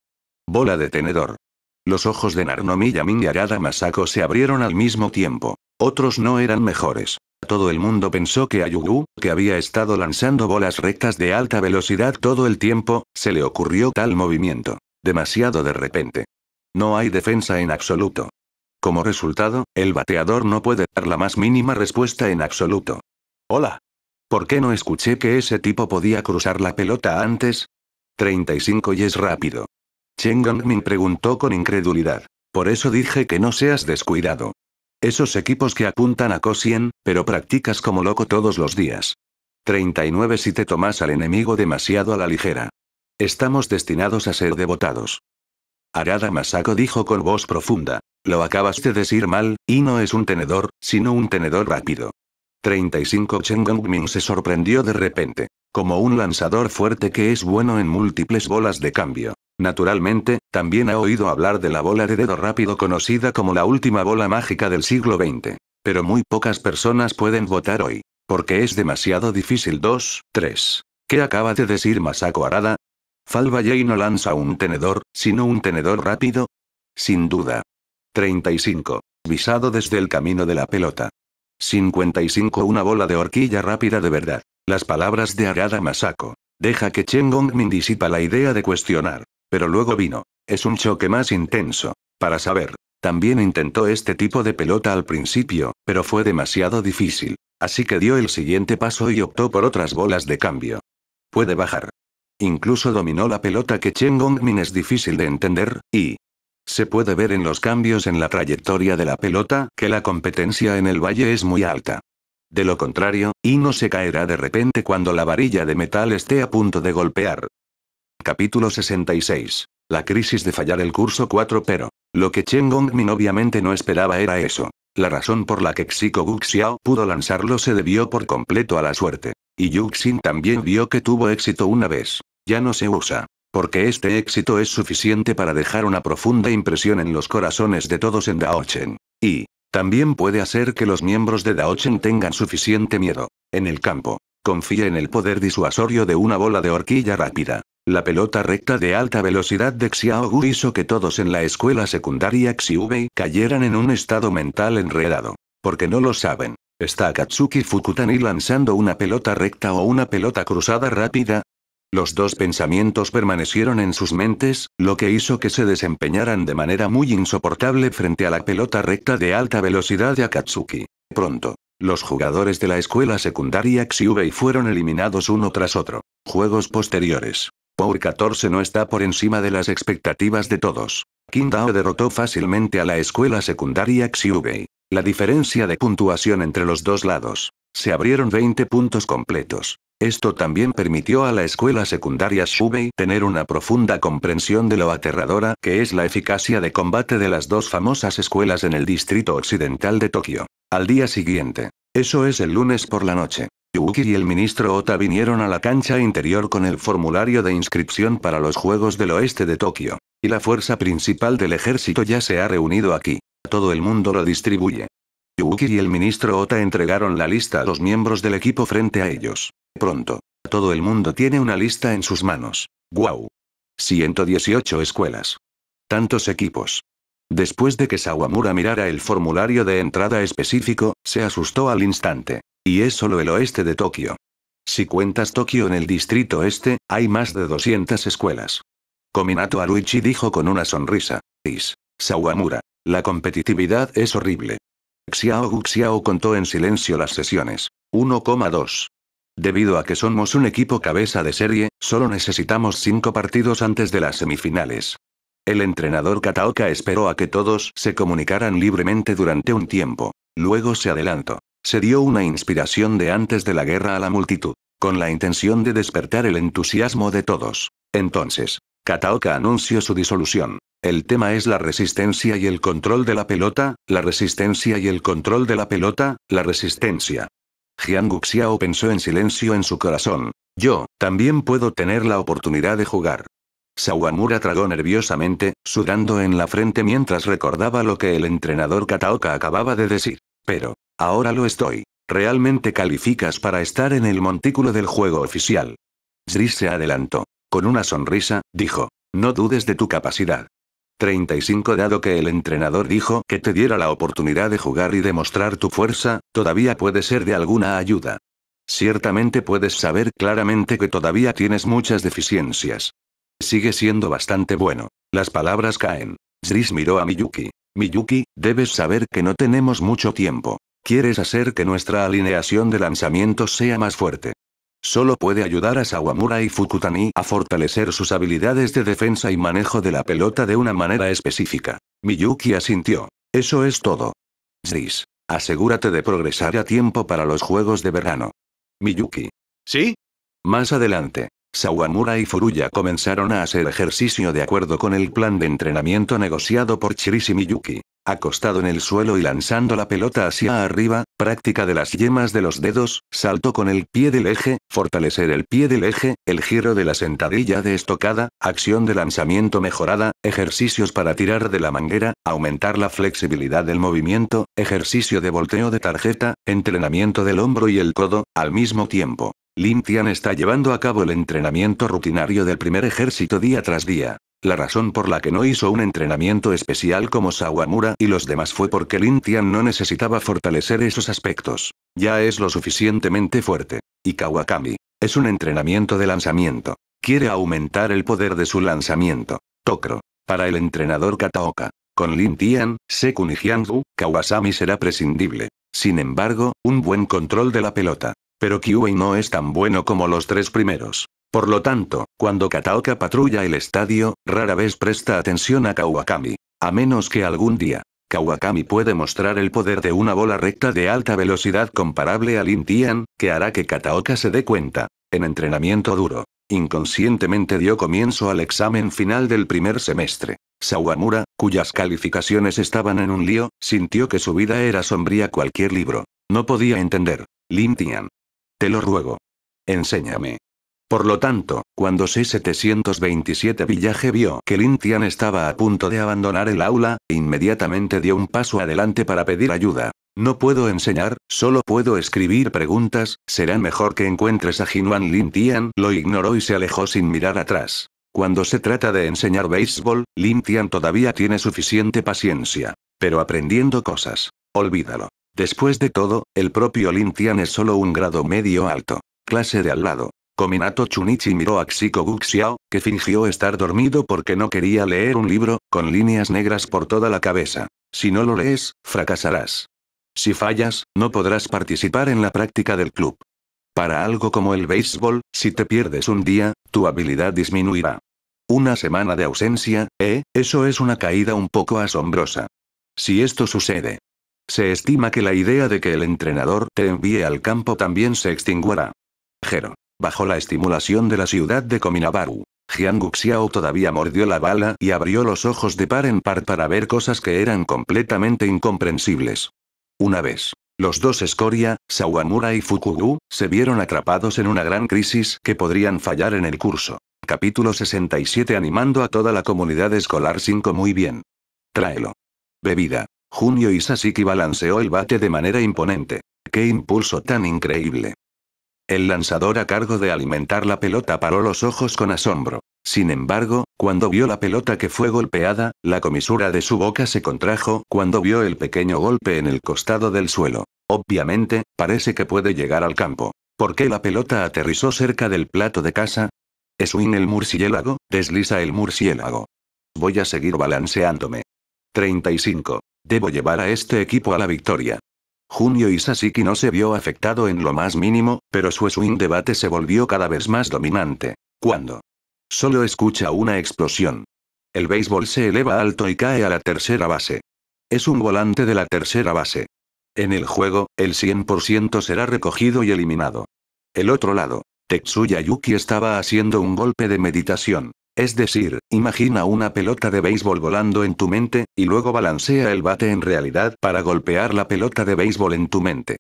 S1: Bola de tenedor. Los ojos de Narnomi Yamin y Arada Masako se abrieron al mismo tiempo. Otros no eran mejores. Todo el mundo pensó que a que había estado lanzando bolas rectas de alta velocidad todo el tiempo, se le ocurrió tal movimiento. Demasiado de repente. No hay defensa en absoluto. Como resultado, el bateador no puede dar la más mínima respuesta en absoluto. Hola. ¿Por qué no escuché que ese tipo podía cruzar la pelota antes? 35 y es rápido. Chen preguntó con incredulidad. Por eso dije que no seas descuidado. Esos equipos que apuntan a Kosien, pero practicas como loco todos los días. 39 Si te tomas al enemigo demasiado a la ligera. Estamos destinados a ser devotados. Arada Masako dijo con voz profunda. Lo acabas de decir mal, y no es un tenedor, sino un tenedor rápido. 35 Chen Gongmin se sorprendió de repente. Como un lanzador fuerte que es bueno en múltiples bolas de cambio. Naturalmente, también ha oído hablar de la bola de dedo rápido conocida como la última bola mágica del siglo XX. Pero muy pocas personas pueden votar hoy. Porque es demasiado difícil 2, 3. ¿Qué acaba de decir Masako Arada? Falvalley no lanza un tenedor, sino un tenedor rápido. Sin duda. 35. Visado desde el camino de la pelota. 55. Una bola de horquilla rápida de verdad. Las palabras de Arada Masako. Deja que Chen Gongmin disipa la idea de cuestionar. Pero luego vino. Es un choque más intenso. Para saber. También intentó este tipo de pelota al principio, pero fue demasiado difícil. Así que dio el siguiente paso y optó por otras bolas de cambio. Puede bajar. Incluso dominó la pelota que Chen Gongmin es difícil de entender, y se puede ver en los cambios en la trayectoria de la pelota que la competencia en el valle es muy alta. De lo contrario, y no se caerá de repente cuando la varilla de metal esté a punto de golpear, Capítulo 66. La crisis de fallar el curso 4 pero, lo que Chen Gongmin obviamente no esperaba era eso. La razón por la que Xiko Guxiao pudo lanzarlo se debió por completo a la suerte. Y Yuxin también vio que tuvo éxito una vez. Ya no se usa. Porque este éxito es suficiente para dejar una profunda impresión en los corazones de todos en Daochen. Y, también puede hacer que los miembros de Daochen tengan suficiente miedo. En el campo, confía en el poder disuasorio de una bola de horquilla rápida. La pelota recta de alta velocidad de Xiaogu hizo que todos en la escuela secundaria Xiubei cayeran en un estado mental enredado. Porque no lo saben. ¿Está Akatsuki Fukutani lanzando una pelota recta o una pelota cruzada rápida? Los dos pensamientos permanecieron en sus mentes, lo que hizo que se desempeñaran de manera muy insoportable frente a la pelota recta de alta velocidad de Akatsuki. Pronto. Los jugadores de la escuela secundaria Xiubei fueron eliminados uno tras otro. Juegos posteriores. Power 14 no está por encima de las expectativas de todos. Kindao Dao derrotó fácilmente a la escuela secundaria Xiubei. La diferencia de puntuación entre los dos lados. Se abrieron 20 puntos completos. Esto también permitió a la escuela secundaria Xiubei tener una profunda comprensión de lo aterradora que es la eficacia de combate de las dos famosas escuelas en el distrito occidental de Tokio. Al día siguiente. Eso es el lunes por la noche. Yuki y el ministro Ota vinieron a la cancha interior con el formulario de inscripción para los Juegos del Oeste de Tokio. Y la fuerza principal del ejército ya se ha reunido aquí. Todo el mundo lo distribuye. Yuki y el ministro Ota entregaron la lista a los miembros del equipo frente a ellos. Pronto. Todo el mundo tiene una lista en sus manos. ¡Guau! 118 escuelas. Tantos equipos. Después de que Sawamura mirara el formulario de entrada específico, se asustó al instante. Y es solo el oeste de Tokio. Si cuentas Tokio en el distrito este, hay más de 200 escuelas. Kominato Aruichi dijo con una sonrisa. Is. Sawamura. La competitividad es horrible. Xiao Guxiao contó en silencio las sesiones. 1,2. Debido a que somos un equipo cabeza de serie, solo necesitamos 5 partidos antes de las semifinales. El entrenador Kataoka esperó a que todos se comunicaran libremente durante un tiempo. Luego se adelantó. Se dio una inspiración de antes de la guerra a la multitud, con la intención de despertar el entusiasmo de todos. Entonces, Kataoka anunció su disolución. El tema es la resistencia y el control de la pelota, la resistencia y el control de la pelota, la resistencia. Jiang Guxiao pensó en silencio en su corazón. Yo, también puedo tener la oportunidad de jugar. Sawamura tragó nerviosamente, sudando en la frente mientras recordaba lo que el entrenador Kataoka acababa de decir. Pero, Ahora lo estoy. Realmente calificas para estar en el montículo del juego oficial. Zris se adelantó. Con una sonrisa, dijo, no dudes de tu capacidad. 35 Dado que el entrenador dijo que te diera la oportunidad de jugar y demostrar tu fuerza, todavía puede ser de alguna ayuda. Ciertamente puedes saber claramente que todavía tienes muchas deficiencias. Sigue siendo bastante bueno. Las palabras caen. Zris miró a Miyuki. Miyuki, debes saber que no tenemos mucho tiempo. Quieres hacer que nuestra alineación de lanzamientos sea más fuerte. Solo puede ayudar a Sawamura y Fukutani a fortalecer sus habilidades de defensa y manejo de la pelota de una manera específica. Miyuki asintió. Eso es todo. Zis, Asegúrate de progresar a tiempo para los Juegos de Verano. Miyuki. ¿Sí? Más adelante. Sawamura y Furuya comenzaron a hacer ejercicio de acuerdo con el plan de entrenamiento negociado por Chirishi Acostado en el suelo y lanzando la pelota hacia arriba, práctica de las yemas de los dedos, salto con el pie del eje, fortalecer el pie del eje, el giro de la sentadilla de estocada, acción de lanzamiento mejorada, ejercicios para tirar de la manguera, aumentar la flexibilidad del movimiento, ejercicio de volteo de tarjeta, entrenamiento del hombro y el codo, al mismo tiempo. Lin Tian está llevando a cabo el entrenamiento rutinario del primer ejército día tras día. La razón por la que no hizo un entrenamiento especial como Sawamura y los demás fue porque Lin Tian no necesitaba fortalecer esos aspectos. Ya es lo suficientemente fuerte. Y Kawakami. Es un entrenamiento de lanzamiento. Quiere aumentar el poder de su lanzamiento. Tokro. Para el entrenador Kataoka. Con Lin Tian, Sekun y Kawasami será prescindible. Sin embargo, un buen control de la pelota, pero Kyuei no es tan bueno como los tres primeros. Por lo tanto, cuando Kataoka patrulla el estadio, rara vez presta atención a Kawakami. A menos que algún día, Kawakami puede mostrar el poder de una bola recta de alta velocidad comparable a Lin Tian, que hará que Kataoka se dé cuenta. En entrenamiento duro, inconscientemente dio comienzo al examen final del primer semestre. Sawamura, cuyas calificaciones estaban en un lío, sintió que su vida era sombría cualquier libro. No podía entender. Tian. Te lo ruego. Enséñame. Por lo tanto, cuando C-727 Villaje vio que Lin Tian estaba a punto de abandonar el aula, inmediatamente dio un paso adelante para pedir ayuda. No puedo enseñar, solo puedo escribir preguntas, será mejor que encuentres a Jinwan Lin Tian. Lo ignoró y se alejó sin mirar atrás. Cuando se trata de enseñar béisbol, Lin Tian todavía tiene suficiente paciencia. Pero aprendiendo cosas. Olvídalo. Después de todo, el propio Lin Tian es solo un grado medio alto. Clase de al lado. Kominato Chunichi miró a Xiko Guxiao, que fingió estar dormido porque no quería leer un libro, con líneas negras por toda la cabeza. Si no lo lees, fracasarás. Si fallas, no podrás participar en la práctica del club. Para algo como el béisbol, si te pierdes un día, tu habilidad disminuirá. Una semana de ausencia, ¿eh? Eso es una caída un poco asombrosa. Si esto sucede, se estima que la idea de que el entrenador te envíe al campo también se extinguirá. Jero. Bajo la estimulación de la ciudad de Kominabaru, Jian Guxiao todavía mordió la bala y abrió los ojos de par en par para ver cosas que eran completamente incomprensibles. Una vez, los dos escoria, Sawamura y Fukugu, se vieron atrapados en una gran crisis que podrían fallar en el curso. Capítulo 67 Animando a toda la comunidad escolar 5 Muy bien. Tráelo. Bebida. Junio Isasiki balanceó el bate de manera imponente. ¡Qué impulso tan increíble! El lanzador a cargo de alimentar la pelota paró los ojos con asombro. Sin embargo, cuando vio la pelota que fue golpeada, la comisura de su boca se contrajo cuando vio el pequeño golpe en el costado del suelo. Obviamente, parece que puede llegar al campo. ¿Por qué la pelota aterrizó cerca del plato de casa? Eswin el murciélago, desliza el murciélago. Voy a seguir balanceándome. 35. Debo llevar a este equipo a la victoria. Junio Isasiki no se vio afectado en lo más mínimo, pero su swing debate se volvió cada vez más dominante. Cuando solo escucha una explosión. El béisbol se eleva alto y cae a la tercera base. Es un volante de la tercera base. En el juego, el 100% será recogido y eliminado. El otro lado, Tetsuya Yuki estaba haciendo un golpe de meditación. Es decir, imagina una pelota de béisbol volando en tu mente, y luego balancea el bate en realidad para golpear la pelota de béisbol en tu mente.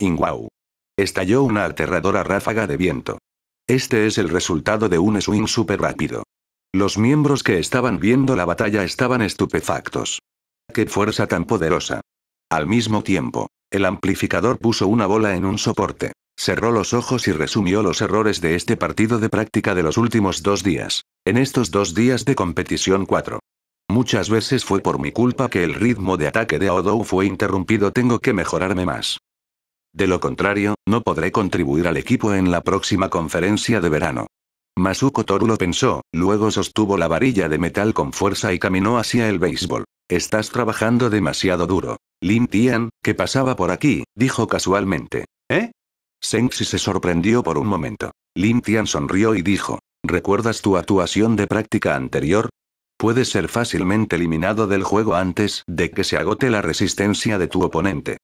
S1: Inguau. Estalló una aterradora ráfaga de viento. Este es el resultado de un swing súper rápido. Los miembros que estaban viendo la batalla estaban estupefactos. ¡Qué fuerza tan poderosa! Al mismo tiempo, el amplificador puso una bola en un soporte. Cerró los ojos y resumió los errores de este partido de práctica de los últimos dos días. En estos dos días de competición 4. Muchas veces fue por mi culpa que el ritmo de ataque de Odo fue interrumpido. Tengo que mejorarme más. De lo contrario, no podré contribuir al equipo en la próxima conferencia de verano. Masuko Toru lo pensó, luego sostuvo la varilla de metal con fuerza y caminó hacia el béisbol. Estás trabajando demasiado duro. Lin Tian, que pasaba por aquí, dijo casualmente. ¿Eh? Senxi se sorprendió por un momento. Lin Tian sonrió y dijo, ¿recuerdas tu actuación de práctica anterior? Puedes ser fácilmente eliminado del juego antes de que se agote la resistencia de tu oponente.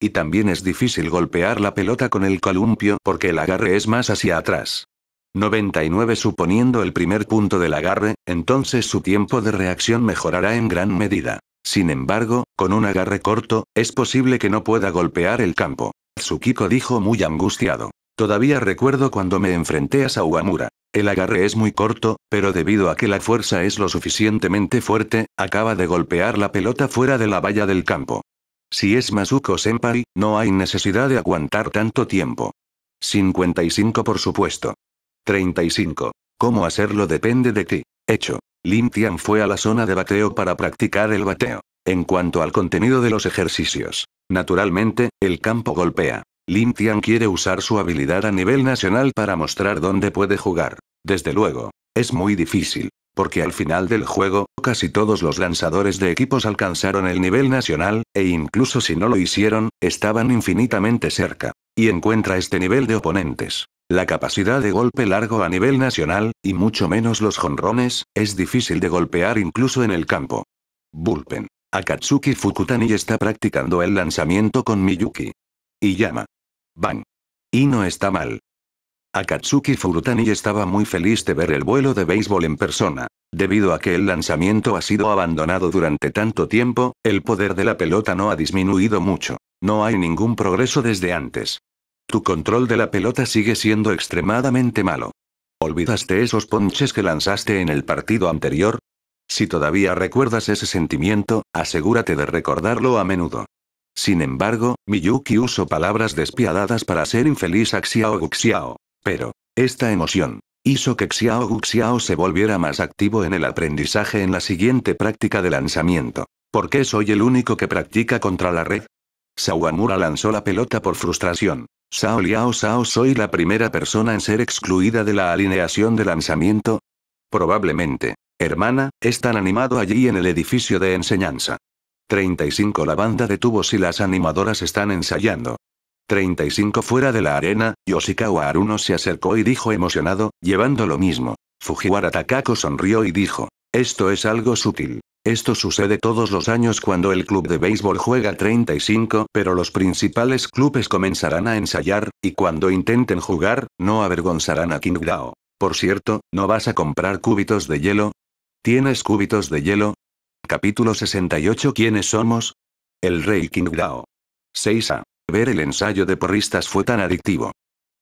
S1: Y también es difícil golpear la pelota con el columpio porque el agarre es más hacia atrás. 99 Suponiendo el primer punto del agarre, entonces su tiempo de reacción mejorará en gran medida. Sin embargo, con un agarre corto, es posible que no pueda golpear el campo. Tsukiko dijo muy angustiado. Todavía recuerdo cuando me enfrenté a Sawamura. El agarre es muy corto, pero debido a que la fuerza es lo suficientemente fuerte, acaba de golpear la pelota fuera de la valla del campo. Si es Masuko Senpai, no hay necesidad de aguantar tanto tiempo. 55 por supuesto. 35. Cómo hacerlo depende de ti. Hecho. Lim Tian fue a la zona de bateo para practicar el bateo. En cuanto al contenido de los ejercicios. Naturalmente, el campo golpea. Lin Tian quiere usar su habilidad a nivel nacional para mostrar dónde puede jugar. Desde luego. Es muy difícil. Porque al final del juego, casi todos los lanzadores de equipos alcanzaron el nivel nacional, e incluso si no lo hicieron, estaban infinitamente cerca. Y encuentra este nivel de oponentes. La capacidad de golpe largo a nivel nacional, y mucho menos los jonrones, es difícil de golpear incluso en el campo. Bulpen. Akatsuki Fukutani está practicando el lanzamiento con Miyuki. Y llama. Bang. Y no está mal. Akatsuki Fukutani estaba muy feliz de ver el vuelo de béisbol en persona. Debido a que el lanzamiento ha sido abandonado durante tanto tiempo, el poder de la pelota no ha disminuido mucho. No hay ningún progreso desde antes. Tu control de la pelota sigue siendo extremadamente malo. ¿Olvidaste esos ponches que lanzaste en el partido anterior? Si todavía recuerdas ese sentimiento, asegúrate de recordarlo a menudo. Sin embargo, Miyuki usó palabras despiadadas para ser infeliz a Xiao Guxiao. Pero, esta emoción, hizo que Xiao Guxiao se volviera más activo en el aprendizaje en la siguiente práctica de lanzamiento. ¿Por qué soy el único que practica contra la red? Sawamura lanzó la pelota por frustración. Sao Liao Sao soy la primera persona en ser excluida de la alineación de lanzamiento. Probablemente, Hermana, están tan animado allí en el edificio de enseñanza. 35 La banda de tubos y las animadoras están ensayando. 35 Fuera de la arena, Yoshikawa Aruno se acercó y dijo emocionado, llevando lo mismo. Fujiwara Takako sonrió y dijo, esto es algo sutil. Esto sucede todos los años cuando el club de béisbol juega 35, pero los principales clubes comenzarán a ensayar, y cuando intenten jugar, no avergonzarán a Dao. Por cierto, ¿no vas a comprar cúbitos de hielo? ¿Tienes cúbitos de hielo? Capítulo 68 ¿Quiénes somos? El rey King Dao. 6a. Ver el ensayo de porristas fue tan adictivo.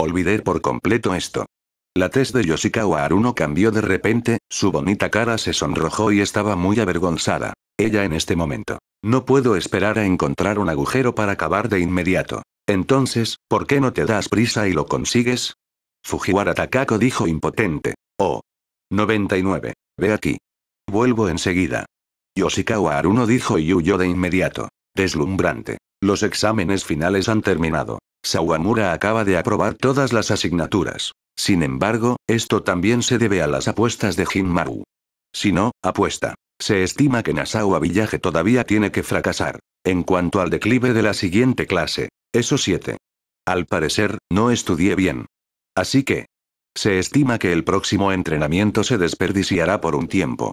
S1: Olvidé por completo esto. La tez de Yoshikawa Aruno cambió de repente, su bonita cara se sonrojó y estaba muy avergonzada. Ella en este momento. No puedo esperar a encontrar un agujero para acabar de inmediato. Entonces, ¿por qué no te das prisa y lo consigues? Fujiwara Takako dijo impotente. Oh. 99. Ve aquí. Vuelvo enseguida. Yoshikawa Haruno dijo y huyó de inmediato. Deslumbrante. Los exámenes finales han terminado. Sawamura acaba de aprobar todas las asignaturas. Sin embargo, esto también se debe a las apuestas de Jinmaru. Si no, apuesta. Se estima que Nasawa Villaje todavía tiene que fracasar. En cuanto al declive de la siguiente clase, eso 7. Al parecer, no estudié bien. Así que. Se estima que el próximo entrenamiento se desperdiciará por un tiempo.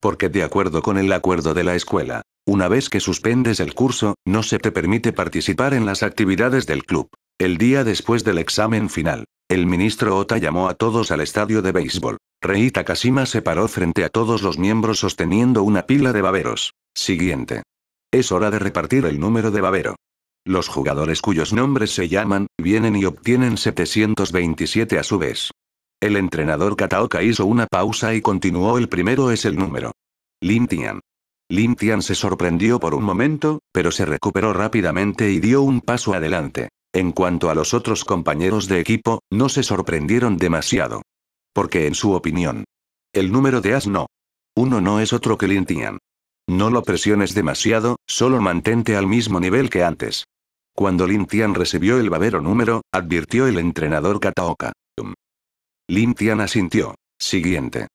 S1: Porque de acuerdo con el acuerdo de la escuela, una vez que suspendes el curso, no se te permite participar en las actividades del club. El día después del examen final, el ministro Ota llamó a todos al estadio de béisbol. Rei Takashima se paró frente a todos los miembros sosteniendo una pila de baberos. Siguiente. Es hora de repartir el número de babero. Los jugadores cuyos nombres se llaman, vienen y obtienen 727 a su vez. El entrenador Kataoka hizo una pausa y continuó el primero es el número. Lin Tian. se sorprendió por un momento, pero se recuperó rápidamente y dio un paso adelante. En cuanto a los otros compañeros de equipo, no se sorprendieron demasiado. Porque en su opinión, el número de As no. Uno no es otro que Lin Tian. No lo presiones demasiado, solo mantente al mismo nivel que antes. Cuando Lin Tian recibió el babero número, advirtió el entrenador Kataoka. Lintian asintió. Siguiente.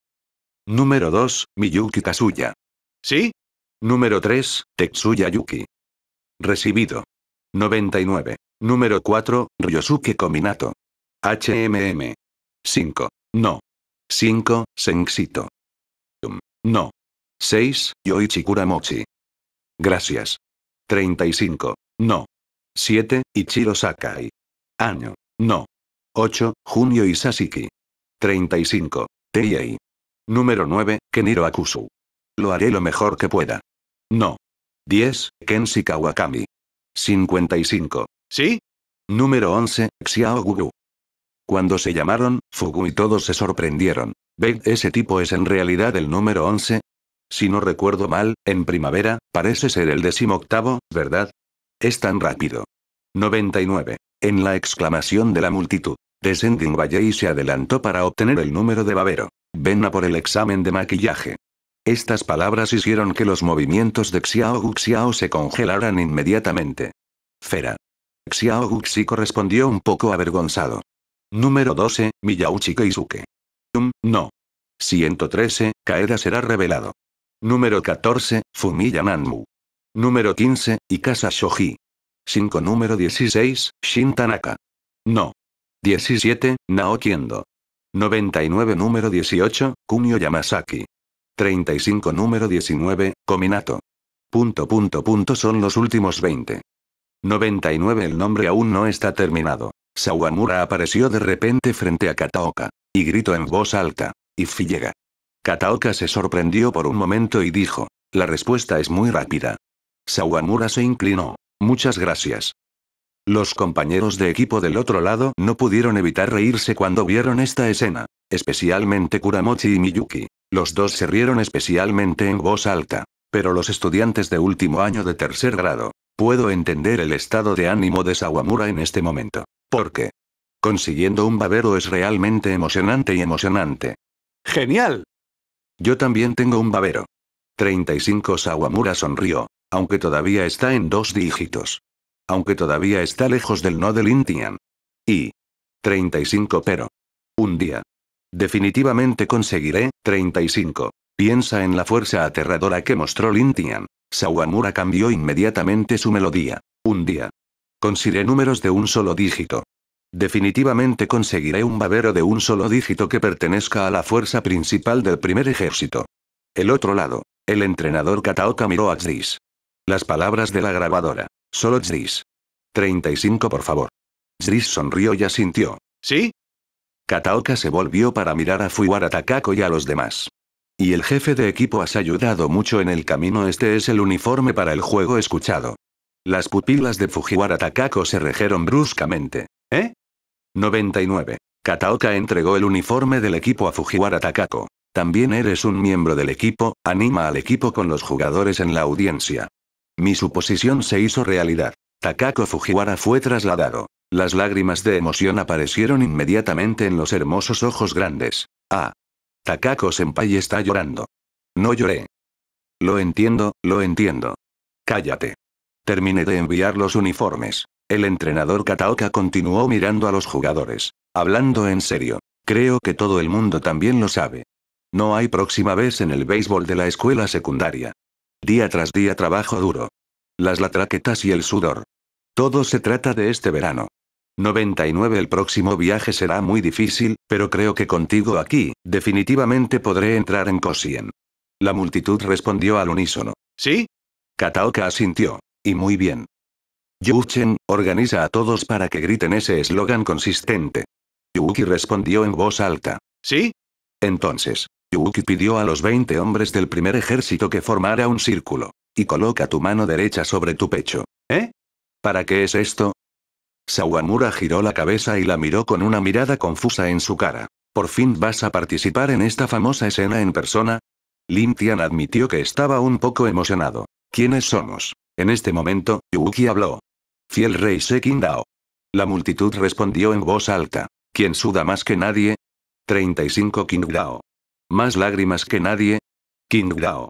S1: Número 2, Miyuki Kazuya. ¿Sí? Número 3, Tetsuya Yuki. Recibido. 99. Número 4, Ryosuke Kominato. HMM. 5. No. 5, Senxito. no. 6, Yoichi Kuramochi. Gracias. 35. No. 7, Ichiro Sakai. Año. No. 8, Junio Isasiki. 35. TIEI. Número 9, Keniro Akusu. Lo haré lo mejor que pueda. No. 10. Kenshi Kawakami. 55. ¿Sí? Número 11, Xiao Cuando se llamaron, Fugu y todos se sorprendieron. ¿Ve, ese tipo es en realidad el número 11? Si no recuerdo mal, en primavera, parece ser el decimoctavo, ¿verdad? Es tan rápido. 99. En la exclamación de la multitud. Descending y se adelantó para obtener el número de Babero. Ven a por el examen de maquillaje. Estas palabras hicieron que los movimientos de Xiao Xiao se congelaran inmediatamente. Fera. Xiao Guxi correspondió un poco avergonzado. Número 12, Miyauchi Keisuke. Um, no. 113, Kaeda será revelado. Número 14, Fumiya Nanmu. Número 15, Ikasa Shoji. 5 Número 16, Shintanaka. No. 17, Naoki Endo. 99 número 18, Kunio Yamasaki. 35 número 19, Kominato. Punto punto punto son los últimos 20. 99 El nombre aún no está terminado. Sawamura apareció de repente frente a Kataoka. Y gritó en voz alta. Ifi llega. Kataoka se sorprendió por un momento y dijo. La respuesta es muy rápida. Sawamura se inclinó. Muchas gracias. Los compañeros de equipo del otro lado no pudieron evitar reírse cuando vieron esta escena, especialmente Kuramochi y Miyuki. Los dos se rieron especialmente en voz alta. Pero los estudiantes de último año de tercer grado, puedo entender el estado de ánimo de Sawamura en este momento. Porque consiguiendo un babero es realmente emocionante y emocionante. ¡Genial! Yo también tengo un babero. 35 Sawamura sonrió, aunque todavía está en dos dígitos aunque todavía está lejos del no del Intian. Y. 35 pero. Un día. Definitivamente conseguiré, 35. Piensa en la fuerza aterradora que mostró Lintian. Sawamura cambió inmediatamente su melodía. Un día. Consideré números de un solo dígito. Definitivamente conseguiré un babero de un solo dígito que pertenezca a la fuerza principal del primer ejército. El otro lado. El entrenador Kataoka miró a Zis. Las palabras de la grabadora. Solo Zris, 35 por favor. Zris sonrió y asintió. ¿Sí? Kataoka se volvió para mirar a Fujiwara Takako y a los demás. Y el jefe de equipo has ayudado mucho en el camino este es el uniforme para el juego escuchado. Las pupilas de Fujiwara Takako se rejeron bruscamente. ¿Eh? 99. Kataoka entregó el uniforme del equipo a Fujiwara Takako. También eres un miembro del equipo, anima al equipo con los jugadores en la audiencia. Mi suposición se hizo realidad. Takako Fujiwara fue trasladado. Las lágrimas de emoción aparecieron inmediatamente en los hermosos ojos grandes. Ah. Takako Senpai está llorando. No lloré. Lo entiendo, lo entiendo. Cállate. Terminé de enviar los uniformes. El entrenador Kataoka continuó mirando a los jugadores. Hablando en serio. Creo que todo el mundo también lo sabe. No hay próxima vez en el béisbol de la escuela secundaria. Día tras día trabajo duro. Las latraquetas y el sudor. Todo se trata de este verano. 99 El próximo viaje será muy difícil, pero creo que contigo aquí, definitivamente podré entrar en Kosien. La multitud respondió al unísono. ¿Sí? Kataoka asintió. Y muy bien. Yuchen, organiza a todos para que griten ese eslogan consistente. Yuki respondió en voz alta. ¿Sí? Entonces, Yuuki pidió a los 20 hombres del primer ejército que formara un círculo. Y coloca tu mano derecha sobre tu pecho. ¿Eh? ¿Para qué es esto? Sawamura giró la cabeza y la miró con una mirada confusa en su cara. ¿Por fin vas a participar en esta famosa escena en persona? Lin Tian admitió que estaba un poco emocionado. ¿Quiénes somos? En este momento, Yuuki habló. Fiel rey Sekin Dao. La multitud respondió en voz alta. ¿Quién suda más que nadie? 35 King ¿Más lágrimas que nadie? King Dao.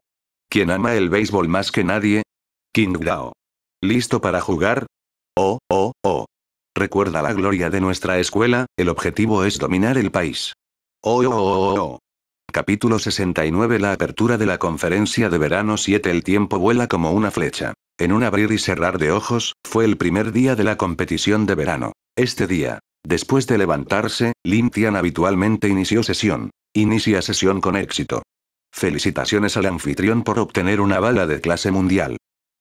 S1: ¿Quién ama el béisbol más que nadie? King Dao. ¿Listo para jugar? Oh, oh, oh. Recuerda la gloria de nuestra escuela, el objetivo es dominar el país. Oh, oh, oh, oh, oh. Capítulo 69 La apertura de la conferencia de verano 7 El tiempo vuela como una flecha. En un abrir y cerrar de ojos, fue el primer día de la competición de verano. Este día, Después de levantarse, Lin Tian habitualmente inició sesión. Inicia sesión con éxito. Felicitaciones al anfitrión por obtener una bala de clase mundial.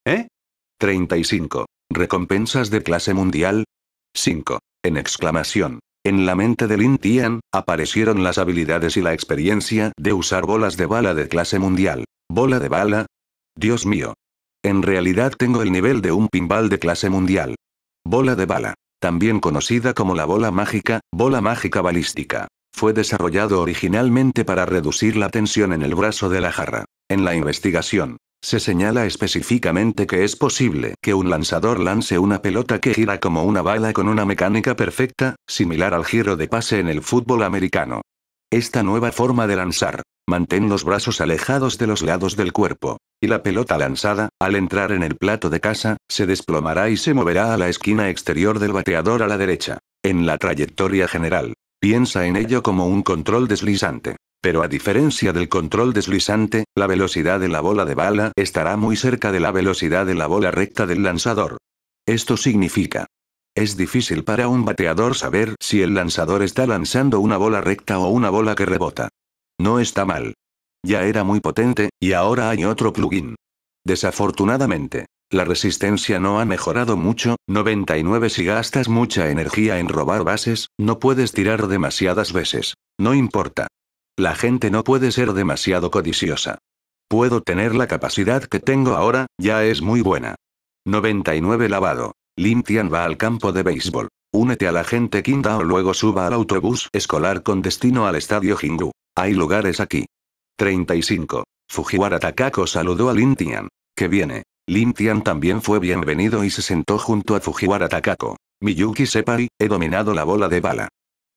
S1: ¿Eh? 35. Recompensas de clase mundial. 5. En exclamación. En la mente de Lin Tian, aparecieron las habilidades y la experiencia de usar bolas de bala de clase mundial. ¿Bola de bala? Dios mío. En realidad tengo el nivel de un pinball de clase mundial. Bola de bala. También conocida como la bola mágica, bola mágica balística. Fue desarrollado originalmente para reducir la tensión en el brazo de la jarra. En la investigación, se señala específicamente que es posible que un lanzador lance una pelota que gira como una bala con una mecánica perfecta, similar al giro de pase en el fútbol americano. Esta nueva forma de lanzar, mantén los brazos alejados de los lados del cuerpo, y la pelota lanzada, al entrar en el plato de casa, se desplomará y se moverá a la esquina exterior del bateador a la derecha. En la trayectoria general, Piensa en ello como un control deslizante. Pero a diferencia del control deslizante, la velocidad de la bola de bala estará muy cerca de la velocidad de la bola recta del lanzador. Esto significa, es difícil para un bateador saber si el lanzador está lanzando una bola recta o una bola que rebota. No está mal. Ya era muy potente, y ahora hay otro plugin. Desafortunadamente, la resistencia no ha mejorado mucho, 99 si gastas mucha energía en robar bases, no puedes tirar demasiadas veces. No importa. La gente no puede ser demasiado codiciosa. Puedo tener la capacidad que tengo ahora, ya es muy buena. 99 lavado. Tian va al campo de béisbol. Únete a la gente quinta o luego suba al autobús escolar con destino al estadio Hingu. Hay lugares aquí. 35. Fujiwara Takako saludó a Tian. Que viene. Lin Tian también fue bienvenido y se sentó junto a Fujiwara Takako. Miyuki Separi, he dominado la bola de bala.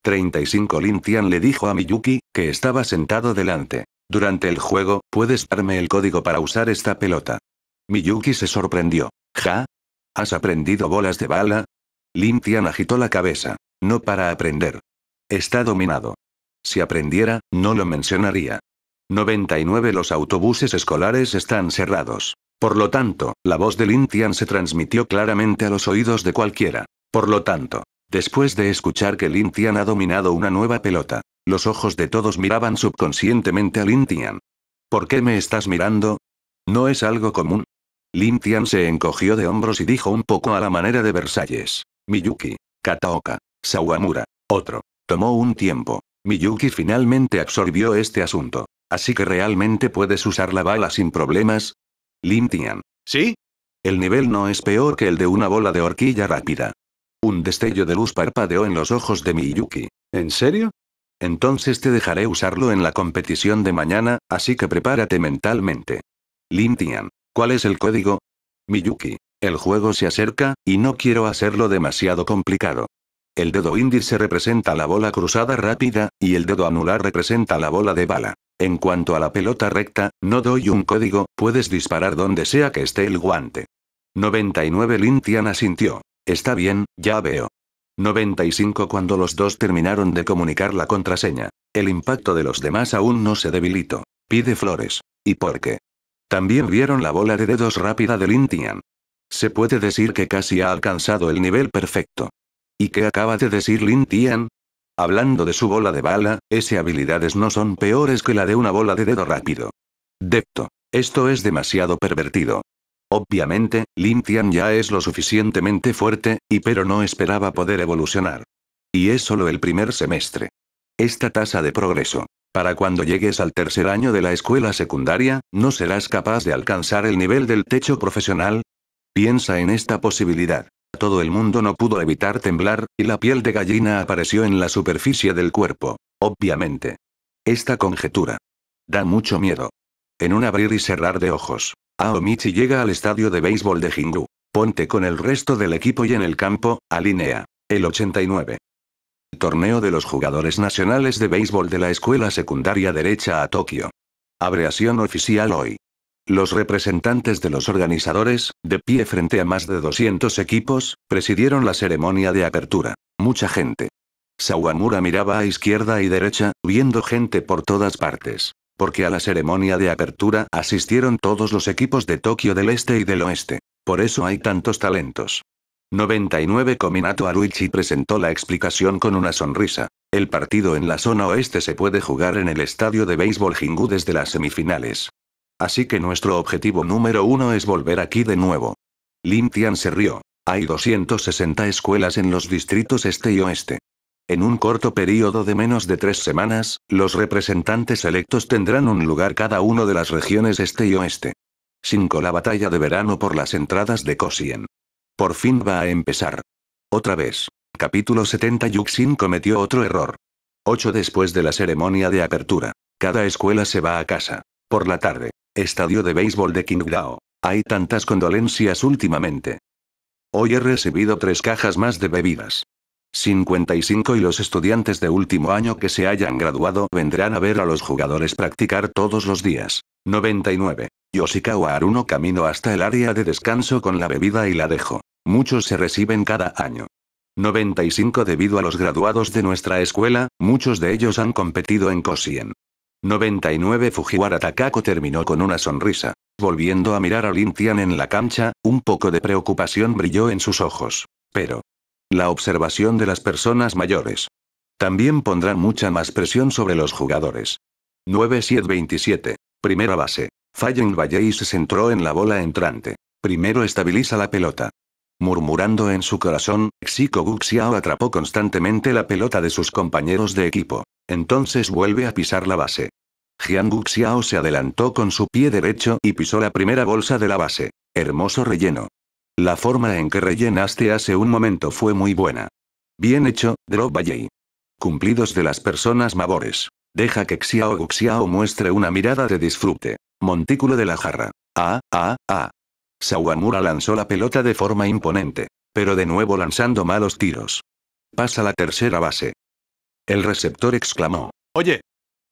S1: 35 Lin Tian le dijo a Miyuki, que estaba sentado delante. Durante el juego, ¿puedes darme el código para usar esta pelota? Miyuki se sorprendió. ¿Ja? ¿Has aprendido bolas de bala? Lin Tian agitó la cabeza. No para aprender. Está dominado. Si aprendiera, no lo mencionaría. 99 Los autobuses escolares están cerrados. Por lo tanto, la voz de Lin Tian se transmitió claramente a los oídos de cualquiera. Por lo tanto, después de escuchar que Lin Tian ha dominado una nueva pelota, los ojos de todos miraban subconscientemente a Lin Tian. ¿Por qué me estás mirando? ¿No es algo común? Lin Tian se encogió de hombros y dijo un poco a la manera de Versalles. Miyuki, Kataoka, Sawamura, otro. Tomó un tiempo. Miyuki finalmente absorbió este asunto. Así que realmente puedes usar la bala sin problemas, Lintian. ¿Sí? El nivel no es peor que el de una bola de horquilla rápida. Un destello de luz parpadeó en los ojos de Miyuki. ¿En serio? Entonces te dejaré usarlo en la competición de mañana, así que prepárate mentalmente. Lintian. ¿Cuál es el código? Miyuki. El juego se acerca, y no quiero hacerlo demasiado complicado. El dedo índice representa la bola cruzada rápida, y el dedo anular representa la bola de bala. En cuanto a la pelota recta, no doy un código, puedes disparar donde sea que esté el guante. 99 Lintian asintió. Está bien, ya veo. 95 Cuando los dos terminaron de comunicar la contraseña. El impacto de los demás aún no se debilitó. Pide flores. ¿Y por qué? También vieron la bola de dedos rápida de Lintian. Se puede decir que casi ha alcanzado el nivel perfecto. ¿Y qué acaba de decir Lin Tian? Hablando de su bola de bala, esas habilidades no son peores que la de una bola de dedo rápido. Depto. Esto es demasiado pervertido. Obviamente, Lin Tian ya es lo suficientemente fuerte, y pero no esperaba poder evolucionar. Y es solo el primer semestre. Esta tasa de progreso. Para cuando llegues al tercer año de la escuela secundaria, ¿no serás capaz de alcanzar el nivel del techo profesional? Piensa en esta posibilidad. Todo el mundo no pudo evitar temblar, y la piel de gallina apareció en la superficie del cuerpo. Obviamente. Esta conjetura. Da mucho miedo. En un abrir y cerrar de ojos. Aomichi llega al estadio de béisbol de Hingu. Ponte con el resto del equipo y en el campo, alinea. El 89. Torneo de los jugadores nacionales de béisbol de la escuela secundaria derecha a Tokio. Abreación oficial hoy. Los representantes de los organizadores, de pie frente a más de 200 equipos, presidieron la ceremonia de apertura. Mucha gente. Sawamura miraba a izquierda y derecha, viendo gente por todas partes. Porque a la ceremonia de apertura asistieron todos los equipos de Tokio del Este y del Oeste. Por eso hay tantos talentos. 99 Kominato Aruichi presentó la explicación con una sonrisa. El partido en la zona oeste se puede jugar en el estadio de béisbol Jingu desde las semifinales. Así que nuestro objetivo número uno es volver aquí de nuevo. Lintian se rió. Hay 260 escuelas en los distritos este y oeste. En un corto periodo de menos de tres semanas, los representantes electos tendrán un lugar cada uno de las regiones este y oeste. 5. La batalla de verano por las entradas de Kosien. Por fin va a empezar. Otra vez. Capítulo 70 Yuxin cometió otro error. 8. Después de la ceremonia de apertura. Cada escuela se va a casa. Por la tarde. Estadio de béisbol de Kingdao. Hay tantas condolencias últimamente. Hoy he recibido tres cajas más de bebidas. 55 y los estudiantes de último año que se hayan graduado vendrán a ver a los jugadores practicar todos los días. 99. Yoshikawa Aruno camino hasta el área de descanso con la bebida y la dejo. Muchos se reciben cada año. 95 Debido a los graduados de nuestra escuela, muchos de ellos han competido en Kosien. 99 Fujiwara Takako terminó con una sonrisa. Volviendo a mirar a Lin Tian en la cancha, un poco de preocupación brilló en sus ojos. Pero. La observación de las personas mayores. También pondrá mucha más presión sobre los jugadores. 9727 Primera base. Fallen Valle se centró en la bola entrante. Primero estabiliza la pelota. Murmurando en su corazón, Xiko Guxiao atrapó constantemente la pelota de sus compañeros de equipo. Entonces vuelve a pisar la base. Jian Guxiao se adelantó con su pie derecho y pisó la primera bolsa de la base. Hermoso relleno. La forma en que rellenaste hace un momento fue muy buena. Bien hecho, Drop Valley. Cumplidos de las personas mabores. Deja que Xiao Guxiao muestre una mirada de disfrute. Montículo de la jarra. Ah, ah, ah. Sawamura lanzó la pelota de forma imponente. Pero de nuevo lanzando malos tiros. Pasa la tercera base. El receptor exclamó. Oye,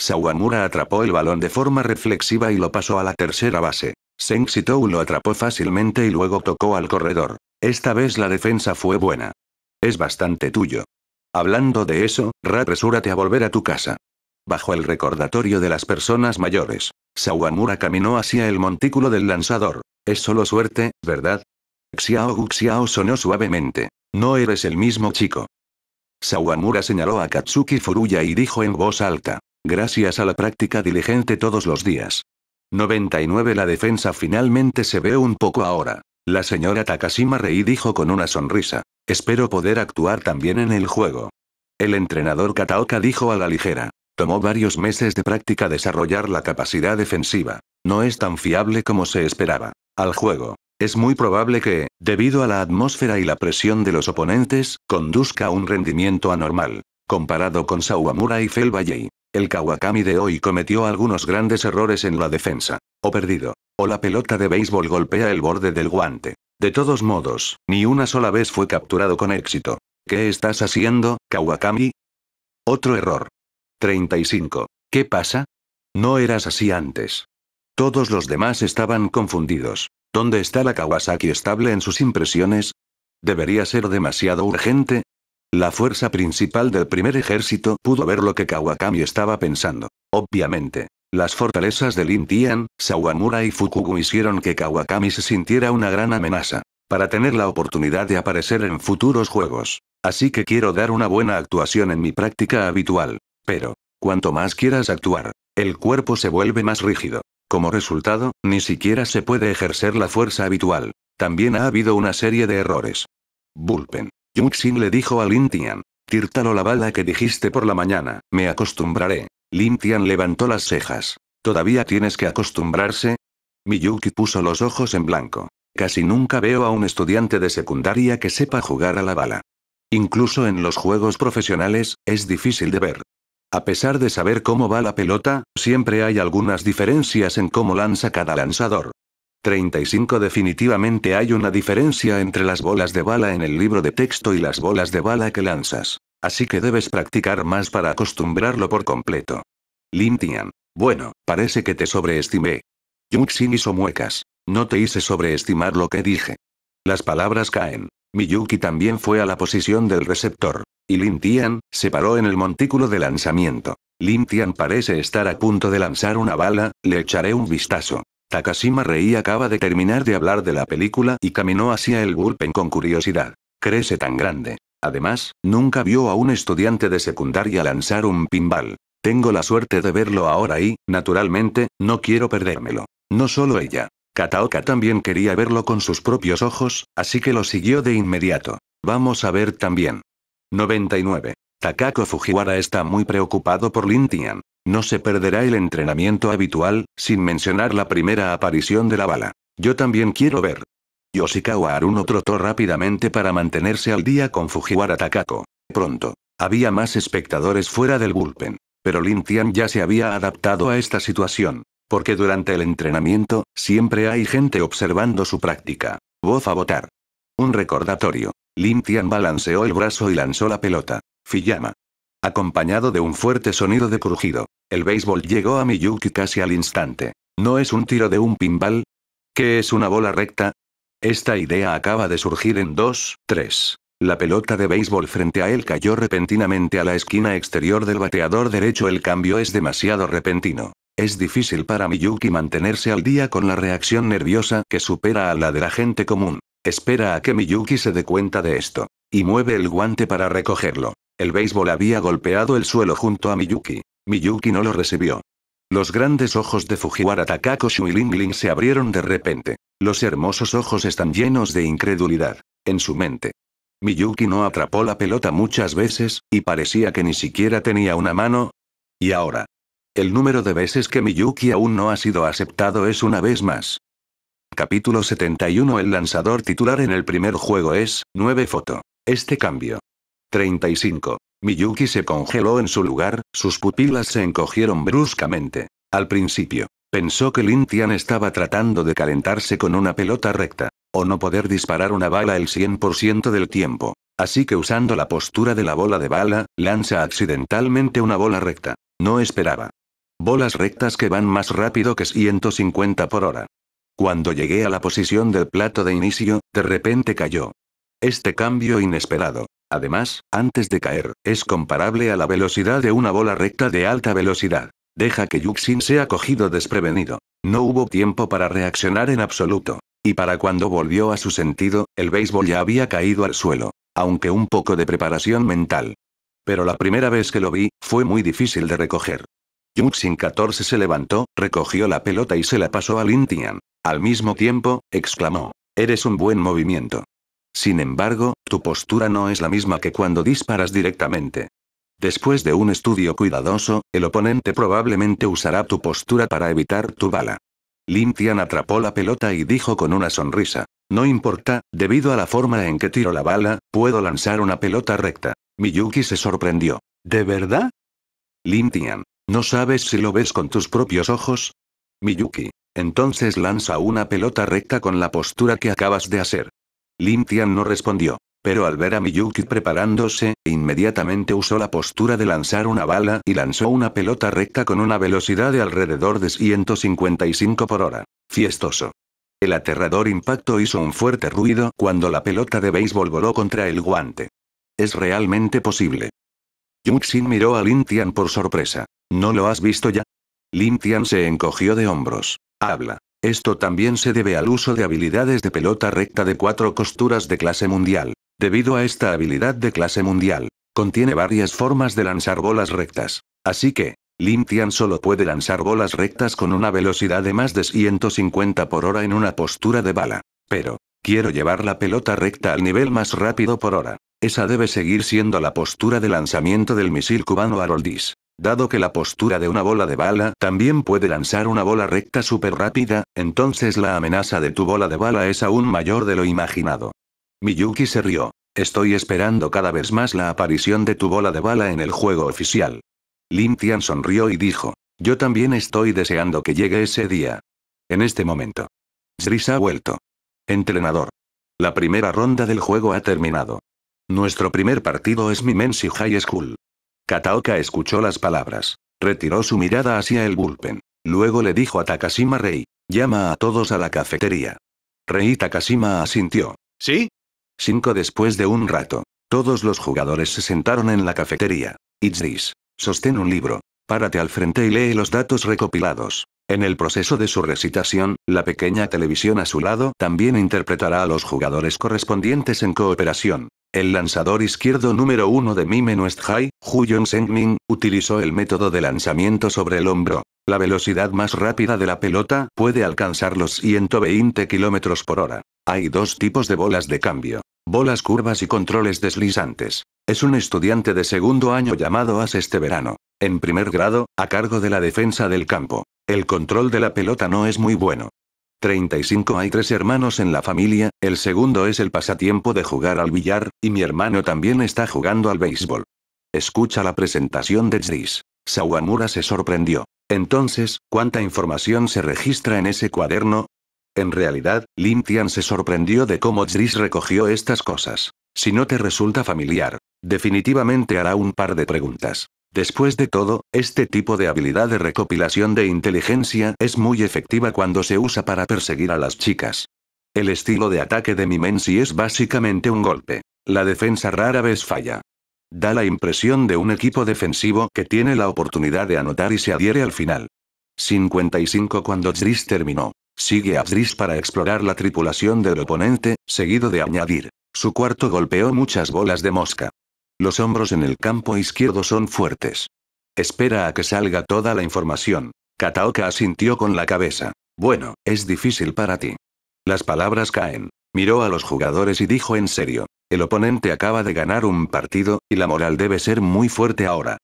S1: Sawamura atrapó el balón de forma reflexiva y lo pasó a la tercera base. Sengsitou lo atrapó fácilmente y luego tocó al corredor. Esta vez la defensa fue buena. Es bastante tuyo. Hablando de eso, reapresúrate a volver a tu casa. Bajo el recordatorio de las personas mayores, Sawamura caminó hacia el montículo del lanzador. Es solo suerte, ¿verdad? Xiao Xiao sonó suavemente. No eres el mismo chico. Sawamura señaló a Katsuki Furuya y dijo en voz alta gracias a la práctica diligente todos los días. 99 La defensa finalmente se ve un poco ahora. La señora Takashima Rei dijo con una sonrisa. Espero poder actuar también en el juego. El entrenador Kataoka dijo a la ligera. Tomó varios meses de práctica desarrollar la capacidad defensiva. No es tan fiable como se esperaba. Al juego. Es muy probable que, debido a la atmósfera y la presión de los oponentes, conduzca a un rendimiento anormal. Comparado con Sawamura y Felbaye, el Kawakami de hoy cometió algunos grandes errores en la defensa. O perdido. O la pelota de béisbol golpea el borde del guante. De todos modos, ni una sola vez fue capturado con éxito. ¿Qué estás haciendo, Kawakami? Otro error. 35. ¿Qué pasa? No eras así antes. Todos los demás estaban confundidos. ¿Dónde está la Kawasaki estable en sus impresiones? Debería ser demasiado urgente, la fuerza principal del primer ejército pudo ver lo que Kawakami estaba pensando. Obviamente. Las fortalezas de Lin Tian, Sawamura y Fukugu hicieron que Kawakami se sintiera una gran amenaza. Para tener la oportunidad de aparecer en futuros juegos. Así que quiero dar una buena actuación en mi práctica habitual. Pero, cuanto más quieras actuar, el cuerpo se vuelve más rígido. Como resultado, ni siquiera se puede ejercer la fuerza habitual. También ha habido una serie de errores. Bulpen. Yuxin le dijo a Lin Tian. Tírtalo la bala que dijiste por la mañana, me acostumbraré. Lin Tian levantó las cejas. ¿Todavía tienes que acostumbrarse? Miyuki puso los ojos en blanco. Casi nunca veo a un estudiante de secundaria que sepa jugar a la bala. Incluso en los juegos profesionales, es difícil de ver. A pesar de saber cómo va la pelota, siempre hay algunas diferencias en cómo lanza cada lanzador. 35 Definitivamente hay una diferencia entre las bolas de bala en el libro de texto y las bolas de bala que lanzas. Así que debes practicar más para acostumbrarlo por completo. Lin Tian. Bueno, parece que te sobreestimé. Yuxin hizo muecas. No te hice sobreestimar lo que dije. Las palabras caen. Miyuki también fue a la posición del receptor. Y Lin Tian, se paró en el montículo de lanzamiento. Lin Tian parece estar a punto de lanzar una bala, le echaré un vistazo. Takashima Rei acaba de terminar de hablar de la película y caminó hacia el bullpen con curiosidad. Crece tan grande. Además, nunca vio a un estudiante de secundaria lanzar un pinball. Tengo la suerte de verlo ahora y, naturalmente, no quiero perdérmelo. No solo ella. Kataoka también quería verlo con sus propios ojos, así que lo siguió de inmediato. Vamos a ver también. 99. Takako Fujiwara está muy preocupado por Lin Tian. No se perderá el entrenamiento habitual, sin mencionar la primera aparición de la bala. Yo también quiero ver. Yoshikawa Haruno trotó rápidamente para mantenerse al día con Fujiwara Takako. Pronto. Había más espectadores fuera del bullpen. Pero Lin Tian ya se había adaptado a esta situación. Porque durante el entrenamiento, siempre hay gente observando su práctica. Voz a votar. Un recordatorio. Lin Tian balanceó el brazo y lanzó la pelota. Fiyama acompañado de un fuerte sonido de crujido. El béisbol llegó a Miyuki casi al instante. ¿No es un tiro de un pinball? ¿Qué es una bola recta? Esta idea acaba de surgir en 2, 3. La pelota de béisbol frente a él cayó repentinamente a la esquina exterior del bateador derecho. El cambio es demasiado repentino. Es difícil para Miyuki mantenerse al día con la reacción nerviosa que supera a la de la gente común. Espera a que Miyuki se dé cuenta de esto. Y mueve el guante para recogerlo. El béisbol había golpeado el suelo junto a Miyuki. Miyuki no lo recibió. Los grandes ojos de Fujiwara Takako Shuilingling se abrieron de repente. Los hermosos ojos están llenos de incredulidad. En su mente. Miyuki no atrapó la pelota muchas veces, y parecía que ni siquiera tenía una mano. ¿Y ahora? El número de veces que Miyuki aún no ha sido aceptado es una vez más. Capítulo 71 El lanzador titular en el primer juego es, 9 foto. Este cambio, 35. Miyuki se congeló en su lugar, sus pupilas se encogieron bruscamente. Al principio, pensó que Lin Tian estaba tratando de calentarse con una pelota recta, o no poder disparar una bala el 100% del tiempo. Así que usando la postura de la bola de bala, lanza accidentalmente una bola recta. No esperaba. Bolas rectas que van más rápido que 150 por hora. Cuando llegué a la posición del plato de inicio, de repente cayó. Este cambio inesperado, Además, antes de caer, es comparable a la velocidad de una bola recta de alta velocidad. Deja que Yuxin sea cogido desprevenido. No hubo tiempo para reaccionar en absoluto. Y para cuando volvió a su sentido, el béisbol ya había caído al suelo. Aunque un poco de preparación mental. Pero la primera vez que lo vi, fue muy difícil de recoger. Yuxin 14 se levantó, recogió la pelota y se la pasó a Lin Tian. Al mismo tiempo, exclamó. Eres un buen movimiento. Sin embargo, tu postura no es la misma que cuando disparas directamente. Después de un estudio cuidadoso, el oponente probablemente usará tu postura para evitar tu bala. Lintian atrapó la pelota y dijo con una sonrisa. No importa, debido a la forma en que tiro la bala, puedo lanzar una pelota recta. Miyuki se sorprendió. ¿De verdad? Lintian, ¿no sabes si lo ves con tus propios ojos? Miyuki, entonces lanza una pelota recta con la postura que acabas de hacer. Lin Tian no respondió. Pero al ver a Miyuki preparándose, inmediatamente usó la postura de lanzar una bala y lanzó una pelota recta con una velocidad de alrededor de 155 por hora. Fiestoso. El aterrador impacto hizo un fuerte ruido cuando la pelota de béisbol voló contra el guante. Es realmente posible. Yuxin miró a Lin Tian por sorpresa. ¿No lo has visto ya? Lin Tian se encogió de hombros. Habla. Esto también se debe al uso de habilidades de pelota recta de cuatro costuras de clase mundial. Debido a esta habilidad de clase mundial, contiene varias formas de lanzar bolas rectas. Así que, Lim solo puede lanzar bolas rectas con una velocidad de más de 150 por hora en una postura de bala. Pero, quiero llevar la pelota recta al nivel más rápido por hora. Esa debe seguir siendo la postura de lanzamiento del misil cubano Haroldis. Dado que la postura de una bola de bala también puede lanzar una bola recta súper rápida, entonces la amenaza de tu bola de bala es aún mayor de lo imaginado. Miyuki se rió. Estoy esperando cada vez más la aparición de tu bola de bala en el juego oficial. Lin Tian sonrió y dijo. Yo también estoy deseando que llegue ese día. En este momento. Zris ha vuelto. Entrenador. La primera ronda del juego ha terminado. Nuestro primer partido es Mimensi High School. Kataoka escuchó las palabras. Retiró su mirada hacia el bullpen. Luego le dijo a Takashima Rei, llama a todos a la cafetería. Rei Takashima asintió. ¿Sí? Cinco después de un rato. Todos los jugadores se sentaron en la cafetería. It's this. Sostén un libro. Párate al frente y lee los datos recopilados. En el proceso de su recitación, la pequeña televisión a su lado también interpretará a los jugadores correspondientes en cooperación. El lanzador izquierdo número uno de Mime Hu High, Seng utilizó el método de lanzamiento sobre el hombro. La velocidad más rápida de la pelota puede alcanzar los 120 km por hora. Hay dos tipos de bolas de cambio. Bolas curvas y controles deslizantes. Es un estudiante de segundo año llamado AS este verano en primer grado, a cargo de la defensa del campo. El control de la pelota no es muy bueno. 35 Hay tres hermanos en la familia, el segundo es el pasatiempo de jugar al billar, y mi hermano también está jugando al béisbol. Escucha la presentación de Jris. Sawamura se sorprendió. Entonces, ¿cuánta información se registra en ese cuaderno? En realidad, Lin Tian se sorprendió de cómo Jris recogió estas cosas. Si no te resulta familiar, definitivamente hará un par de preguntas. Después de todo, este tipo de habilidad de recopilación de inteligencia es muy efectiva cuando se usa para perseguir a las chicas. El estilo de ataque de Mimensi es básicamente un golpe. La defensa rara vez falla. Da la impresión de un equipo defensivo que tiene la oportunidad de anotar y se adhiere al final. 55 Cuando Driss terminó, sigue a Driss para explorar la tripulación del oponente, seguido de añadir. Su cuarto golpeó muchas bolas de mosca. Los hombros en el campo izquierdo son fuertes. Espera a que salga toda la información. Kataoka asintió con la cabeza. Bueno, es difícil para ti. Las palabras caen. Miró a los jugadores y dijo en serio. El oponente acaba de ganar un partido, y la moral debe ser muy fuerte ahora.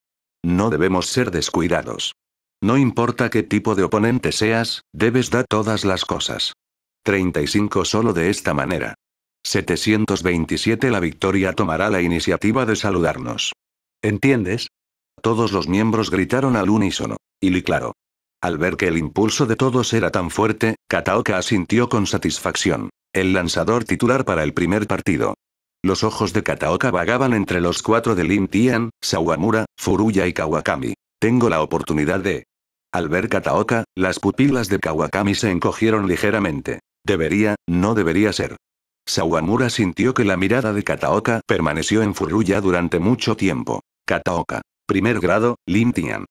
S1: No debemos ser descuidados. No importa qué tipo de oponente seas, debes dar todas las cosas. 35 solo de esta manera. 727 La victoria tomará la iniciativa de saludarnos. ¿Entiendes? Todos los miembros gritaron al unísono. Y claro. Al ver que el impulso de todos era tan fuerte, Kataoka asintió con satisfacción. El lanzador titular para el primer partido. Los ojos de Kataoka vagaban entre los cuatro de Lin Tian, Sawamura, Furuya y Kawakami. Tengo la oportunidad de. Al ver Kataoka, las pupilas de Kawakami se encogieron ligeramente. Debería, no debería ser. Sawamura sintió que la mirada de Kataoka permaneció en Furuya durante mucho tiempo. Kataoka. Primer grado, Lin Tian.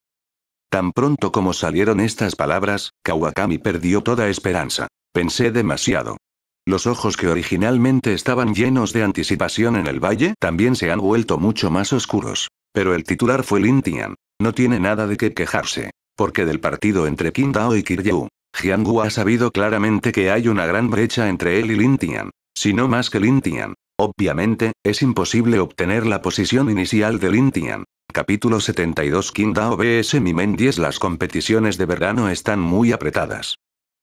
S1: Tan pronto como salieron estas palabras, Kawakami perdió toda esperanza. Pensé demasiado. Los ojos que originalmente estaban llenos de anticipación en el valle también se han vuelto mucho más oscuros. Pero el titular fue Lin Tian. No tiene nada de qué quejarse. Porque del partido entre Qingdao y Kiryu, Jiangu ha sabido claramente que hay una gran brecha entre él y Lin Tian no más que Lin Tian. Obviamente, es imposible obtener la posición inicial de Lin Tian. Capítulo 72 Quinta OBS Mimen 10 Las competiciones de verano están muy apretadas.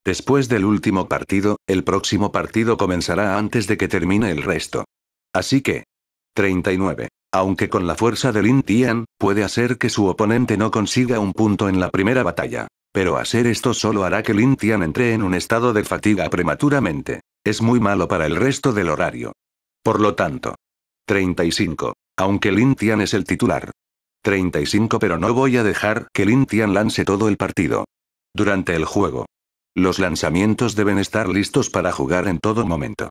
S1: Después del último partido, el próximo partido comenzará antes de que termine el resto. Así que. 39. Aunque con la fuerza de Lin Tian, puede hacer que su oponente no consiga un punto en la primera batalla. Pero hacer esto solo hará que Lin Tian entre en un estado de fatiga prematuramente. Es muy malo para el resto del horario. Por lo tanto. 35. Aunque Tian es el titular. 35 pero no voy a dejar que Tian lance todo el partido. Durante el juego. Los lanzamientos deben estar listos para jugar en todo momento.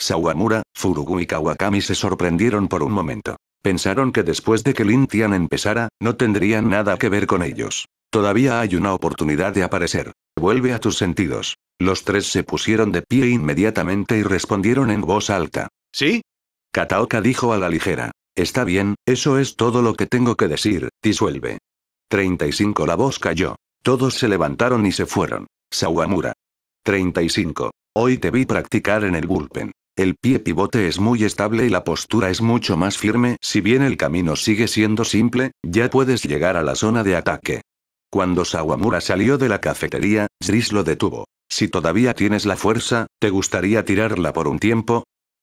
S1: Sawamura, Furugu y Kawakami se sorprendieron por un momento. Pensaron que después de que Tian empezara, no tendrían nada que ver con ellos. Todavía hay una oportunidad de aparecer. Vuelve a tus sentidos. Los tres se pusieron de pie inmediatamente y respondieron en voz alta. ¿Sí? Kataoka dijo a la ligera. Está bien, eso es todo lo que tengo que decir, disuelve. 35 La voz cayó. Todos se levantaron y se fueron. Sawamura. 35. Hoy te vi practicar en el bullpen. El pie pivote es muy estable y la postura es mucho más firme, si bien el camino sigue siendo simple, ya puedes llegar a la zona de ataque. Cuando Sawamura salió de la cafetería, Zris lo detuvo. Si todavía tienes la fuerza, ¿te gustaría tirarla por un tiempo?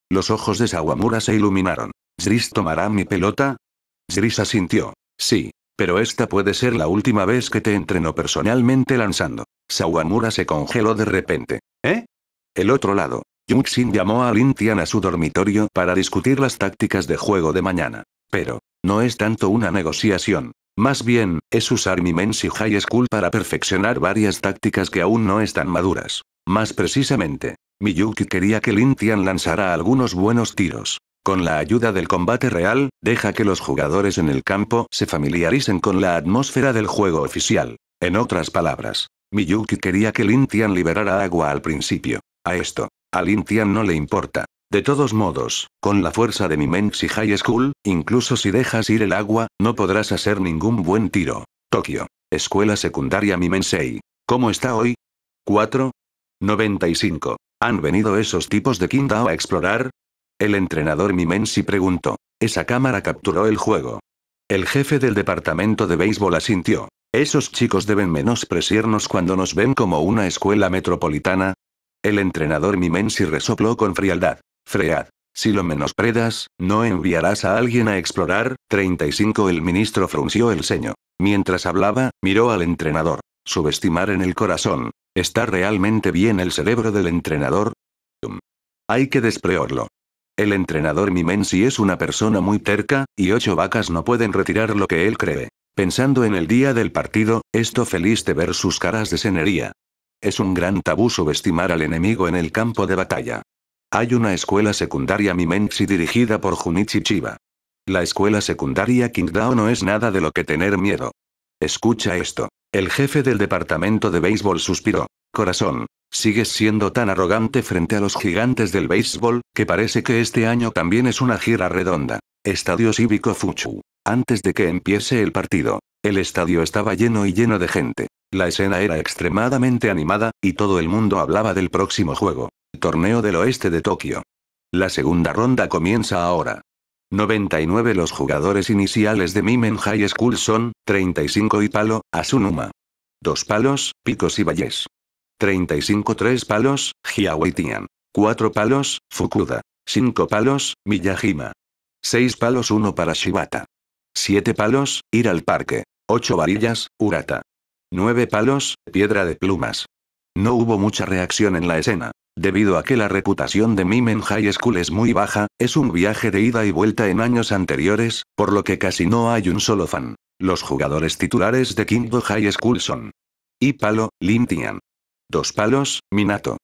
S1: Los ojos de Sawamura se iluminaron. ¿Zris tomará mi pelota? Zris asintió. Sí, pero esta puede ser la última vez que te entrenó personalmente lanzando. Sawamura se congeló de repente. ¿Eh? El otro lado. Yuxin llamó a Lin Tian a su dormitorio para discutir las tácticas de juego de mañana. Pero, no es tanto una negociación. Más bien, es usar mi Mensi High School para perfeccionar varias tácticas que aún no están maduras. Más precisamente, Miyuki quería que Lin Tian lanzara algunos buenos tiros. Con la ayuda del combate real, deja que los jugadores en el campo se familiaricen con la atmósfera del juego oficial. En otras palabras, Miyuki quería que Lin Tian liberara agua al principio. A esto, a Lin Tian no le importa. De todos modos, con la fuerza de mi High School, incluso si dejas ir el agua, no podrás hacer ningún buen tiro. Tokio. Escuela secundaria Mimensei. ¿Cómo está hoy? 4.95. ¿Han venido esos tipos de Kindao a explorar? El entrenador Mimensi preguntó. Esa cámara capturó el juego. El jefe del departamento de béisbol asintió. Esos chicos deben menospreciarnos cuando nos ven como una escuela metropolitana, el entrenador Mimensi resopló con frialdad. Fread. Si lo menospredas, ¿no enviarás a alguien a explorar? 35 El ministro frunció el ceño. Mientras hablaba, miró al entrenador. Subestimar en el corazón. ¿Está realmente bien el cerebro del entrenador? Mm. Hay que despreorlo. El entrenador Mimensi es una persona muy terca, y ocho vacas no pueden retirar lo que él cree. Pensando en el día del partido, esto feliz de ver sus caras de senería. Es un gran tabú subestimar al enemigo en el campo de batalla. Hay una escuela secundaria Mimensi dirigida por Junichi Chiba. La escuela secundaria Kingdao no es nada de lo que tener miedo. Escucha esto. El jefe del departamento de béisbol suspiró. Corazón, sigues siendo tan arrogante frente a los gigantes del béisbol, que parece que este año también es una gira redonda. Estadio Cívico Fuchu. Antes de que empiece el partido, el estadio estaba lleno y lleno de gente. La escena era extremadamente animada, y todo el mundo hablaba del próximo juego. Torneo del Oeste de Tokio. La segunda ronda comienza ahora. 99 Los jugadores iniciales de Mimen High School son, 35 y palo, Asunuma. 2 palos, Picos y Valles. 35 3 palos, Hiawaitian. 4 palos, Fukuda. 5 palos, Miyajima. 6 palos 1 para Shibata. 7 palos, ir al parque. 8 varillas, Urata. 9 palos, piedra de plumas. No hubo mucha reacción en la escena. Debido a que la reputación de Mimen High School es muy baja, es un viaje de ida y vuelta en años anteriores, por lo que casi no hay un solo fan. Los jugadores titulares de Kimbo High School son. Y palo, Tian, Dos palos, Minato.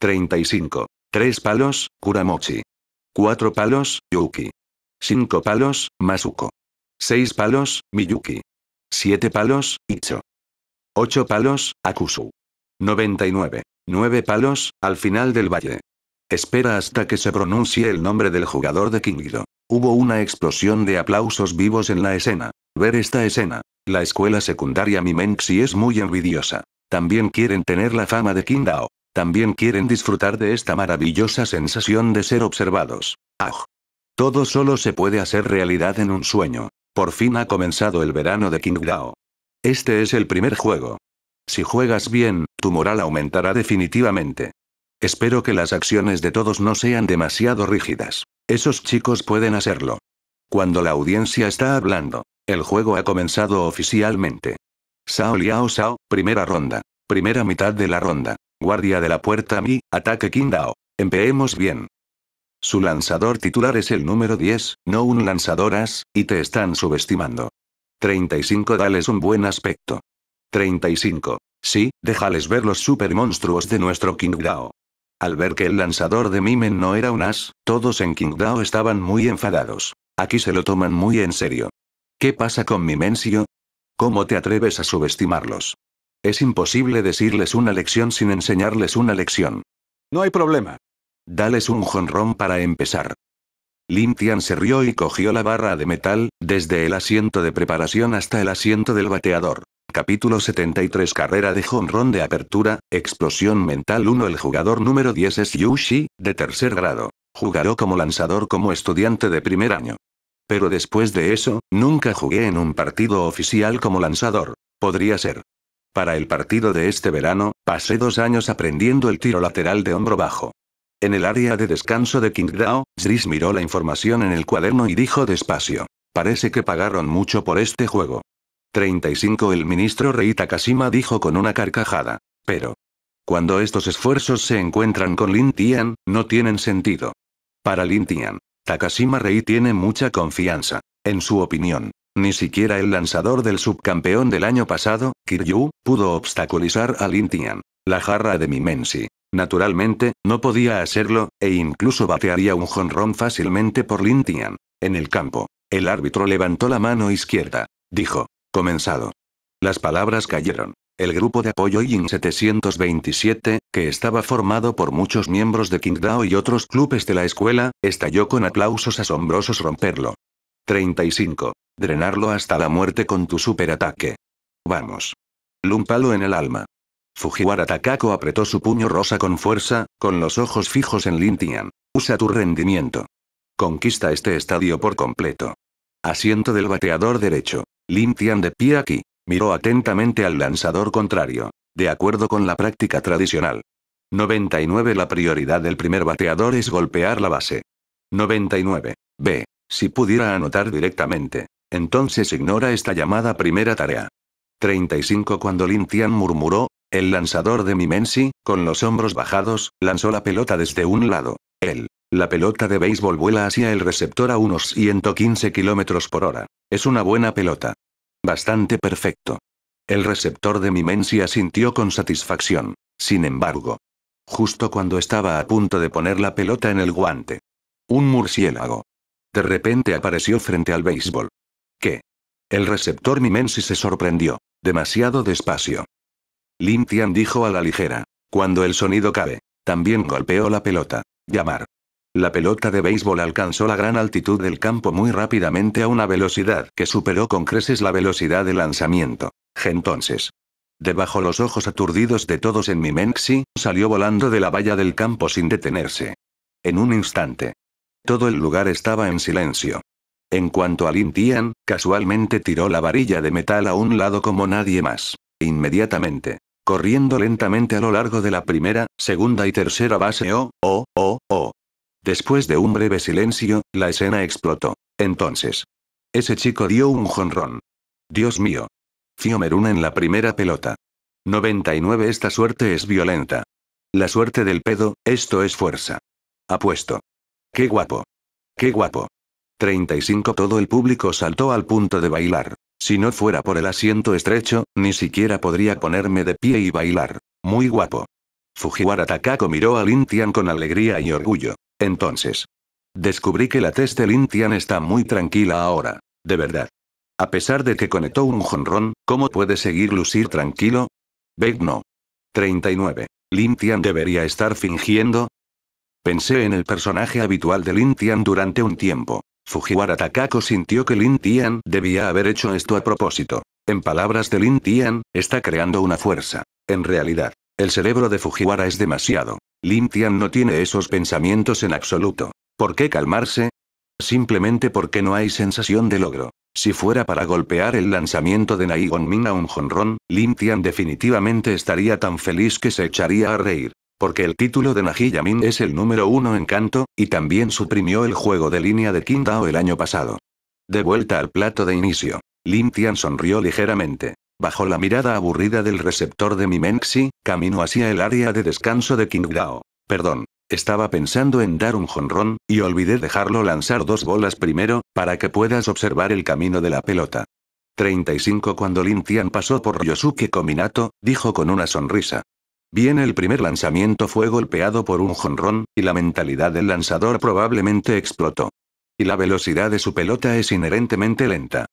S1: 35. Tres palos, Kuramochi. Cuatro palos, Yuki. Cinco palos, Masuko. Seis palos, Miyuki. Siete palos, Icho. Ocho palos, Akusu. 99. Nueve palos, al final del valle. Espera hasta que se pronuncie el nombre del jugador de Kingido. Hubo una explosión de aplausos vivos en la escena. Ver esta escena. La escuela secundaria Mimenxi es muy envidiosa. También quieren tener la fama de Kingdao. También quieren disfrutar de esta maravillosa sensación de ser observados. ¡Aj! Todo solo se puede hacer realidad en un sueño. Por fin ha comenzado el verano de Kingdao. Este es el primer juego. Si juegas bien, tu moral aumentará definitivamente. Espero que las acciones de todos no sean demasiado rígidas. Esos chicos pueden hacerlo. Cuando la audiencia está hablando, el juego ha comenzado oficialmente. Sao Liao Sao, primera ronda. Primera mitad de la ronda. Guardia de la puerta Mi, ataque Kindao. Empeemos bien. Su lanzador titular es el número 10, no un lanzadoras, y te están subestimando. 35 Dales un buen aspecto. 35. Sí, déjales ver los monstruos de nuestro Kingdao. Al ver que el lanzador de Mimen no era un as, todos en Kingdao estaban muy enfadados. Aquí se lo toman muy en serio. ¿Qué pasa con Mimensio? ¿Cómo te atreves a subestimarlos? Es imposible decirles una lección sin enseñarles una lección. No hay problema. Dales un jonrón para empezar. Lin Tian se rió y cogió la barra de metal, desde el asiento de preparación hasta el asiento del bateador. Capítulo 73 Carrera de jonrón de apertura, explosión mental 1 El jugador número 10 es Yushi, de tercer grado. Jugaró como lanzador como estudiante de primer año. Pero después de eso, nunca jugué en un partido oficial como lanzador. Podría ser. Para el partido de este verano, pasé dos años aprendiendo el tiro lateral de hombro bajo. En el área de descanso de Kingdao Gris miró la información en el cuaderno y dijo despacio. Parece que pagaron mucho por este juego. 35 El ministro Rei Takashima dijo con una carcajada. Pero. Cuando estos esfuerzos se encuentran con Lin Tian, no tienen sentido. Para Lin Tian, Takashima Rei tiene mucha confianza. En su opinión, ni siquiera el lanzador del subcampeón del año pasado, Kiryu, pudo obstaculizar a Lin Tian. La jarra de Mimensi. Naturalmente, no podía hacerlo, e incluso batearía un jonrón fácilmente por Lin Tian. En el campo, el árbitro levantó la mano izquierda. Dijo. Comenzado. Las palabras cayeron. El grupo de apoyo Yin 727, que estaba formado por muchos miembros de Kingdao y otros clubes de la escuela, estalló con aplausos asombrosos romperlo. 35. Drenarlo hasta la muerte con tu superataque. Vamos. Lumpalo en el alma. Fujiwara Takako apretó su puño rosa con fuerza, con los ojos fijos en Lin Tian. Usa tu rendimiento. Conquista este estadio por completo. Asiento del bateador derecho. Lin Tian de pie aquí. Miró atentamente al lanzador contrario. De acuerdo con la práctica tradicional. 99 La prioridad del primer bateador es golpear la base. 99. B. Si pudiera anotar directamente. Entonces ignora esta llamada primera tarea. 35 Cuando Lin Tian murmuró, el lanzador de Mimensi, con los hombros bajados, lanzó la pelota desde un lado. Él la pelota de béisbol vuela hacia el receptor a unos 115 km por hora. Es una buena pelota. Bastante perfecto. El receptor de Mimencia sintió con satisfacción. Sin embargo, justo cuando estaba a punto de poner la pelota en el guante, un murciélago de repente apareció frente al béisbol. ¿Qué? El receptor Mimensi se sorprendió. Demasiado despacio. Lintian dijo a la ligera. Cuando el sonido cabe, también golpeó la pelota. Llamar. La pelota de béisbol alcanzó la gran altitud del campo muy rápidamente a una velocidad que superó con creces la velocidad de lanzamiento. Entonces, debajo los ojos aturdidos de todos en mi Menxi, salió volando de la valla del campo sin detenerse. En un instante. Todo el lugar estaba en silencio. En cuanto a Lin casualmente tiró la varilla de metal a un lado como nadie más. Inmediatamente. Corriendo lentamente a lo largo de la primera, segunda y tercera base o, o, o, o, Después de un breve silencio, la escena explotó. Entonces. Ese chico dio un jonrón. Dios mío. Merún en la primera pelota. 99 Esta suerte es violenta. La suerte del pedo, esto es fuerza. Apuesto. Qué guapo. Qué guapo. 35 Todo el público saltó al punto de bailar. Si no fuera por el asiento estrecho, ni siquiera podría ponerme de pie y bailar. Muy guapo. Fujiwara Takako miró a Tian con alegría y orgullo. Entonces. Descubrí que la test Lin Tian está muy tranquila ahora. De verdad. A pesar de que conectó un jonrón, ¿cómo puede seguir lucir tranquilo? Beck no. 39. Tian debería estar fingiendo. Pensé en el personaje habitual de Lin Tian durante un tiempo. Fujiwara Takako sintió que Lin Tian debía haber hecho esto a propósito. En palabras de Lin Tian, está creando una fuerza. En realidad, el cerebro de Fujiwara es demasiado Lim no tiene esos pensamientos en absoluto. ¿Por qué calmarse? Simplemente porque no hay sensación de logro. Si fuera para golpear el lanzamiento de Naigon Min a un jonrón, Lim definitivamente estaría tan feliz que se echaría a reír. Porque el título de Naji es el número uno en canto, y también suprimió el juego de línea de Quintao el año pasado. De vuelta al plato de inicio. Lim sonrió ligeramente. Bajo la mirada aburrida del receptor de Mimenxi, camino hacia el área de descanso de Qingdao. Perdón. Estaba pensando en dar un jonrón, y olvidé dejarlo lanzar dos bolas primero, para que puedas observar el camino de la pelota. 35 Cuando Lin Tian pasó por Yosuke Kominato, dijo con una sonrisa. Bien el primer lanzamiento fue golpeado por un jonrón, y la mentalidad del lanzador probablemente explotó. Y la velocidad de su pelota es inherentemente lenta.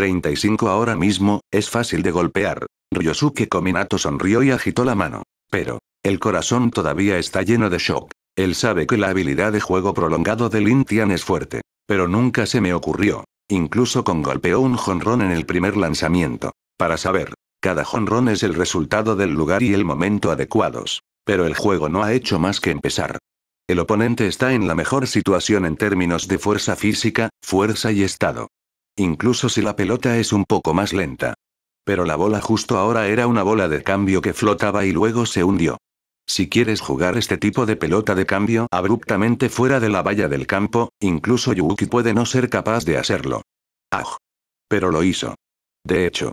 S1: 35 ahora mismo, es fácil de golpear. Ryosuke Kominato sonrió y agitó la mano. Pero, el corazón todavía está lleno de shock. Él sabe que la habilidad de juego prolongado de Lin Tian es fuerte. Pero nunca se me ocurrió. Incluso con golpeó un jonrón en el primer lanzamiento. Para saber, cada jonrón es el resultado del lugar y el momento adecuados. Pero el juego no ha hecho más que empezar. El oponente está en la mejor situación en términos de fuerza física, fuerza y estado incluso si la pelota es un poco más lenta. Pero la bola justo ahora era una bola de cambio que flotaba y luego se hundió. Si quieres jugar este tipo de pelota de cambio abruptamente fuera de la valla del campo, incluso Yuki puede no ser capaz de hacerlo. ¡Aj! Pero lo hizo. De hecho.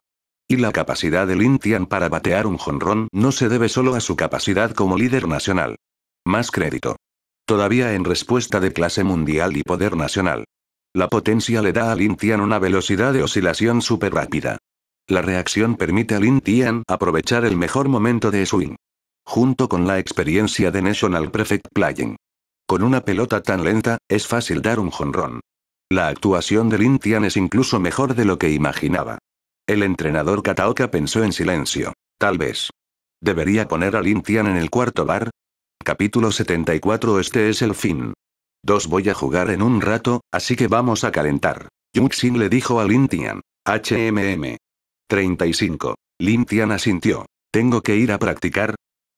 S1: Y la capacidad de Lin Tian para batear un jonrón no se debe solo a su capacidad como líder nacional. Más crédito. Todavía en respuesta de clase mundial y poder nacional. La potencia le da a Lin Tian una velocidad de oscilación súper rápida. La reacción permite a Lin Tian aprovechar el mejor momento de swing. Junto con la experiencia de National Prefect Playing. Con una pelota tan lenta, es fácil dar un jonrón. La actuación de Lin Tian es incluso mejor de lo que imaginaba. El entrenador Kataoka pensó en silencio. Tal vez. ¿Debería poner a Lin Tian en el cuarto bar? Capítulo 74 Este es el fin. Dos voy a jugar en un rato, así que vamos a calentar. Yuxin le dijo a Lin Tian. HMM. 35. Lin Tian asintió. ¿Tengo que ir a practicar?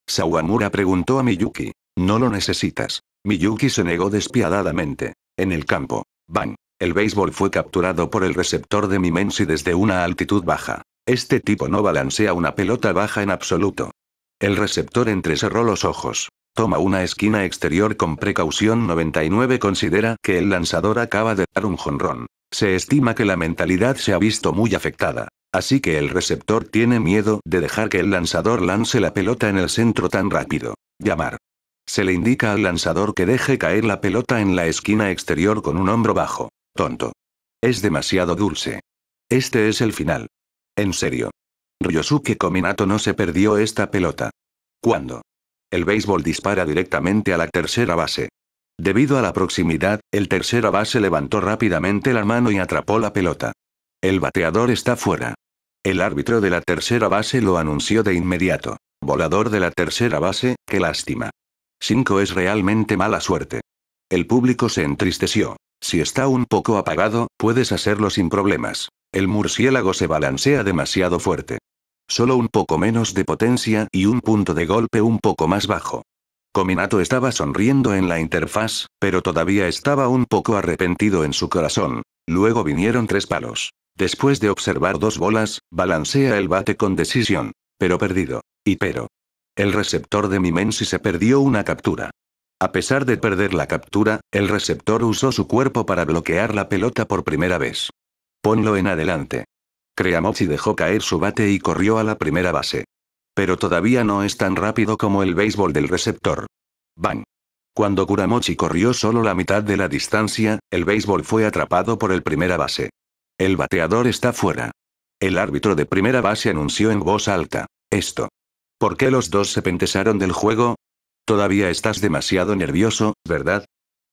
S1: Sawamura preguntó a Miyuki. No lo necesitas. Miyuki se negó despiadadamente. En el campo. Bang. El béisbol fue capturado por el receptor de Mimensi desde una altitud baja. Este tipo no balancea una pelota baja en absoluto. El receptor entrecerró los ojos. Toma una esquina exterior con precaución 99 considera que el lanzador acaba de dar un jonrón. Se estima que la mentalidad se ha visto muy afectada. Así que el receptor tiene miedo de dejar que el lanzador lance la pelota en el centro tan rápido. Llamar. Se le indica al lanzador que deje caer la pelota en la esquina exterior con un hombro bajo. Tonto. Es demasiado dulce. Este es el final. En serio. Ryosuke Kominato no se perdió esta pelota. ¿Cuándo? El béisbol dispara directamente a la tercera base. Debido a la proximidad, el tercera base levantó rápidamente la mano y atrapó la pelota. El bateador está fuera. El árbitro de la tercera base lo anunció de inmediato. Volador de la tercera base, qué lástima. 5 es realmente mala suerte. El público se entristeció. Si está un poco apagado, puedes hacerlo sin problemas. El murciélago se balancea demasiado fuerte. Solo un poco menos de potencia y un punto de golpe un poco más bajo. Kominato estaba sonriendo en la interfaz, pero todavía estaba un poco arrepentido en su corazón. Luego vinieron tres palos. Después de observar dos bolas, balancea el bate con decisión. Pero perdido. Y pero. El receptor de Mimensi se perdió una captura. A pesar de perder la captura, el receptor usó su cuerpo para bloquear la pelota por primera vez. Ponlo en adelante. Creamochi dejó caer su bate y corrió a la primera base. Pero todavía no es tan rápido como el béisbol del receptor. Bang. Cuando Kuramochi corrió solo la mitad de la distancia, el béisbol fue atrapado por el primera base. El bateador está fuera. El árbitro de primera base anunció en voz alta. Esto. ¿Por qué los dos se pentesaron del juego? Todavía estás demasiado nervioso, ¿verdad?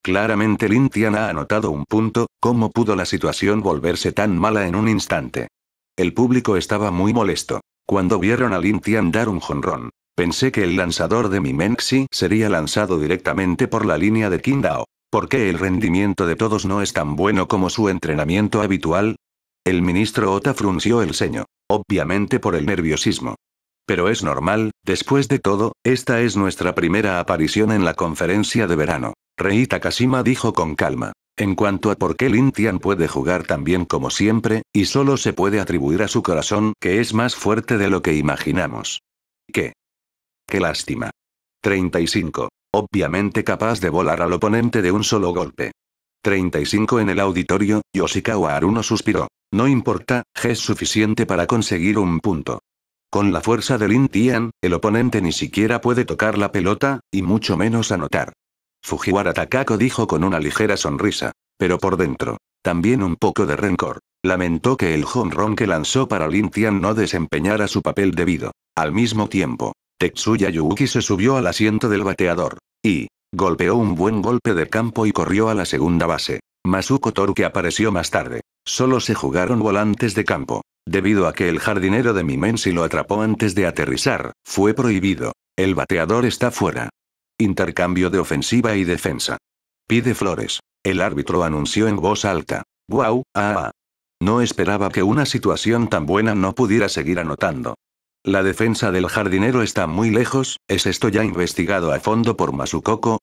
S1: Claramente Lintian ha anotado un punto, ¿cómo pudo la situación volverse tan mala en un instante? El público estaba muy molesto. Cuando vieron a Lin Tian dar un jonrón, pensé que el lanzador de mi sería lanzado directamente por la línea de Kindao. ¿Por qué el rendimiento de todos no es tan bueno como su entrenamiento habitual? El ministro Ota frunció el ceño, obviamente por el nerviosismo. Pero es normal, después de todo, esta es nuestra primera aparición en la conferencia de verano. Reita Takashima dijo con calma. En cuanto a por qué Lin Tian puede jugar tan bien como siempre, y solo se puede atribuir a su corazón que es más fuerte de lo que imaginamos. ¿Qué? Qué lástima. 35. Obviamente capaz de volar al oponente de un solo golpe. 35 en el auditorio, Yoshikawa Haruno suspiró. No importa, es suficiente para conseguir un punto. Con la fuerza de Lin Tian, el oponente ni siquiera puede tocar la pelota, y mucho menos anotar. Fujiwara Takako dijo con una ligera sonrisa. Pero por dentro. También un poco de rencor. Lamentó que el home que lanzó para Lin Tian no desempeñara su papel debido. Al mismo tiempo, Tetsuya Yuuki se subió al asiento del bateador. Y, golpeó un buen golpe de campo y corrió a la segunda base. Masuko Toru que apareció más tarde. Solo se jugaron volantes de campo. Debido a que el jardinero de Mimensi lo atrapó antes de aterrizar, fue prohibido. El bateador está fuera. Intercambio de ofensiva y defensa. Pide flores. El árbitro anunció en voz alta. ¡Guau! Wow, ah, ah, No esperaba que una situación tan buena no pudiera seguir anotando. La defensa del jardinero está muy lejos, ¿es esto ya investigado a fondo por Masukoko?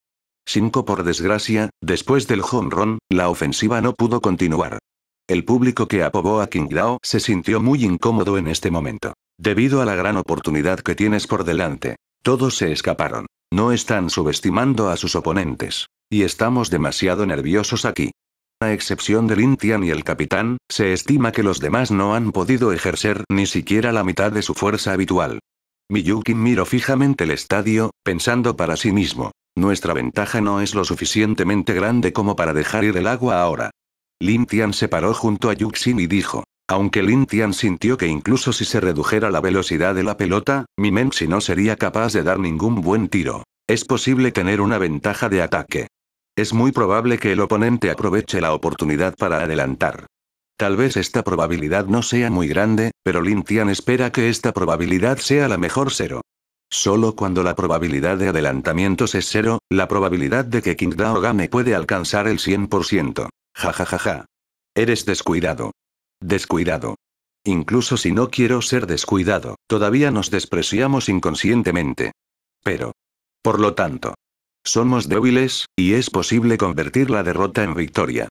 S1: 5 por desgracia, después del home run, la ofensiva no pudo continuar. El público que apobó a Kingdao se sintió muy incómodo en este momento. Debido a la gran oportunidad que tienes por delante, todos se escaparon. No están subestimando a sus oponentes. Y estamos demasiado nerviosos aquí. A excepción de Lin Tian y el capitán, se estima que los demás no han podido ejercer ni siquiera la mitad de su fuerza habitual. Miyukin miró fijamente el estadio, pensando para sí mismo. Nuestra ventaja no es lo suficientemente grande como para dejar ir el agua ahora. Lin Tian se paró junto a Yuxin y dijo. Aunque Lin Tian sintió que incluso si se redujera la velocidad de la pelota, Mimenxi no sería capaz de dar ningún buen tiro. Es posible tener una ventaja de ataque. Es muy probable que el oponente aproveche la oportunidad para adelantar. Tal vez esta probabilidad no sea muy grande, pero Lin Tian espera que esta probabilidad sea la mejor cero. Solo cuando la probabilidad de adelantamientos es cero, la probabilidad de que King Dao gane puede alcanzar el 100%. Ja ja ja ja. Eres descuidado. Descuidado. Incluso si no quiero ser descuidado, todavía nos despreciamos inconscientemente. Pero. Por lo tanto. Somos débiles, y es posible convertir la derrota en victoria.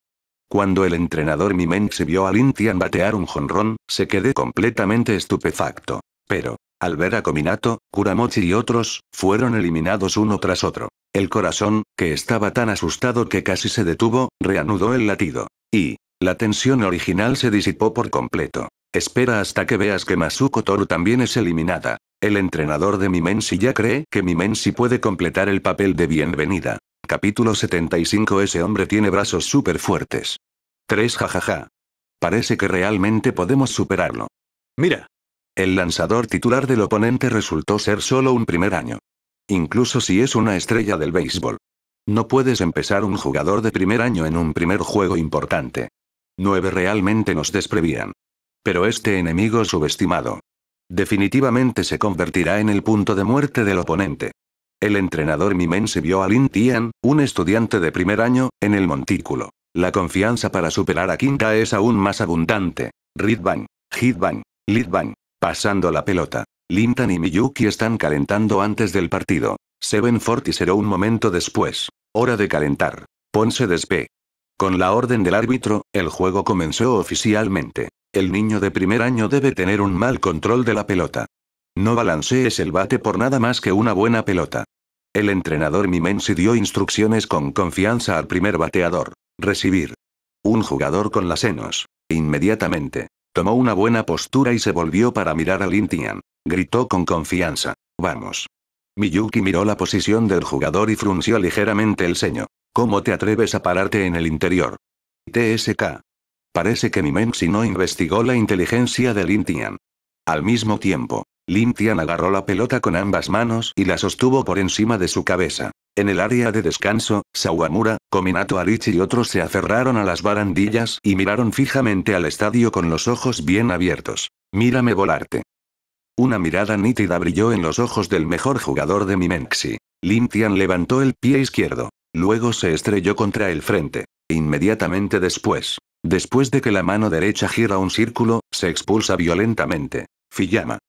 S1: Cuando el entrenador se vio a Lintian batear un jonrón, se quedé completamente estupefacto. Pero, al ver a Kominato, Kuramochi y otros, fueron eliminados uno tras otro. El corazón, que estaba tan asustado que casi se detuvo, reanudó el latido. Y, la tensión original se disipó por completo. Espera hasta que veas que Masuko Toru también es eliminada. El entrenador de Mimensi ya cree que Mimensi puede completar el papel de bienvenida. Capítulo 75 Ese hombre tiene brazos súper fuertes. 3 jajaja. Parece que realmente podemos superarlo. Mira. El lanzador titular del oponente resultó ser solo un primer año. Incluso si es una estrella del béisbol. No puedes empezar un jugador de primer año en un primer juego importante. Nueve realmente nos desprevían. Pero este enemigo subestimado. Definitivamente se convertirá en el punto de muerte del oponente. El entrenador Mimen se vio a Lin Tian, un estudiante de primer año, en el montículo. La confianza para superar a Quinta es aún más abundante. Ritbang, Hitbang, Litbang. Pasando la pelota. Lintan y Miyuki están calentando antes del partido. Seven Forty será un momento después. Hora de calentar. Ponse despe. Con la orden del árbitro, el juego comenzó oficialmente. El niño de primer año debe tener un mal control de la pelota. No balancees el bate por nada más que una buena pelota. El entrenador Mimensi dio instrucciones con confianza al primer bateador. Recibir. Un jugador con las senos. Inmediatamente. Tomó una buena postura y se volvió para mirar al Tian. Gritó con confianza. Vamos. Miyuki miró la posición del jugador y frunció ligeramente el ceño. ¿Cómo te atreves a pararte en el interior? TSK. Parece que Mimenxi no investigó la inteligencia de Lintian. Al mismo tiempo, Lintian agarró la pelota con ambas manos y la sostuvo por encima de su cabeza. En el área de descanso, Sawamura, Kominato Arichi y otros se aferraron a las barandillas y miraron fijamente al estadio con los ojos bien abiertos. Mírame volarte. Una mirada nítida brilló en los ojos del mejor jugador de Mimenxi. Lintian levantó el pie izquierdo. Luego se estrelló contra el frente. Inmediatamente después, después de que la mano derecha gira un círculo, se expulsa violentamente. Fiyama.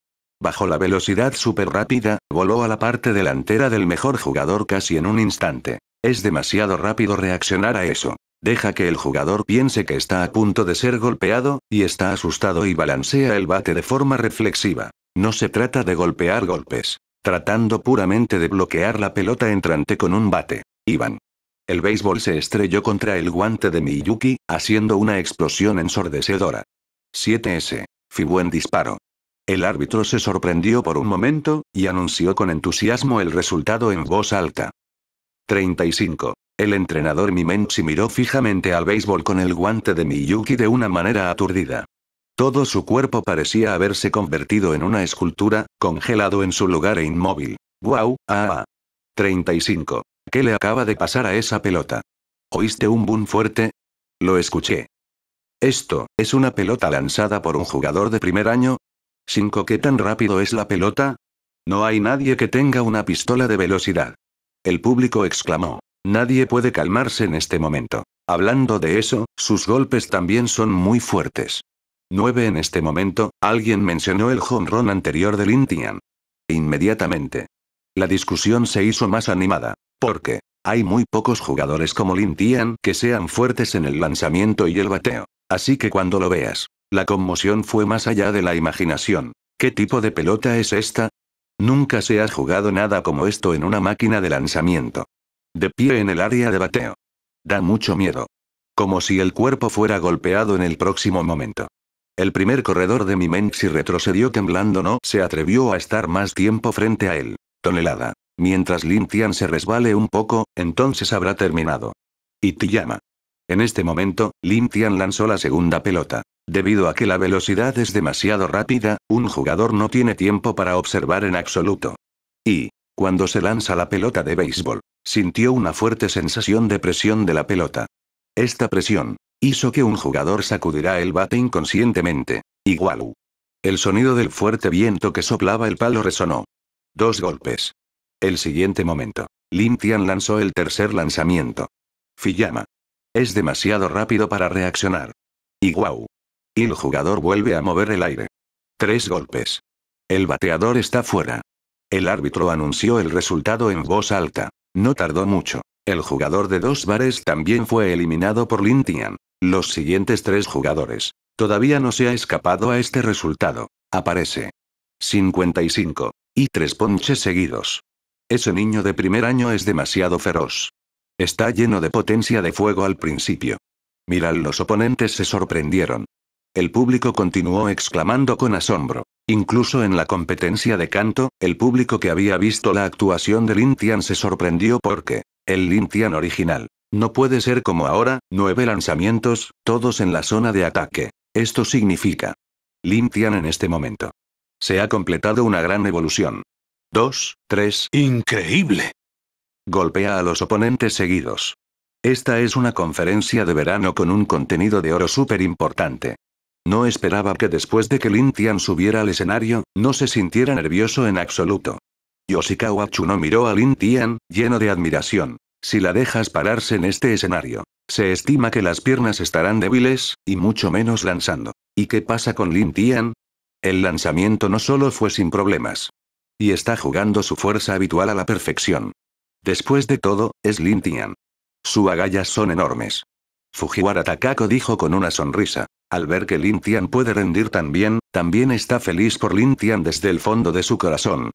S1: Bajo la velocidad súper rápida, voló a la parte delantera del mejor jugador casi en un instante. Es demasiado rápido reaccionar a eso. Deja que el jugador piense que está a punto de ser golpeado, y está asustado y balancea el bate de forma reflexiva. No se trata de golpear golpes. Tratando puramente de bloquear la pelota entrante con un bate. Iván. El béisbol se estrelló contra el guante de Miyuki, haciendo una explosión ensordecedora. 7S. Fui buen disparo. El árbitro se sorprendió por un momento, y anunció con entusiasmo el resultado en voz alta. 35. El entrenador Mimenchi miró fijamente al béisbol con el guante de Miyuki de una manera aturdida. Todo su cuerpo parecía haberse convertido en una escultura, congelado en su lugar e inmóvil. ¡Guau! ah. 35. Ah. ¿Qué le acaba de pasar a esa pelota? ¿Oíste un boom fuerte? Lo escuché. Esto, ¿es una pelota lanzada por un jugador de primer año? ¿Cinco qué tan rápido es la pelota? No hay nadie que tenga una pistola de velocidad. El público exclamó. Nadie puede calmarse en este momento. Hablando de eso, sus golpes también son muy fuertes. Nueve en este momento, alguien mencionó el home run anterior del Intian. Inmediatamente. La discusión se hizo más animada. Porque hay muy pocos jugadores como Lin que sean fuertes en el lanzamiento y el bateo. Así que cuando lo veas, la conmoción fue más allá de la imaginación. ¿Qué tipo de pelota es esta? Nunca se ha jugado nada como esto en una máquina de lanzamiento. De pie en el área de bateo. Da mucho miedo. Como si el cuerpo fuera golpeado en el próximo momento. El primer corredor de Mimenxi retrocedió temblando, no se atrevió a estar más tiempo frente a él. Tonelada. Mientras Lin Tian se resbale un poco, entonces habrá terminado. Y llama. En este momento, Lin Tian lanzó la segunda pelota. Debido a que la velocidad es demasiado rápida, un jugador no tiene tiempo para observar en absoluto. Y, cuando se lanza la pelota de béisbol, sintió una fuerte sensación de presión de la pelota. Esta presión, hizo que un jugador sacudirá el bate inconscientemente. Igual. El sonido del fuerte viento que soplaba el palo resonó. Dos golpes. El siguiente momento. Lin lanzó el tercer lanzamiento. fiyama Es demasiado rápido para reaccionar. Y Y el jugador vuelve a mover el aire. Tres golpes. El bateador está fuera. El árbitro anunció el resultado en voz alta. No tardó mucho. El jugador de dos bares también fue eliminado por Lin Los siguientes tres jugadores. Todavía no se ha escapado a este resultado. Aparece. 55. Y tres ponches seguidos. Ese niño de primer año es demasiado feroz. Está lleno de potencia de fuego al principio. Miral los oponentes se sorprendieron. El público continuó exclamando con asombro. Incluso en la competencia de canto, el público que había visto la actuación de Lintian se sorprendió porque, el Lintian original, no puede ser como ahora, nueve lanzamientos, todos en la zona de ataque. Esto significa, Lintian en este momento. Se ha completado una gran evolución. 2, 3, increíble. Golpea a los oponentes seguidos. Esta es una conferencia de verano con un contenido de oro súper importante. No esperaba que después de que Lin Tian subiera al escenario, no se sintiera nervioso en absoluto. Yoshikawa Chuno miró a Lin Tian, lleno de admiración. Si la dejas pararse en este escenario, se estima que las piernas estarán débiles, y mucho menos lanzando. ¿Y qué pasa con Lin Tian? El lanzamiento no solo fue sin problemas, y está jugando su fuerza habitual a la perfección. Después de todo, es Lin Tian. Sus agallas son enormes. Fujiwara Takako dijo con una sonrisa. Al ver que Lin Tian puede rendir tan bien, también está feliz por Lin Tian desde el fondo de su corazón,